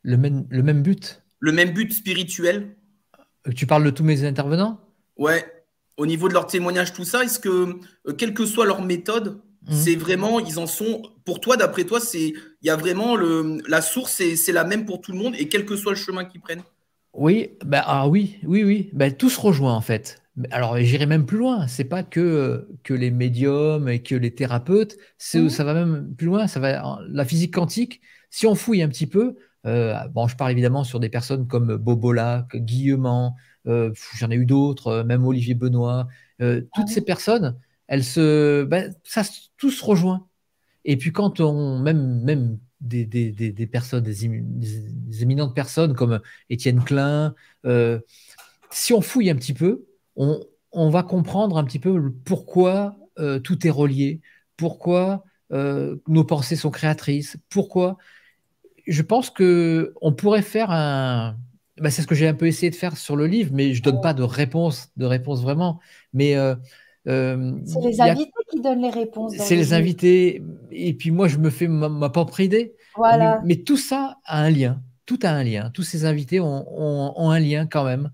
le même, le même but Le même but spirituel. Euh, tu parles de tous mes intervenants Ouais. Au niveau de leur témoignage, tout ça, est-ce que, euh, quelle que soit leur méthode, mhm. c'est vraiment, ils en sont, pour toi, d'après toi, c'est, il y a vraiment le, la source, c'est la même pour tout le monde, et quel que soit le chemin qu'ils prennent Oui, bah, ah oui, oui, oui. Bah, tout se rejoint, en fait. Alors, j'irai même plus loin. C'est pas que, que les médiums et que les thérapeutes. où mhm. Ça va même plus loin. Ça va, la physique quantique, si on fouille un petit peu, euh, je parle évidemment sur des personnes comme Bobola, Guillemant, euh, j'en ai eu d'autres, euh, même Olivier Benoît. toutes ah ces personnes, elles se, ben, ça tout se rejoint. Et puis quand on, même, des, personnes, des, éminentes personnes comme Étienne Klein, si on fouille un petit peu, on, va comprendre un petit peu pourquoi tout est relié, pourquoi nos pensées sont créatrices, pourquoi je pense que on pourrait faire un. Bah, c'est ce que j'ai un peu essayé de faire sur le livre, mais je donne pas de réponse, de réponse vraiment. Mais euh, euh, c'est les invités qui donnent les réponses. C'est les invités, et puis moi je me fais ma, propre idée. Voilà. Mais, tout ça a un lien, tout a un lien. Tous ces invités ont, un lien quand même,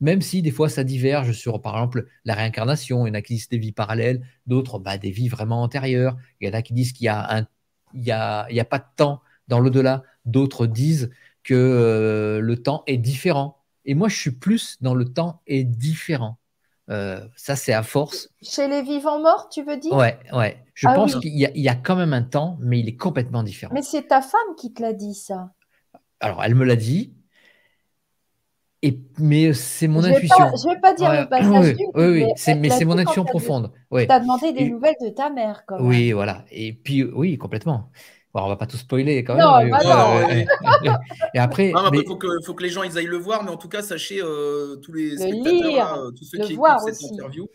même si des fois ça diverge sur, par exemple, la réincarnation. Il y en a qui disent des vies parallèles, d'autres bah, des vies vraiment antérieures. Il y en a qui disent qu'il y a un, il y a pas de temps dans l'au-delà. D'autres disent que euh, le temps est différent. Et moi, je suis plus dans le temps est différent. Euh, ça, c'est à force. Chez les vivants morts, tu veux dire Ouais, ouais. Je ah pense qu'il y, a quand même un temps, mais il est complètement différent. Mais c'est ta femme qui te l'a dit, ça. Alors, elle me l'a dit. Et, mais c'est mon intuition. je ne vais pas dire le passage. Oui, oui, oui mais, c'est mon intuition profonde. Tu as demandé des nouvelles de ta mère. Quand Oui, voilà. Et puis, oui, complètement on va pas tout spoiler quand même. Bah et après, il faut, que, les gens ils aillent le voir, mais en tout cas, sachez euh, tous les spectateurs, tous ceux qui écoutent cette interview.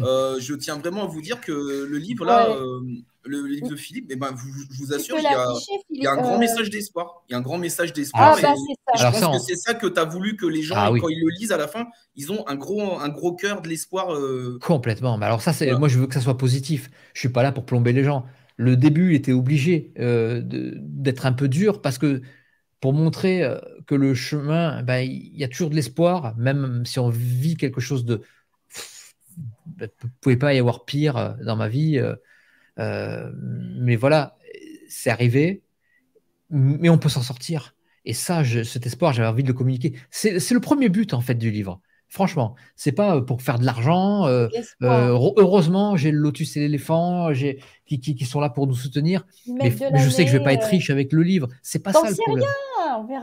Euh, je tiens vraiment à vous dire que le livre là, euh, le livre de Philippe, eh ben, je vous assure, il y, a, un grand message d'espoir. Il y a un grand message d'espoir. Ah, bah, je pense que c'est ça que tu as voulu que les gens, ah quand ils le lisent à la fin, ils ont un gros, un gros cœur de l'espoir. Complètement. Mais alors ça, c'est, moi, je veux que ça soit positif. Je suis pas là pour plomber les gens le début était obligé euh, d'être un peu dur parce que pour montrer euh, que le chemin, ben, il y a toujours de l'espoir, même si on vit quelque chose de. Il ne ben, pouvait pas y avoir pire euh, dans ma vie. mais voilà, c'est arrivé, mais on peut s'en sortir. Et ça, cet espoir, j'avais envie de le communiquer. C'est le premier but, en fait, du livre. Franchement, c'est pas euh, pour faire de l'argent. Euh, euh, heureusement, j'ai le lotus et l'éléphant, qui, sont là pour nous soutenir. Mais, je sais que je vais pas être riche avec le livre. C'est pas ça le problème.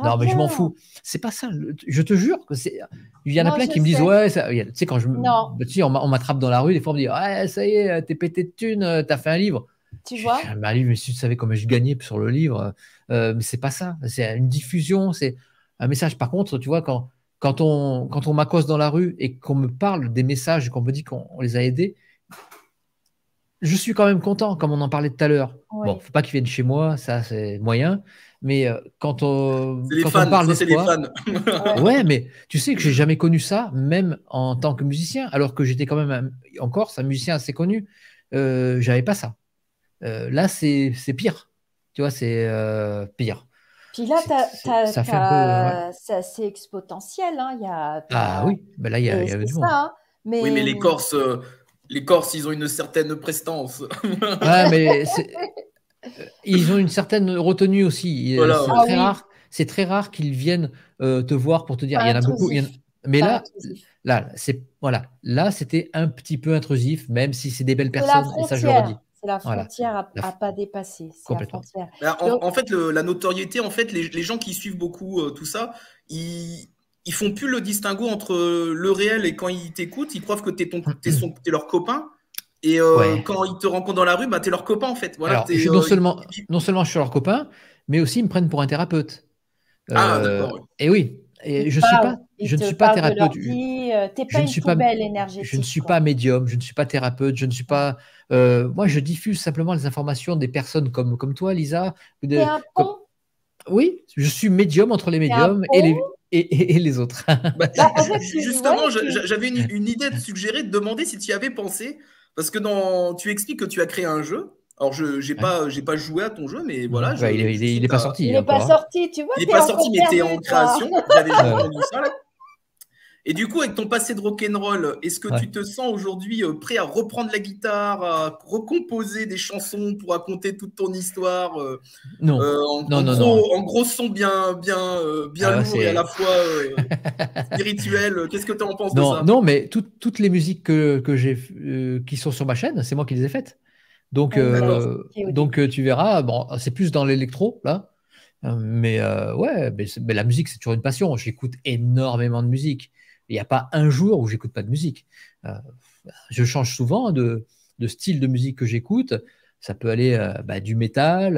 non, mais je m'en fous. C'est pas ça. Je te jure que c'est. Il y en a plein qui me disent ouais, ça... tu sais quand je non. Bah, tu on m'attrape dans la rue, des fois on me dit ouais, ça y est, t'es pété de thunes, t'as fait un livre. Tu vois. Un livre, mais si tu savais comment je gagnais sur le livre, mais c'est pas ça. C'est une diffusion, c'est un message. Par contre, tu vois quand quand on, quand m'accoste dans la rue et qu'on me parle des messages, et qu'on me dit qu'on les a aidés, je suis quand même content, comme on en parlait tout à l'heure. il Bon, faut pas qu'ils viennent chez moi, ça c'est moyen. Mais euh, quand on, quand on parle de les fans. ouais, mais tu sais que j'ai jamais connu ça, même en tant que musicien, alors que j'étais quand même en Corse un musicien assez connu. Je euh, J'avais pas ça. Euh, là, c'est pire. Tu vois, c'est pire. Puis là, c'est exponentiel. Hein, y ah oui, bah là, il y, a hein, mais... Oui, mais les Corses, euh, les Corses, ils ont une certaine prestance. mais euh, ils ont une certaine retenue aussi. Euh, ah c'est très, rare, qu'ils viennent te voir pour te dire. il y en a beaucoup. Mais là, là, c'est voilà, là, c'était un petit peu intrusif, même si c'est des belles personnes. ça, je le redis. C'est la frontière à, pas dépasser. Bah, en, fait, la notoriété, en fait, les, gens qui suivent beaucoup euh, tout ça, ils, ils font plus le distinguo entre euh, le réel et quand ils t'écoutent, ils croient que tu es, leur copain. Et euh, quand ils te rencontrent dans la rue, bah, tu es leur copain en fait. non, seulement, non seulement je suis leur copain, mais aussi ils me prennent pour un thérapeute. Ah, d'accord. et oui, je, suis pas, je ne suis pas thérapeute. Euh, tu es pas je, une ne suis pas, je ne suis pas médium, je ne suis pas thérapeute, je ne suis pas. Euh, moi, je diffuse simplement les informations des personnes comme, comme toi, Lisa. De, un Oui, je suis médium entre les médiums et les, et, les, autres. justement, j'avais une, idée de suggérer, de demander si tu y avais pensé, parce que dans, tu expliques que tu as créé un jeu. Alors, je n'ai pas, j'ai pas joué à ton jeu, mais voilà. Bah, il, est, pas sorti. Il n'est pas hein. sorti, tu vois. Il n'est pas sorti, mais tu en création. déjà ça, Et du coup, avec ton passé de rock'n'roll, est-ce que tu te sens aujourd'hui euh, prêt à reprendre la guitare, à recomposer des chansons pour raconter toute ton histoire euh, euh, Non. en, non, en gros, non, en, gros, son bien, bien, bien ah lourd et à la fois spirituel. Qu'est-ce que tu en penses de ça Non, mais toutes les musiques que, que j'ai, qui sont sur ma chaîne, c'est moi qui les ai faites. Donc, ah, euh, donc euh, tu verras, bon, c'est plus dans l'électro, là. Euh, mais ouais, mais, la musique, c'est toujours une passion. J'écoute énormément de musique. Il n'y a pas un jour où j'écoute pas de musique. je change souvent de, de, style de musique que j'écoute. Ça peut aller bah, du métal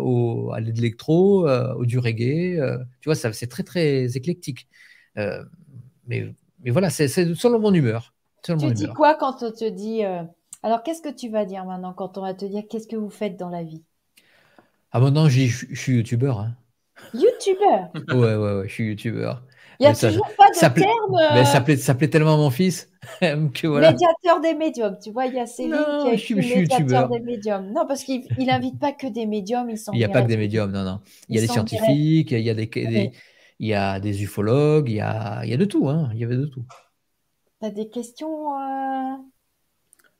au, à l'électro, au du reggae. tu vois, c'est très, très éclectique. mais, mais voilà, c'est selon mon humeur. tu dis quoi quand on te dit alors, qu'est-ce que tu vas dire maintenant quand on va te dire qu'est-ce que vous faites dans la vie Ah, maintenant, je, je, suis youtubeur. Hein. Youtubeur ouais, ouais, ouais, je suis youtubeur. Il n'y a toujours pas de terme. Euh, ça, plaît, tellement à mon fils Médiateur des médiums. Tu vois, il y a Céline non, qui est médiateur des médiums. Non, parce qu'il n'invite pas que des médiums. Il n'y a pas que des médiums, non, non. Il y a des scientifiques, il y a des, il y a des ufologues, il y a, il y a de tout. Hein. Il y avait de tout. Tu des questions euh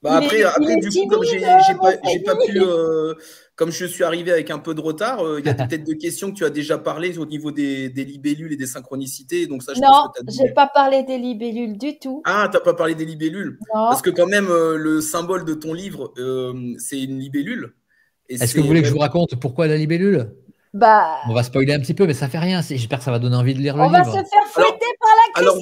bah après, après du coup, comme j'ai pas, pu, euh, comme je suis arrivé avec un peu de retard, euh, il y a peut-être des questions que tu as déjà parlé au niveau des, libellules et des synchronicités. Donc ça, je non, j'ai pas parlé des libellules du tout. Ah, t'as pas parlé des libellules Parce que quand même, euh, le symbole de ton livre, c'est une libellule. Est-ce que vous voulez que je vous raconte pourquoi la libellule bah... On va spoiler un petit peu, mais ça fait rien. J'espère que ça va donner envie de lire le livre. On va se faire non,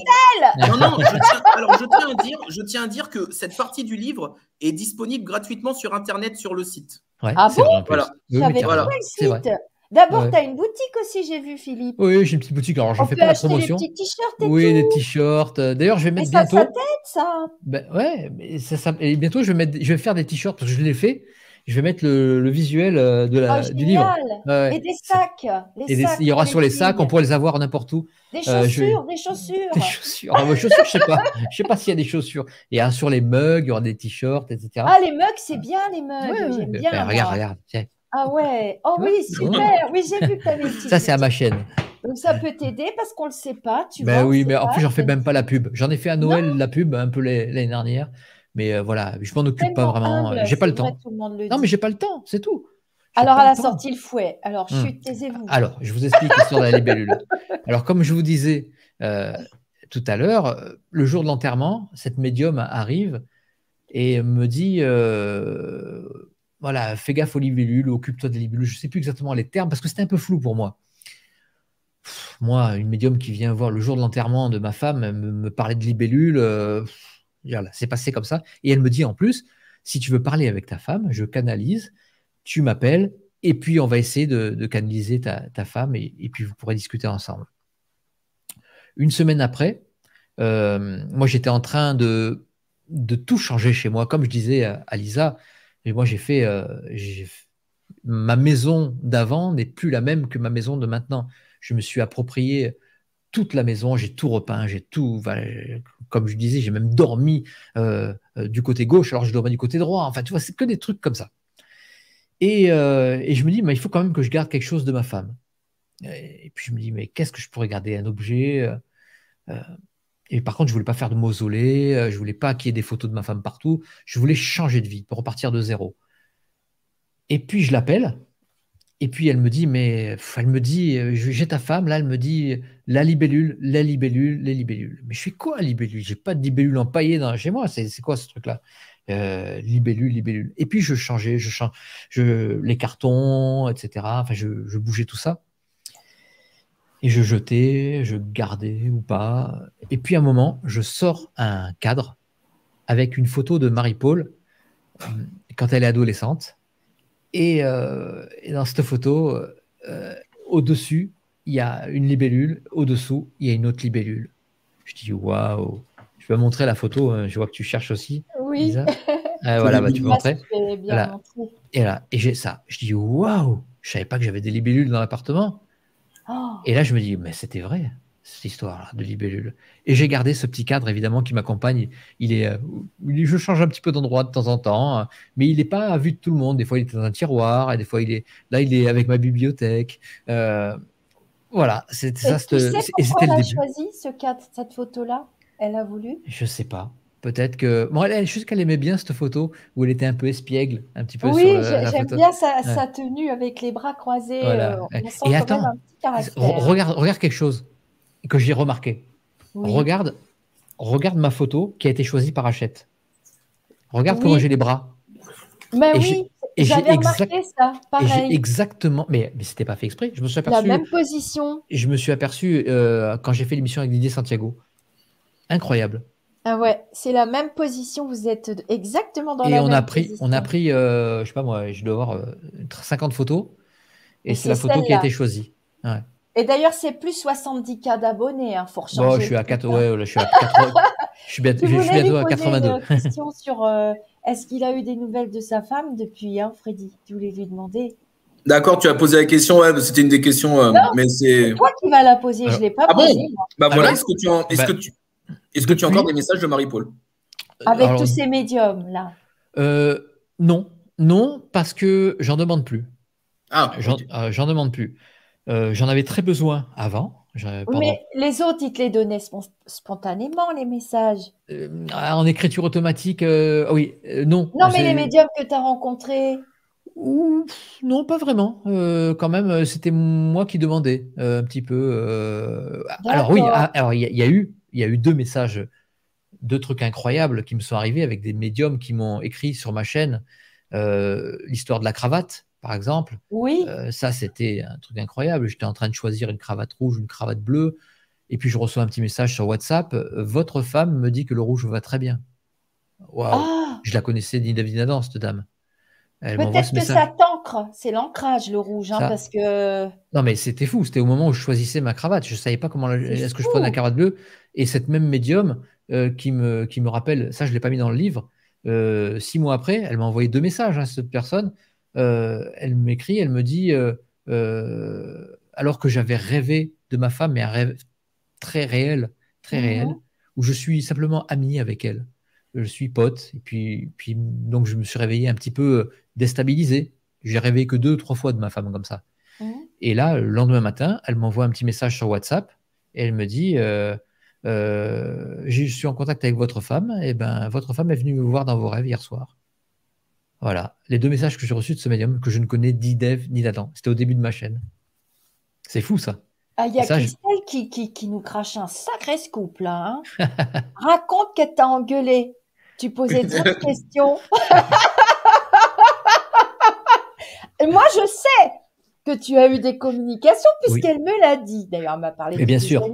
non, je tiens, alors je tiens, à dire, je tiens à dire que cette partie du livre est disponible gratuitement sur Internet, sur le site. Ouais, ah bon D'abord, tu as une boutique aussi, j'ai vu, Philippe. Oui, j'ai une petite boutique. Alors, je fais pas la promotion. Des petits t-shirts et oui, des t-shirts. D'ailleurs, je vais mettre mais ça, bientôt. Ça tête, ça. Ben, ouais, mais ça, ça... Et bientôt, je vais, je vais faire des t-shirts parce que je l'ai fait. Je vais mettre le, visuel euh, de la, oh, du livre. Ouais. Et des sacs. il y aura sur les sacs, on pourrait les avoir n'importe où. Des euh, chaussures, des chaussures. Des chaussures. Ah, chaussures je sais pas. Je sais pas s'il y a des chaussures. Et a sur les mugs, il y aura des t-shirts, etc. Ah, les mugs, c'est bien les mugs. J'aime bien. Ben, regarde, regarde. Tiens. Ah ouais. Oh oui, super. Oui, j'ai vu que tu avais Ça, c'est à ma chaîne. Donc ça peut t'aider parce qu'on ne le sait pas, tu ben oui, mais en plus je n'en fais même pas la pub. J'en ai fait à Noël la pub un peu l'année dernière. Mais euh, voilà, je m'en occupe pas vraiment. Euh, j'ai pas, pas le temps. non, mais j'ai pas le temps, c'est tout. Alors, à la sortie, le fouet. Alors, je hum. taisez-vous. Alors, je vous explique l'histoire de la libellule. Alors, comme je vous disais euh, tout à l'heure, le jour de l'enterrement, cette médium arrive et me dit voilà, fais gaffe aux libellules, occupe-toi des libellules. Je ne sais plus exactement les termes parce que c'était un peu flou pour moi. moi, une médium qui vient voir le jour de l'enterrement de ma femme, me, parlait de libellule. C'est passé comme ça. Et elle me dit en plus, si tu veux parler avec ta femme, je canalise, tu m'appelles, et puis on va essayer de, canaliser ta, femme, et, puis vous pourrez discuter ensemble. Une semaine après, euh, moi j'étais en train de, tout changer chez moi. Comme je disais à, Lisa, et moi j'ai fait, euh, ma maison d'avant n'est plus la même que ma maison de maintenant. Je me suis approprié toute la maison, j'ai tout repeint, j'ai tout, comme je disais, j'ai même dormi euh, euh, du côté gauche alors je dormais du côté droit. Enfin, tu vois, c'est que des trucs comme ça. Et, euh, je me dis, mais il faut quand même que je garde quelque chose de ma femme. Et puis je me dis, mais qu'est-ce que je pourrais garder Un objet Et par contre, je voulais pas faire de mausolée, je voulais pas qu'il y ait des photos de ma femme partout. Je voulais changer de vie, repartir de zéro. Et puis je l'appelle et puis elle me dit, mais elle me dit, euh, j'ai ta femme, là, elle me dit la libellule, la libellule, les libellules. Mais je fais quoi libellule J'ai pas de libellule empaillée dans, chez moi, c'est quoi ce truc-là euh, Libellule, libellule. Et puis je changeais, je change, je, les cartons, etc. Enfin, je, je bougeais tout ça. Et je jetais, je gardais ou pas. Et puis à un moment, je sors un cadre avec une photo de Marie-Paul euh, quand elle est adolescente euh, et, dans cette photo, euh, euh, au-dessus, il y a une libellule, au-dessous, il y a une autre libellule. Je dis waouh, je peux montrer la photo, hein. je vois que tu cherches aussi. Oui. Ah, voilà, bah, tu peux montrer. Et là, et j'ai ça. Je dis waouh, je savais pas que j'avais des libellules dans l'appartement. Oh. Et là, je me dis, mais c'était vrai cette histoire de libellule. Et j'ai gardé ce petit cadre, évidemment, qui m'accompagne. Il est, euh, je change un petit peu d'endroit de temps en temps, hein. mais il n'est pas à vue de tout le monde. Des fois, il est dans un tiroir, et des fois, il est là, il est avec ma bibliothèque. Euh, voilà, c'est ça. Tu sais pourquoi elle a choisi ce cadre, cette photo-là Elle a voulu Je sais pas. Peut-être que. Bon, elle, juste qu'elle aimait bien cette photo où elle était un peu espiègle, un petit peu. Oui, j'aime bien sa, tenue avec les bras croisés. Euh, on sent et un petit regarde, regarde quelque chose que j'ai remarqué. Regarde, regarde ma photo qui a été choisie par Hachette. Regarde comment j'ai les bras. Mais bah oui, j'avais remarqué ça, pareil. Exactement, mais, mais c'était pas fait exprès. Je me suis aperçu. La même position. Je me suis aperçu euh, quand j'ai fait l'émission avec Didier Santiago. Incroyable. Ah ouais, c'est la même position, vous êtes exactement dans et la on même a pris, On a pris, je euh, je sais pas moi, je dois avoir 50 euh, photos, et, c'est la photo qui a été choisie. Ouais. Et d'ailleurs, c'est plus 70 cas d'abonnés. Hein, faut hein. je suis à ouais, je suis à je suis bientôt, à 82. question sur euh, est-ce qu'il a eu des nouvelles de sa femme depuis, hein, Freddy Tu voulais lui demander. D'accord, tu as posé la question, ouais, c'était une des questions, euh, mais c'est. toi qui vas la poser, je ne l'ai pas ah posée. bah voilà, est-ce que tu, est est bah, as encore des messages de Marie-Paul Avec tous ces médiums, là euh, Non, non, parce que j'en demande plus. Ah, j'en demande plus. Euh, j'en avais très besoin avant. Mais les autres, ils te les donnaient spontanément, les messages. Euh, ah, en écriture automatique, euh, oui, non. Non, mais les médiums que tu as rencontrés non, pas vraiment. quand même, c'était moi qui demandais un petit peu. Ah, alors oui, ah, alors il y a eu deux messages, deux trucs incroyables qui me sont arrivés avec des médiums qui m'ont écrit sur ma chaîne l'histoire de la cravate par exemple. Oui. Euh, ça, c'était un truc incroyable. J'étais en train de choisir une cravate rouge, une cravate bleue, et puis je reçois un petit message sur WhatsApp. Euh, Votre femme me dit que le rouge va très bien. Ah. Je la connaissais ni David cette dame. Peut-être que ça t'ancre, c'est l'ancrage le rouge, hein, parce que. Non mais c'était fou, c'était au moment où je choisissais ma cravate, je savais pas comment, est-ce que je prenais la cravate bleue et cette même médium euh, qui me qui me rappelle, ça je l'ai pas mis dans le livre, six mois après, elle m'a envoyé deux messages à hein, cette personne euh, elle m'écrit, elle me dit, euh, euh, alors que j'avais rêvé de ma femme, mais un rêve très réel, très mhm. réel, où je suis simplement ami avec elle. Je suis pote, et puis, donc je me suis réveillé un petit peu déstabilisé. J'ai rêvé que deux, trois fois de ma femme comme ça. Mhm. Et là, le lendemain matin, elle m'envoie un petit message sur WhatsApp et elle me dit Je suis en contact avec votre femme, et eh ben votre femme est venue me voir dans vos rêves hier soir. Voilà, les deux messages que j'ai reçus de ce médium que je ne connais ni Dev ni Nathan, C'était au début de ma chaîne. C'est fou ça. Ah, il y a Christelle qui, nous crache un sacré scoop là. Hein. Raconte qu'elle t'a engueulé. Tu posais trop de questions. moi, je sais que tu as eu des communications puisqu'elle me l'a dit. D'ailleurs, elle m'a parlé de bien livre.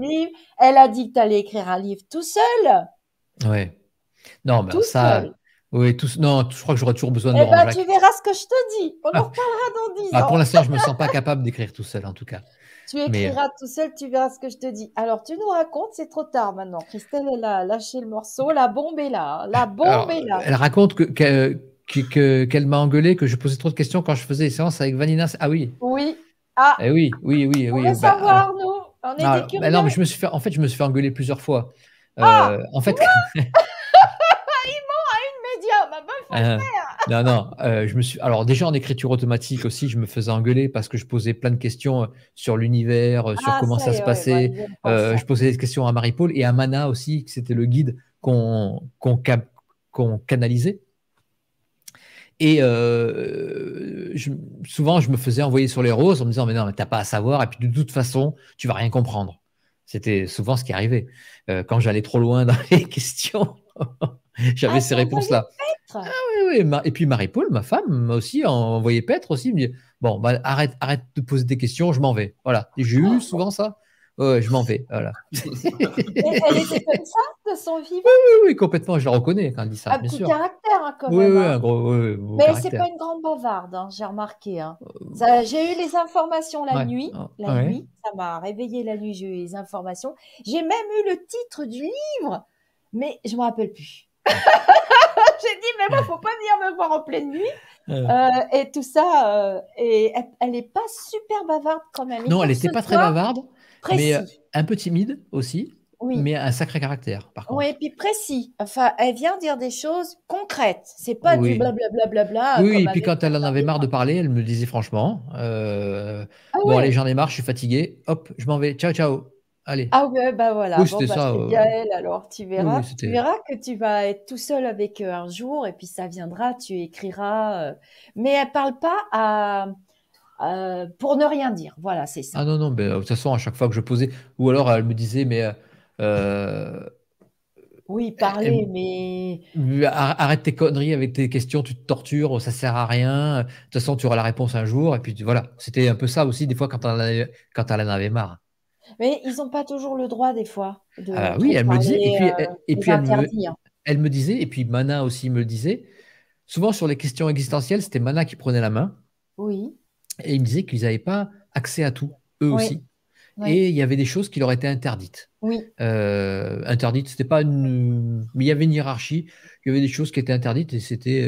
Elle a dit que tu allais écrire un livre tout seul. Ouais. Non, mais ça, oui, tous, non, je crois que j'aurai toujours besoin de. Eh ben, tu verras ce que je te dis. On en ah. reparlera dans 10 ah, ans. pour l'instant, je ne me sens pas capable d'écrire tout seul, en tout cas. Tu écriras euh, tout seul, tu verras ce que je te dis. Alors, tu nous racontes, c'est trop tard maintenant. Christelle, elle a lâché le morceau. La bombe est là. Hein. La bombe est là. Elle raconte que, qu'elle m'a engueulé, que je posais trop de questions quand je faisais les séances avec Vanina. Ah oui. Oui. Ah. Et eh oui, oui, oui, On oui. On veut bah, savoir, nous. On est curieux. Bah, non, mais je me suis fait, en fait, je me suis fait engueuler plusieurs fois. ah euh, en fait, Ah. non, non. Euh, je me suis... Alors déjà en écriture automatique aussi, je me faisais engueuler parce que je posais plein de questions euh, sur l'univers, euh, sur ah, comment ça, se passait. je posais des questions à Marie-Paul et à Mana aussi, qui c'était le guide qu'on qu'on canalisait. Et souvent, je me faisais envoyer sur les roses en me disant, mais non, mais t'as pas à savoir, et puis de toute façon, tu vas rien comprendre. C'était souvent ce qui arrivait. quand j'allais trop loin dans les questions, j'avais ah, ces réponses-là. Ah et puis Marie-Paul, ma femme, m'a aussi envoyé p'être aussi. me dit Bon, bah, arrête, arrête de poser des questions, je m'en vais. Voilà. j'ai eu souvent ça. je m'en vais. Voilà. elle était comme ça de son vivant oui, oui, oui, complètement. Je la reconnais quand elle dit ça. Un ah, petit caractère, hein, quand même. Oui, hein. un gros, Mais c'est pas une grande bavarde, hein, j'ai remarqué. Euh, j'ai eu les informations la nuit. Oh, la nuit, ça m'a réveillé la nuit, j'ai eu les informations. J'ai même eu le titre du livre, mais je ne me rappelle plus. Ah. j'ai dit, mais moi, faut pas venir me voir en pleine nuit. Euh. Euh, et tout ça, euh, et elle n'est pas super bavarde quand même. non, elle était pas très bavarde, mais un peu timide aussi, mais un sacré caractère, par contre. Oui, et puis précis. Enfin, elle vient dire des choses concrètes. C'est pas du blablabla. Bla oui, et puis quand elle en avait marre de parler, elle me disait franchement, ah bon, allez, j'en ai marre, je suis fatiguée, hop, je m'en vais, ciao, ciao. Allez. Ah ouais, bah voilà. je bon, bah, ça, euh, alors tu verras, verras que tu vas être tout seul avec eux un jour et puis ça viendra, tu écriras. Euh. Mais elle parle pas à, pour ne rien dire. Voilà, c'est ça. Ah non, non, mais euh, de toute façon, à chaque fois que je posais, ou alors elle me disait, mais. Oui, parler, mais. Arrête tes conneries avec tes questions, tu te tortures, ça sert à rien. De toute façon, tu auras la réponse un jour. Et puis voilà, c'était un peu ça aussi, des fois, quand elle quand elle avait marre. Mais ils n'ont pas toujours le droit, des fois. De ah, oui, elle me disait. Et puis, euh, hein. elle, me, disait, et puis Mana aussi me le disait. Souvent, sur les questions existentielles, c'était Mana qui prenait la main. Oui. Et il me disait qu'ils n'avaient pas accès à tout, eux aussi. Et il y avait des choses qui leur étaient interdites. Oui. Euh, interdites, c'était pas il y avait une hiérarchie, il y avait des choses qui étaient interdites et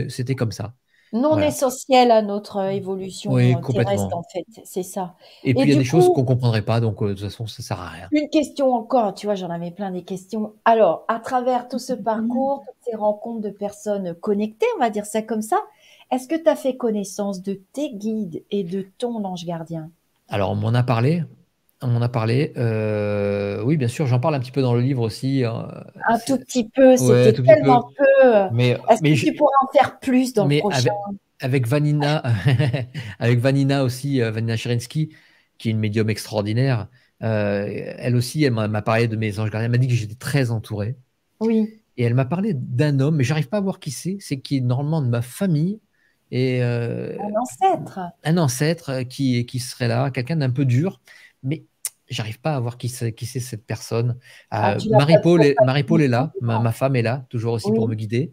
c'était comme ça non essentiel à notre euh, évolution oui, euh, complètement. reste en fait, c'est ça. Et, puis il y a des choses qu'on ne comprendrait pas, donc euh, de toute façon ça ne sert à rien. Une question encore, tu vois, j'en avais plein des questions. Alors, à travers tout ce parcours, toutes ces rencontres de personnes connectées, on va dire ça comme ça, est-ce que tu as fait connaissance de tes guides et de ton ange gardien alors, on m'en a parlé, on en a parlé. Euh, oui, bien sûr, j'en parle un petit peu dans le livre aussi. Hein. Un tout petit peu, c'était tellement peu. Mais, Est-ce que je... tu pourrais en faire plus dans le prochain avec, Vanina, avec Vanina aussi, euh, Vanina Cherensky, qui est une médium extraordinaire. Euh, elle aussi, elle m'a parlé de mes anges gardiens. Elle m'a dit que j'étais très entouré. Oui. Et elle m'a parlé d'un homme, mais j'arrive pas à voir qui c'est. C'est qui est normalement de ma famille. Et, un ancêtre. Un ancêtre qui, qui serait là, quelqu'un d'un peu dur mais j'arrive pas à voir qui c'est, qui c'est cette personne. Ah, euh, Marie-Paul, est, là, ma, femme est là, toujours aussi pour me guider.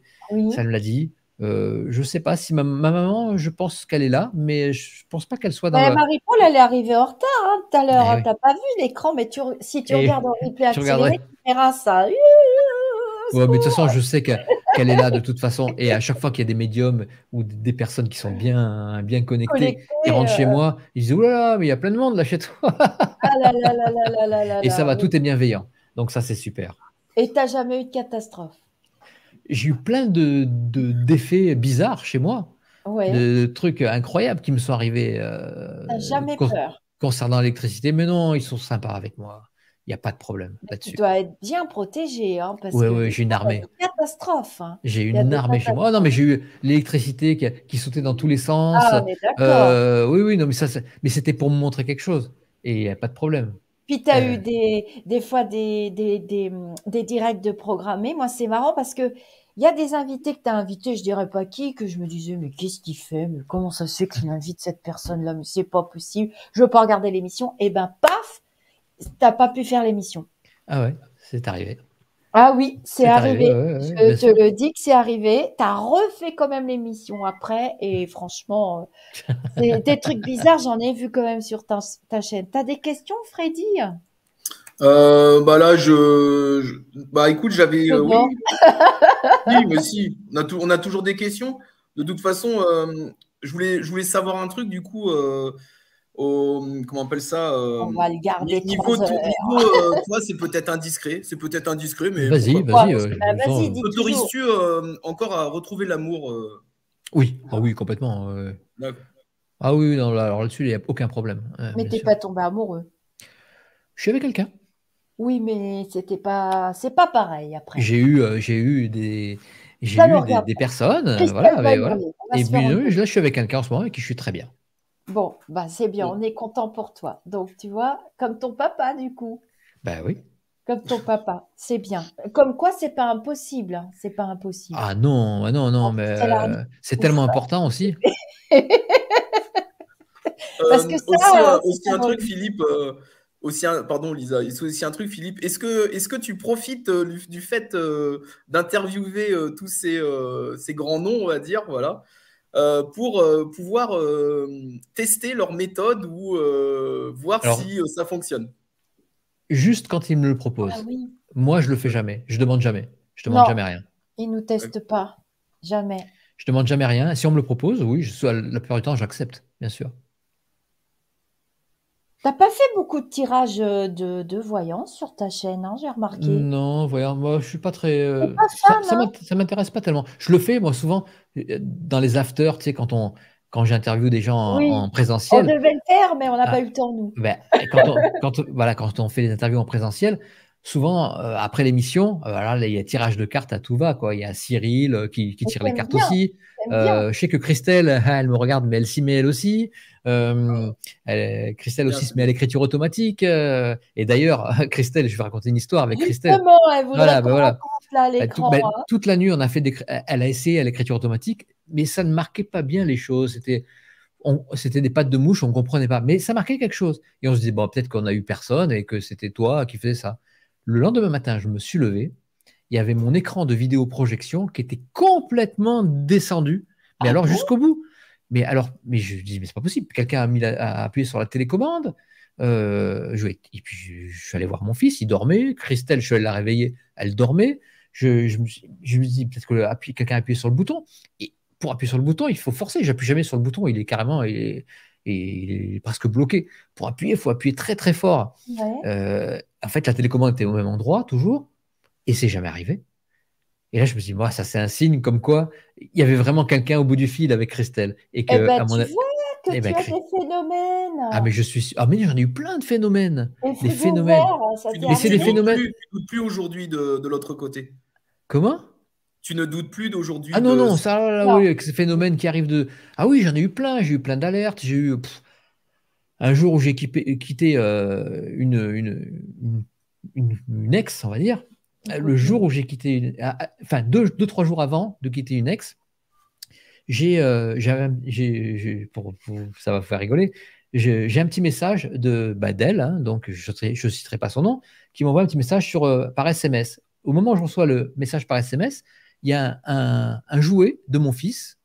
Ça me l'a dit. je euh, je sais pas si ma, maman, je pense qu'elle est là, mais je pense pas qu'elle soit dans. Bah, la... Marie-Paul, elle est arrivée en retard hein, tout à l'heure. Eh hein. tu n'as pas vu l'écran, mais si tu eh regardes en replay tu verras ça. Oui, mais de toute façon, oh. je sais qu'elle est là de toute façon. Et à chaque fois qu'il y a des médiums ou des personnes qui sont bien, bien connectées, et qui rentrent chez euh. moi, ils disent Oulala, mais il y a plein de monde là chez toi. Ah et ça va, tout est bienveillant. Donc, ça, c'est super. Et tu n'as jamais eu de catastrophe J'ai eu plein de d'effets bizarres chez moi. De trucs incroyables qui me sont arrivés. Euh, jamais peur. Concernant l'électricité. Mais non, ils sont sympas avec moi. Il n'y a pas de problème là-dessus. Tu dois être bien protégé. Hein, j'ai une armée. catastrophe. Hein. J'ai une armée chez moi. Oh, non, mais j'ai eu l'électricité qui, sautait dans tous les sens. Ah, euh, oui, oui, non, mais ça, mais c'était pour me montrer quelque chose. Et il n'y a pas de problème. Puis tu as eu euh. des, fois des, des, directs de programmés. Moi, c'est marrant parce que il y a des invités que tu as invités, je dirais pas qui, que je me disais, mais qu'est-ce qu'il fait Comment ça se fait qu'il invite cette personne-là Mais c'est pas possible. Je veux pas regarder l'émission. Et eh ben, paf t'as pas pu faire l'émission. Ah ouais, c'est arrivé. Ah oui, c'est arrivé. je te le dis que c'est arrivé. Tu as refait quand même l'émission après. Et franchement, c'est euh, des trucs bizarres, j'en ai vu quand même sur ta, chaîne. Tu as des questions, Freddy euh, bah là, je, bah écoute, j'avais euh, oui. mais si, on a, toujours des questions. De toute façon, je voulais savoir un truc. Du coup, comment on appelle ça euh, On va le garder. Niveau, toi, euh, c'est peut-être indiscret, c'est peut-être indiscret, mais vas-y, vas-y. Euh, bah, hein. tu encore à retrouver l'amour Oui, ah oui, complètement. Ah oui, non, alors là-dessus, il n'y a aucun problème. mais t'es pas tombé amoureux Je suis avec quelqu'un. Oui, mais c'était pas, c'est pas pareil après. J'ai eu, j'ai eu des, j'ai eu des, personnes, voilà. et puis, là, je suis avec quelqu'un en ce moment avec qui je suis très bien. Bon, bah c'est bien, on est content pour toi. Donc, tu vois, comme ton papa, du coup. Ben oui. Comme ton papa, c'est bien. Comme quoi, c'est pas impossible, hein. c'est pas impossible. Ah non, ah non, non, mais euh, c'est tellement important aussi. Parce que euh, ça, aussi, euh, aussi un truc, Philippe. aussi pardon, Lisa. Aussi un truc, Philippe. Est-ce que, est que tu profites du, fait d'interviewer tous ces, ces, grands noms, on va dire, voilà, euh, pour euh, pouvoir euh, tester leur méthode ou voir si ça fonctionne. Juste quand ils me le proposent. Ah Moi, je le fais jamais. Je demande jamais. Je demande jamais rien. Ils nous testent pas. Jamais. Je demande jamais rien. Si on me le propose, oui, je, la plupart du temps, j'accepte, bien sûr. T'as pas fait beaucoup de tirages euh, de, de sur ta chaîne, hein, j'ai remarqué. Non, voyant, moi je suis pas très. Euh, pas ça, hein ça m'intéresse pas tellement. Je le fais, moi, souvent, euh, dans les afters, tu sais, quand on. Quand j'interviewe des gens en, oui. présentiel. On devait le faire, mais on n'a ah. pas eu le temps, nous. Ben, quand, on, voilà, quand on fait des interviews en présentiel, souvent après l'émission, voilà, il y a tirage de cartes à tout va quoi. Il y a Cyril qui, tire les cartes aussi. je sais que Christelle, elle me regarde, mais elle s'y met elle aussi. Euh, Christelle aussi se met à l'écriture automatique. Euh, et d'ailleurs, Christelle, je vais raconter une histoire avec Christelle. voilà, Toute la nuit, on a fait elle a essayé à l'écriture automatique, mais ça ne marquait pas bien les choses. C'était c'était des pattes de mouche, on ne comprenait pas. Mais ça marquait quelque chose. Et on se disait bon, peut-être qu'on a eu personne et que c'était toi qui faisais ça. Le lendemain matin, je me suis levé. Il y avait mon écran de vidéo projection qui était complètement descendu. Mais ah alors jusqu'au bout. Mais alors, mais je dis, mais c'est pas possible. Quelqu'un a, appuyé sur la télécommande. Euh, je, et puis je, suis allé voir mon fils, il dormait. Christelle, je suis allé la réveiller, elle dormait. Je, me, je dis peut-être que quelqu'un a appuyé sur le bouton. Et pour appuyer sur le bouton, il faut forcer. J'appuie jamais sur le bouton, il est carrément, il est, il est presque bloqué. Pour appuyer, il faut appuyer très très fort. Euh, en fait, la télécommande était au même endroit toujours, et c'est jamais arrivé. Et là, je me suis dit, moi, ça, c'est un signe comme quoi il y avait vraiment quelqu'un au bout du fil avec Christelle. Et que, eh ben, à mon... tu que eh tu ben, as des phénomènes. Ah, mais je suis. Ah, mais j'en ai eu plein de phénomènes. Les phénomènes. Hein, mais c'est des phénomènes. tu ne doutes plus aujourd'hui de, l'autre côté. Comment tu ne doutes plus d'aujourd'hui. Ah non, non, ça, là, là, oui, ce phénomène qui arrive de. Ah oui, j'en ai eu plein, j'ai eu plein d'alertes, j'ai eu. un jour où j'ai quitté euh, une, une, ex, on va dire, euh, le jour où j'ai quitté, une, ah, ah, enfin deux, trois jours avant de quitter une ex, j'ai, euh, pour, ça va vous faire rigoler, j'ai un petit message de bah, d'elle, hein, donc je ne citerai pas son nom, qui m'envoie un petit message sur, euh, par SMS. Au moment où je reçois le message par SMS, il y a un jouet de mon fils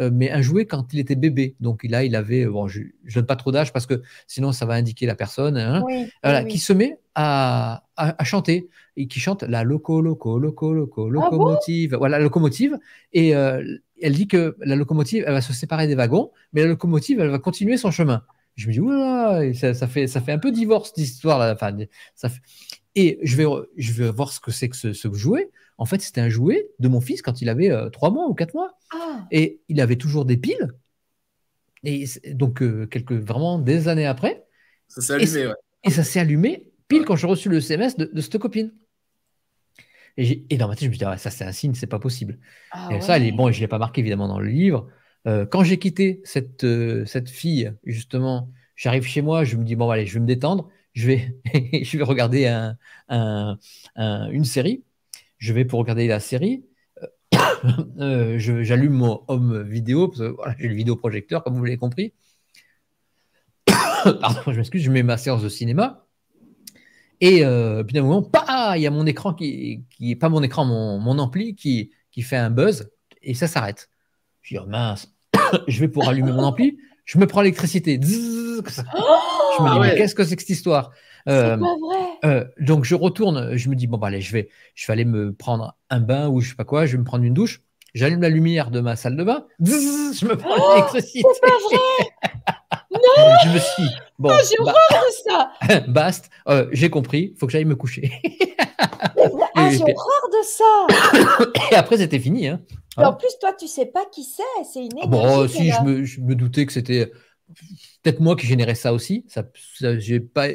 euh, mais un jouet quand il était bébé. Donc là, il avait, bon, je ne donne pas trop d'âge parce que sinon ça va indiquer la personne, hein. voilà, qui se met à, chanter et qui chante la loco, loco, loco, loco, ah locomotive, ah la locomotive. Et euh, elle dit que la locomotive, elle va se séparer des wagons, mais la locomotive, elle va continuer son chemin. Je me dis, oula, ça, fait, ça fait un peu divorce d'histoire. Et je vais, je vais voir ce que c'est que ce jouet. En fait, c'était un jouet de mon fils quand il avait euh, trois mois ou quatre mois. Ah. Et il avait toujours des piles. Et donc, euh, vraiment des années après. Ça s'est allumé, et, ça s'est allumé pile quand j'ai reçu le SMS de, cette copine. Et, dans ma tête, je me disais, ah, ça c'est un signe, c'est pas possible. Ah et ça, elle est, bon, je ne l'ai pas marqué évidemment dans le livre. Euh, quand j'ai quitté cette, cette fille, justement, j'arrive chez moi, je me dis, bon, bah, allez, je vais me détendre, je vais, je vais regarder une série je vais pour regarder la série, euh, euh, j'allume mon home vidéo, parce que j'ai le vidéoprojecteur, comme vous l'avez compris. je m'excuse, je mets ma séance de cinéma. Et euh, puis d'un moment, il y a mon écran qui, qui pas mon écran, mon, ampli qui, qui, fait un buzz et ça s'arrête. Je dis, oh, mince, je vais pour allumer mon ampli, je me prends l'électricité. Oh je me dis, ah qu'est-ce que c'est que cette histoire c'est euh, pas vrai. Euh, donc je retourne, je me dis bon bah allez, je vais, je vais aller me prendre un bain ou je sais pas quoi, je vais me prendre une douche. J'allume la lumière de ma salle de bain, je me prends oh, l'électricité. C'est pas vrai. non. Je me suis bon. Oh, j'ai bah, horreur de ça. Bast, euh, j'ai compris, faut que j'aille me coucher. ah, j'ai horreur de ça. Et après c'était fini. Hein. en hein plus toi tu sais pas qui c'est, c'est une. Ah, bon, oh, si je me, doutais que c'était peut-être moi qui générais ça aussi. ça j'ai pas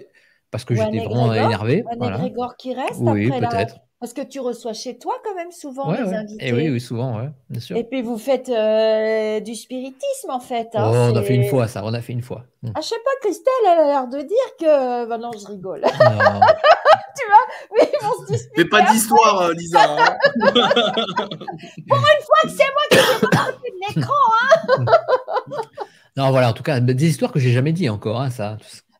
parce que je j'étais vraiment énervé. Ouais, voilà. Grégor qui reste oui, peut-être. Parce que tu reçois chez toi quand même souvent les eh invités. Et oui, oui, souvent, bien sûr. Et puis vous faites euh, du spiritisme en fait. Hein, oh, on a fait une fois ça, on a fait une fois. Hmm. Ah, je sais pas, Christelle, elle a l'air de dire que. Ben non, je rigole. tu vois Mais ils vont se disputer. Mais pas d'histoire, euh, Lisa. Hein. Pour une fois que c'est moi qui suis de l'écran. Hein. non, voilà, en tout cas, des histoires que j'ai jamais dit encore, hein, ça.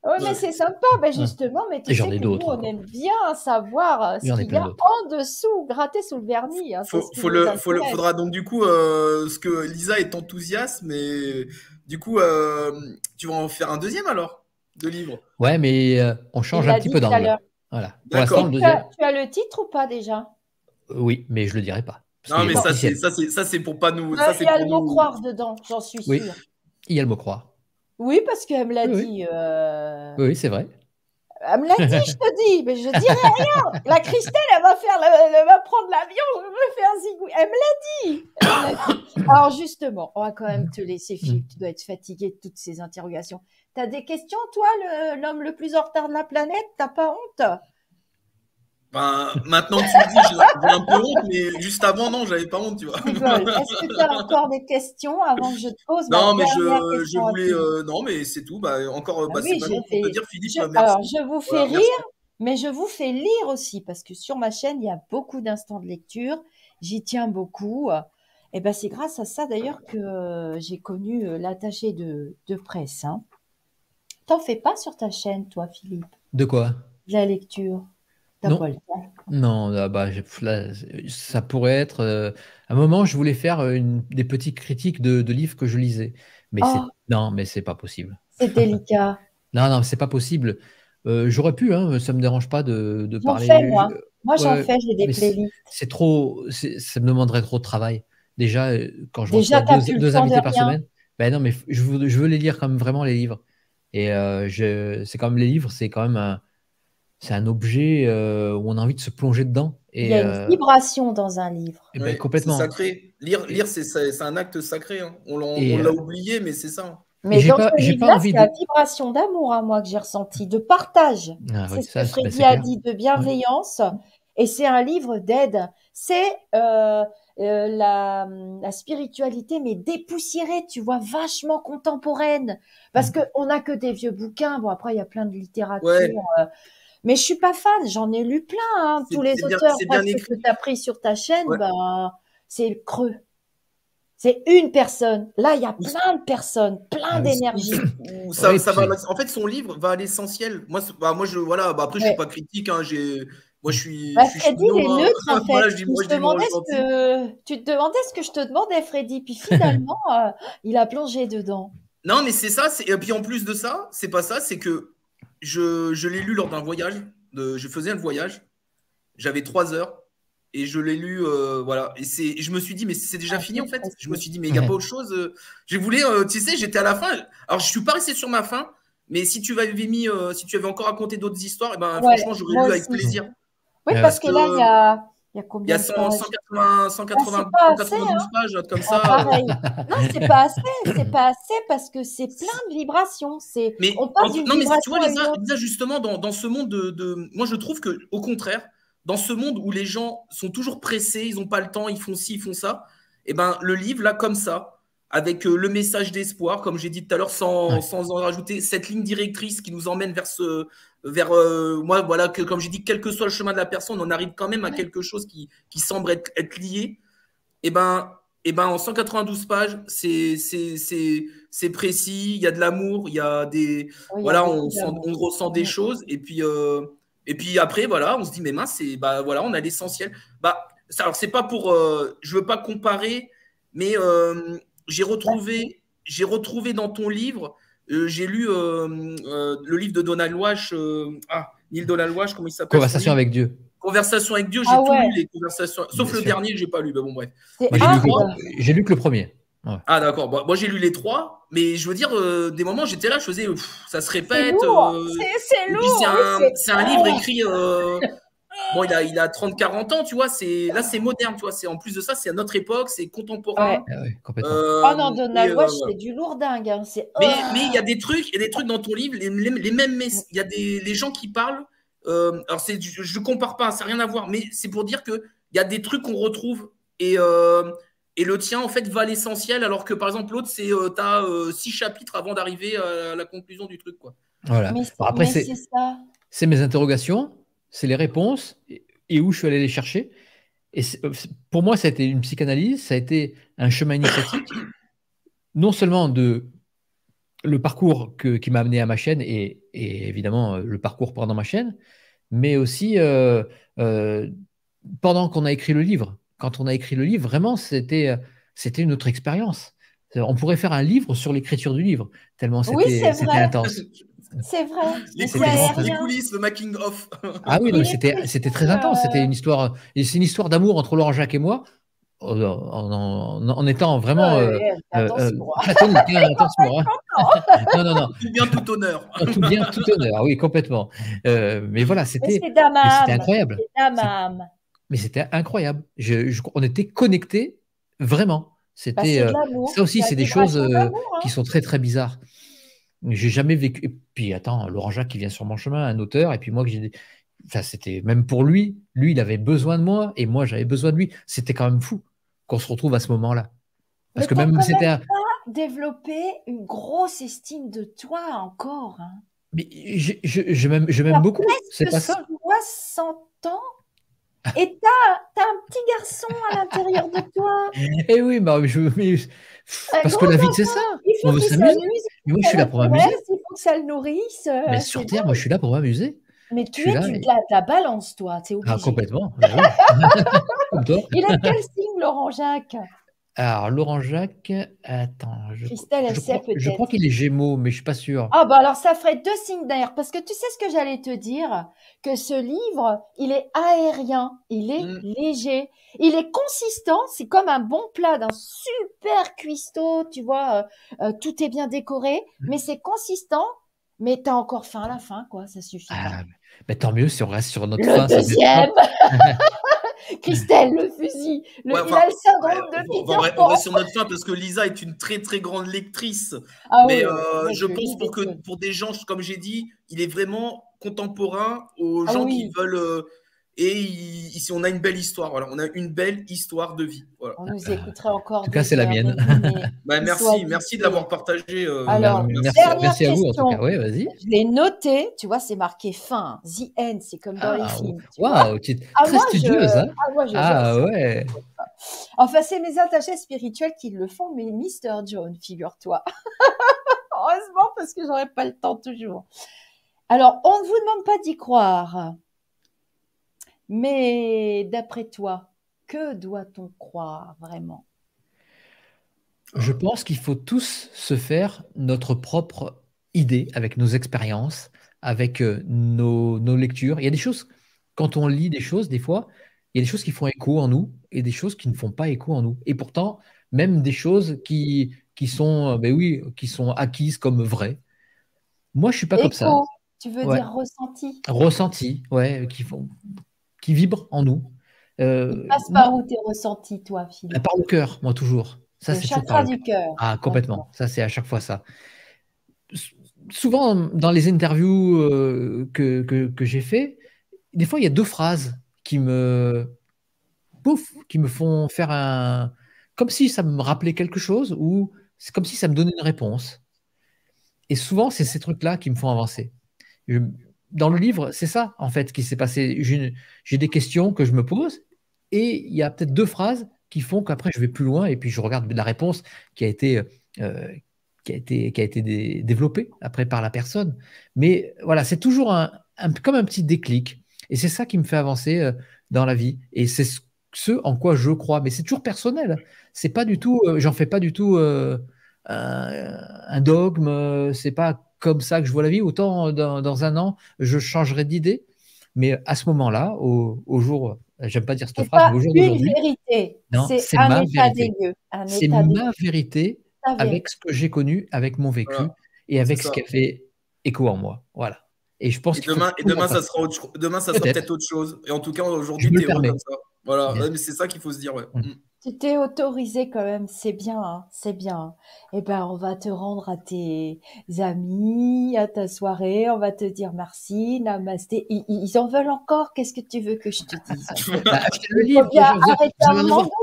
Oui, mais c'est sympa, ben justement, mais tu sais que nous, on aime bien savoir euh, ce qu'il y a en dessous, gratter sous le vernis. Hein, faudra donc du coup, euh, ce que Lisa est enthousiaste, mais du coup, euh, tu vas en faire un deuxième alors, de livre. Ouais, mais on change un petit peu d'angle. Voilà. Pour Tu as le titre ou pas déjà Oui, mais je ne le dirai pas. Non, mais ça, c'est pour pas nous. Il y a le mot croire dedans, j'en suis sûr. Il y a le mot croire. Oui, parce qu'elle me l'a dit. Euh. Oui, c'est vrai. Elle me l'a dit, je te dis, mais je dirai rien. La Christelle, elle va, faire le, elle va prendre l'avion, me faire un Elle me l'a dit. Alors justement, on va quand même te laisser, filer. Mm. Tu dois être fatigué de toutes ces interrogations. T'as des questions, toi, l'homme le, le, plus en retard de la planète T'as pas honte ben, maintenant que tu le dis, j'ai un peu honte, mais juste avant, non, j'avais pas honte, tu vois. Est-ce que tu as encore des questions avant que je te pose Non, mais je, voulais. Euh, non, mais c'est tout. Bah, encore, ah bah, c'est pas long pour te dire, Philippe, je... Bah, alors, je vous fais rire, mais je vous fais lire aussi, parce que sur ma chaîne, il y a beaucoup d'instants de lecture. J'y tiens beaucoup. Et eh ben, c'est grâce à ça, d'ailleurs, que j'ai connu euh, l'attaché de, presse. Hein. T'en fais pas sur ta chaîne, toi, Philippe De quoi De la lecture non. Ah bah, là, bah, ça pourrait être. Euh, à un moment, je voulais faire euh, des petites critiques de, livres que je lisais. Mais oh. non, mais c'est pas possible. c'est délicat. Non, non, c'est pas possible. Euh, j'aurais pu, hein, ça me dérange pas de, de parler. moi. j'en fais, j'ai des playlists. trop, ça me demanderait trop de travail. Déjà, quand je vois deux, par semaine, ben non, mais je veux, les lire comme vraiment les livres. Et c'est quand même les livres, c'est quand même un, c'est un objet euh, où on a envie de se plonger dedans. Et, il y a une euh, vibration dans un livre. Et eh ben, complètement. Sacré. Lire, lire c'est un acte sacré. Hein. On l'a euh, oublié, mais c'est ça. Mais dans pas, ce livre c'est la vibration d'amour à hein, moi que j'ai ressenti, de partage. Ah c'est ce que Freddy a dit, de bienveillance. Et c'est un livre d'aide. C'est la, spiritualité, mais dépoussiérée, tu vois, vachement contemporaine. Parce mm. que qu'on n'a que des vieux bouquins. Bon, après, il y a plein de littérature. Mais je suis pas fan, j'en ai lu plein, hein, tous les auteurs que tu as pris sur ta chaîne, ben, c'est creux. C'est une personne. Là, il y a plein de personnes, plein ah, d'énergie. Ça, en fait, son livre va à l'essentiel. Moi, bah, moi, je, voilà, bah, après, je suis pas critique. Hein, moi, je suis. neutre, tu te demandais ce que je te demandais, Freddy. Puis finalement, euh, il a plongé dedans. Non, mais c'est ça. Et puis en plus de ça, c'est pas ça. C'est que je, l'ai lu lors d'un voyage. je faisais un voyage. J'avais trois heures et je l'ai lu. Euh, voilà. Et c'est, je me suis dit, mais c'est déjà ah, fini en fait. Je me suis dit, mais il n'y a pas autre chose. Euh. Je voulais, euh, tu sais, j'étais à la fin. Alors, je suis pas resté sur ma fin, mais si tu avais mis, si tu avais encore raconté d'autres histoires, eh ben, franchement, j'aurais lu avec plaisir. Oui, parce, que là, il y a il y a combien 180, pages, ah, hein. comme ah, ça. non, c'est pas assez. C'est pas assez parce que c'est plein de vibrations. C'est. Mais on non, mais tu vois, justement, dans, dans, ce monde de, moi, je trouve que, au contraire, dans ce monde où les gens sont toujours pressés, ils n'ont pas le temps, ils font ci, ils font ça, et eh ben le livre là, comme ça, avec euh, le message d'espoir, comme j'ai dit tout à l'heure, sans, sans en rajouter, cette ligne directrice qui nous emmène vers ce, vers euh, moi voilà que comme j'ai dit quel que soit le chemin de la personne on arrive quand même à quelque chose qui, semble être, lié et eh ben et eh ben en 192 pages c'est c'est précis il y a de l'amour il y a des voilà on, ressent des choses et puis euh, et puis après voilà on se dit mais mince c'est bah voilà on a l'essentiel bah ça, alors c'est pas pour euh, je veux pas comparer mais j'ai retrouvé j'ai retrouvé dans ton livre euh, j'ai lu euh, euh, le livre de Donald Walsh, ah, Neil Donald Walsh, comment il s'appelle Conversation avec Dieu. Conversation avec Dieu, j'ai ah tout lu les conversations, sauf le dernier, dernier, j'ai pas lu, mais bon, bref. J'ai lu, que le premier. Ah d'accord, moi j'ai lu les trois, mais je veux dire, des moments j'étais là, je faisais, ça se répète. C'est lourd, c'est un, livre écrit, Bon, il a, 30-40 ans, tu vois. là, c'est moderne, tu vois. C'est, en plus de ça, c'est à notre époque, c'est contemporain. Ah complètement. Euh, oh non, Donald euh, Walsh, c'est du lourdingue. Hein, Mais il y a des trucs, il y a des trucs dans ton livre, les, mêmes messages. Mm. Il y a des gens qui parlent. Euh, alors, je ne compare pas, ça n'a rien à voir, mais c'est pour dire qu'il y a des trucs qu'on retrouve et, le tien, en fait, va à l'essentiel, alors que par exemple, l'autre, c'est tu as six chapitres avant d'arriver à la conclusion du truc, quoi. Voilà. après, c'est, c'est mes interrogations c'est les réponses et où je suis allé les chercher. Et euh, pour moi, ça a été une psychanalyse, ça a été un chemin initiatique, non seulement de le parcours qui m'a amené à ma chaîne et, évidemment euh, le parcours pendant ma chaîne, mais aussi euh, pendant qu'on a écrit le livre. Quand on a écrit le livre, vraiment, c'était une autre expérience. On pourrait faire un livre sur l'écriture du livre, tellement c'était intense. C'est vrai. Les coulisses, le making of. ah oui, c'était très intense. C'était une histoire, c'est une histoire d'amour entre Laurent Jacques et moi. En, étant vraiment euh, euh, euh attention hein. non, non, non. Tout bien, tout honneur. tout bien, tout honneur, oui, complètement. Euh, mais voilà, c'était incroyable. Mais c'était incroyable. on était connectés, vraiment. C'était bah, ça aussi, c'est des choses hein. qui sont très très bizarres. J'ai jamais vécu. Et puis attends, Laurent Jacques qui vient sur mon chemin, un auteur, et puis moi que j'ai. Enfin, c'était même pour lui. Lui, il avait besoin de moi, et moi, j'avais besoin de lui. C'était quand même fou qu'on se retrouve à ce moment-là. Parce que même c'était. Un... Développer une grosse estime de toi encore. Hein? Mais je, je, je m'aime, je m'aime beaucoup. C'est pas ça. 60 ans et t'as, as un petit garçon à l'intérieur de toi. Eh oui, bah, je, mais euh, Parce que la vie, c'est ça. On veut s'amuser. Mais moi, je suis euh, là pour m'amuser. Il faut que ça le nourrisse. mais euh, bah, sur Terre, moi, je suis là pour m'amuser. Mais tu es là, tu la, balances, toi. Ah, complètement. Il a quel signe, Laurent Jacques alors, Laurent Jacques, attends. Je, crois, qu'il est Gémeaux, mais je suis pas sûr. Ah, bah alors ça ferait deux signes d'air, parce que tu sais ce que j'allais te dire, que ce livre, il est aérien, il est mm. léger, il est consistant, c'est comme un bon plat d'un super cuistot, tu vois, euh, euh, tout est bien décoré, mm. mais c'est consistant, mais tu as encore faim à la fin, quoi, ça suffit. Ah, mais, tant mieux si on reste sur notre Le Christelle, le fusil, le, syndrome de Peter on, va, sur notre fin parce que Lisa est une très très grande lectrice. Ah mais euh, je pense pour que pour des gens, comme j'ai dit, il est vraiment contemporain aux ah gens qui veulent euh, et ici, on a une belle histoire. Voilà. On a une belle histoire de vie. On nous écouterait encore. En tout cas, c'est la mienne. Bah, euh, bah, merci, merci de l'avoir partagé. Alors, merci, dernière à vous. En tout cas. Ouais, Je l'ai noté. Tu vois, c'est marqué fin. The end. C'est comme dans ah, les films. Waouh, tu es ah, très studieuse. Hein. Ah, ah ouais. Enfin, c'est mes attachés spirituels qui le font, mais Mr. John, figure-toi. Heureusement, parce que j'aurais pas le temps toujours. Alors, on ne vous demande pas d'y croire. Mais d'après toi, que doit-on croire vraiment Je pense qu'il faut tous se faire notre propre idée avec nos expériences, avec euh, nos, lectures. Il y a des choses, quand on lit des choses, des fois, il y a des choses qui font écho en nous et des choses qui ne font pas écho en nous. Et pourtant, même des choses qui, qui sont, euh, ben oui, qui sont acquises comme vraies. Moi, je suis pas comme ça. Tu veux dire ressenti Ressenti, ouais, qui font qui vibre en nous. Euh, passe par où tu ressentis, ressenti, toi, Philippe Par le cœur, moi, toujours. Ça, le chakra du cœur. Ah, complètement. Ça, c'est à chaque fois ça. Souvent, dans les interviews euh, que, que, j'ai fait, des fois, il y a deux phrases qui me, pouf, qui me font faire un. Comme si ça me rappelait quelque chose ou c'est comme si ça me donnait une réponse. Et souvent, c'est ces trucs-là qui me font avancer. Je, dans le livre, c'est ça, en fait, qui s'est passé. J'ai des questions que je me pose, et il y a peut-être deux phrases qui font qu'après, je vais plus loin, et puis je regarde la réponse qui a été, euh, qui a été, qui a été développée après par la personne. Mais voilà, c'est toujours un, comme un petit déclic. Et c'est ça qui me fait avancer euh, dans la vie. Et c'est ce, en quoi je crois. Mais c'est toujours personnel. Hein. C'est pas du tout, euh, j'en fais pas du tout un dogme. C'est pas comme ça que je vois la vie, autant dans, un an, je changerai d'idée. Mais à ce moment-là, au, jour, j'aime pas dire cette phrase, mais au jour C'est vérité, c'est un état vérité. des lieux. C'est ma vérité avec ce que j'ai connu, avec mon vécu et avec ce qui a fait écho en moi. Voilà. Et je pense que demain, demain, ça sera peut-être autre chose. Et en tout cas, aujourd'hui, tu es comme ça. Voilà, mais c'est ça qu'il faut se dire. Mm. Mm. Tu t'es autorisé quand même, c'est bien, hein, c'est bien. Eh ben, on va te rendre à tes amis, à ta soirée, on va te dire merci, namasté. Ils, en veulent encore, qu'est-ce que tu veux que je te dise acheter Achetez le livre,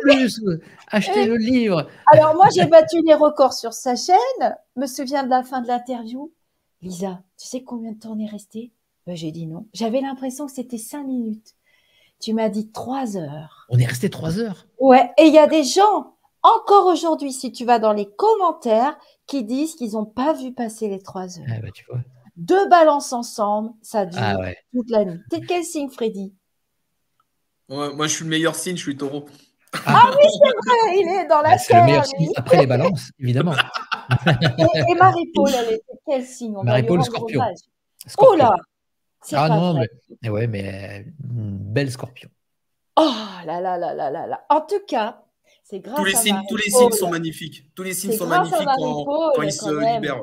je Achetez le livre. Alors moi, j'ai battu les records sur sa chaîne. Me souviens de la fin de l'interview. Lisa, tu sais combien de temps on est resté ben, J'ai dit non. J'avais l'impression que c'était cinq minutes. Tu m'as dit trois heures. On est resté trois heures. Ouais, et il y a des gens, encore aujourd'hui, si tu vas dans les commentaires, qui disent qu'ils n'ont pas vu passer les trois heures. Ah, bah, Deux balances ensemble, ça dure ah, toute la nuit. T'es quel signe, Freddy Moi, je suis le meilleur signe, je suis taureau. Ah, oui, c'est vrai, il est dans la bah, C'est après les balances, évidemment. et, Marie-Paul, elle est quel signe Marie-Paul, scorpion. Oh là ah non, mais, ouais, mais mm, belle scorpion. Oh là là là là là En tout cas, c'est grâce tous les à signes, Tous les signes sont magnifiques. Tous les signes sont magnifiques quand, ils se libèrent.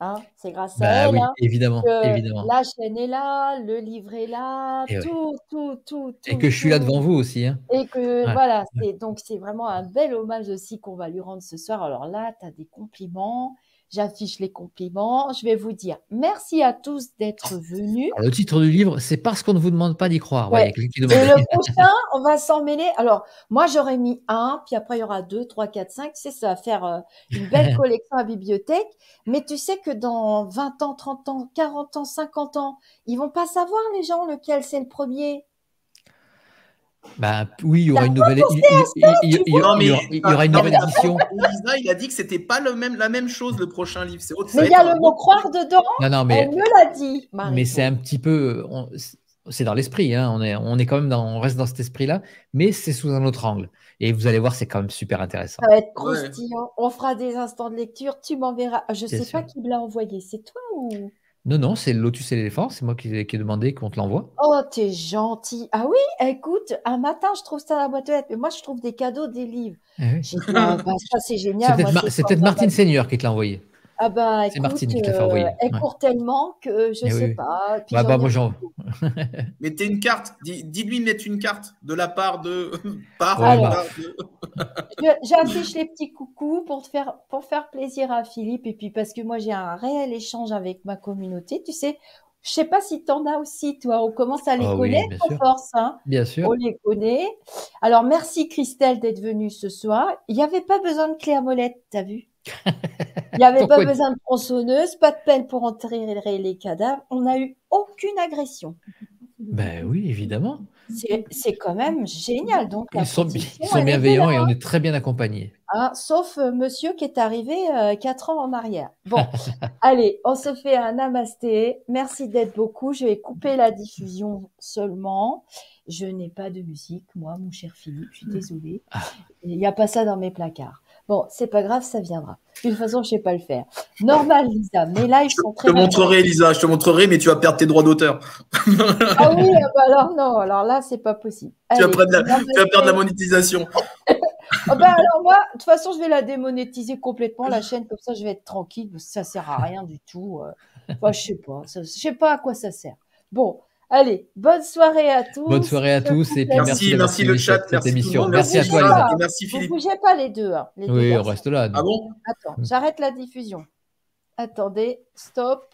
Hein, c'est grâce à bah elle. Oui, hein, évidemment, évidemment. La chaîne est là, le livre est là, tout, tout, tout, tout, Et que je suis là devant vous aussi. Hein. Et que voilà, donc c'est vraiment un bel hommage aussi qu'on va lui rendre ce soir. Alors là, tu as des compliments, j'affiche les compliments, je vais vous dire merci à tous d'être venus. le titre du livre, c'est parce qu'on ne vous demande pas d'y croire. Ouais. et le prochain, on va s'en Alors, moi, j'aurais mis un, puis après, il y aura deux, trois, quatre, cinq. C'est ça va faire euh, une belle collection à bibliothèque. Mais tu sais que dans 20 ans, 30 ans, 40 ans, 50 ans, ils vont pas savoir, les gens, lequel c'est le premier. Bah oui, il y aura une nouvelle. Il y aura une nouvelle édition. il a dit que c'était pas le même, la même chose le prochain livre. mais il y a le mot croire dedans. Non, non, mais me l'a dit. Mais c'est un petit peu, c'est dans l'esprit. Hein, on est, on est quand même on reste dans cet esprit-là, mais c'est sous un autre angle. Et vous allez voir, c'est quand même super intéressant. Ça va être croustillant. On fera des instants de lecture. Tu m'enverras. Je sais pas qui me l'a envoyé. C'est toi ou non, non, c'est Lotus et l'éléphant. C'est moi qui, ai demandé qu'on te l'envoie. Oh, t'es gentil. Ah oui, écoute, un matin, je trouve ça dans la boîte aux lettres. Mais moi, je trouve des cadeaux, des livres. Eh ah, bah, ça, c'est génial. C'est peut-être, Martine Seigneur qui te l'a envoyé. Ah bah, écoute, euh, Elle court tellement que je ne sais pas. Bah, bah, moi, Mettez une carte. dis lui de mettre une carte de la part de. Par bah. J'affiche les petits coucous pour, faire, pour faire plaisir à Philippe et puis parce que moi, j'ai un réel échange avec ma communauté. Tu sais, je sais pas si tu as aussi, toi. On commence à les ah connaître en force. Hein. Bien sûr. On les connaît. Alors, merci Christelle d'être venue ce soir. Il n'y avait pas besoin de clé à Molette, t'as vu il n'y avait pas besoin de tronçonneuse, pas de peine pour enterrer les cadavres. On n'a eu aucune agression. Ben oui, évidemment. C'est quand même génial. Donc, ils sont, bienveillants et on est très bien accompagnés. Hein, sauf euh, monsieur qui est arrivé euh, quatre 4 ans en arrière. Bon, allez, on se fait un namasté. Merci d'être beaucoup. Je vais couper la diffusion seulement. Je n'ai pas de musique, moi, mon cher Philippe. Je suis hmm. désolée. Ah. Il n'y a pas ça dans mes placards. Bon, c'est pas grave, ça viendra. d'une façon, je sais pas le faire. Normal, Lisa. Mais là, ils sont très. Je te montrerai, Lisa. Je te montrerai, mais tu vas perdre tes droits d'auteur. ah oui, euh, bah alors non. Alors là, c'est pas possible. tu, vas la, perdre la monétisation. Oh, bah alors moi, de toute façon, je vais la démonétiser complètement la chaîne. Comme ça, je vais être tranquille. ça sert à rien du tout. Euh. Enfin, je sais pas. je sais pas à quoi ça sert. Bon, Allez, bonne soirée à tous. Bonne soirée à tous et merci, merci, le chat, cette merci émission. Tout le merci, à toi, Lisa. merci Philippe. Vous bougez pas les deux. Hein, oui, on reste là. Ah bon Attends, j'arrête la diffusion. Attendez, stop.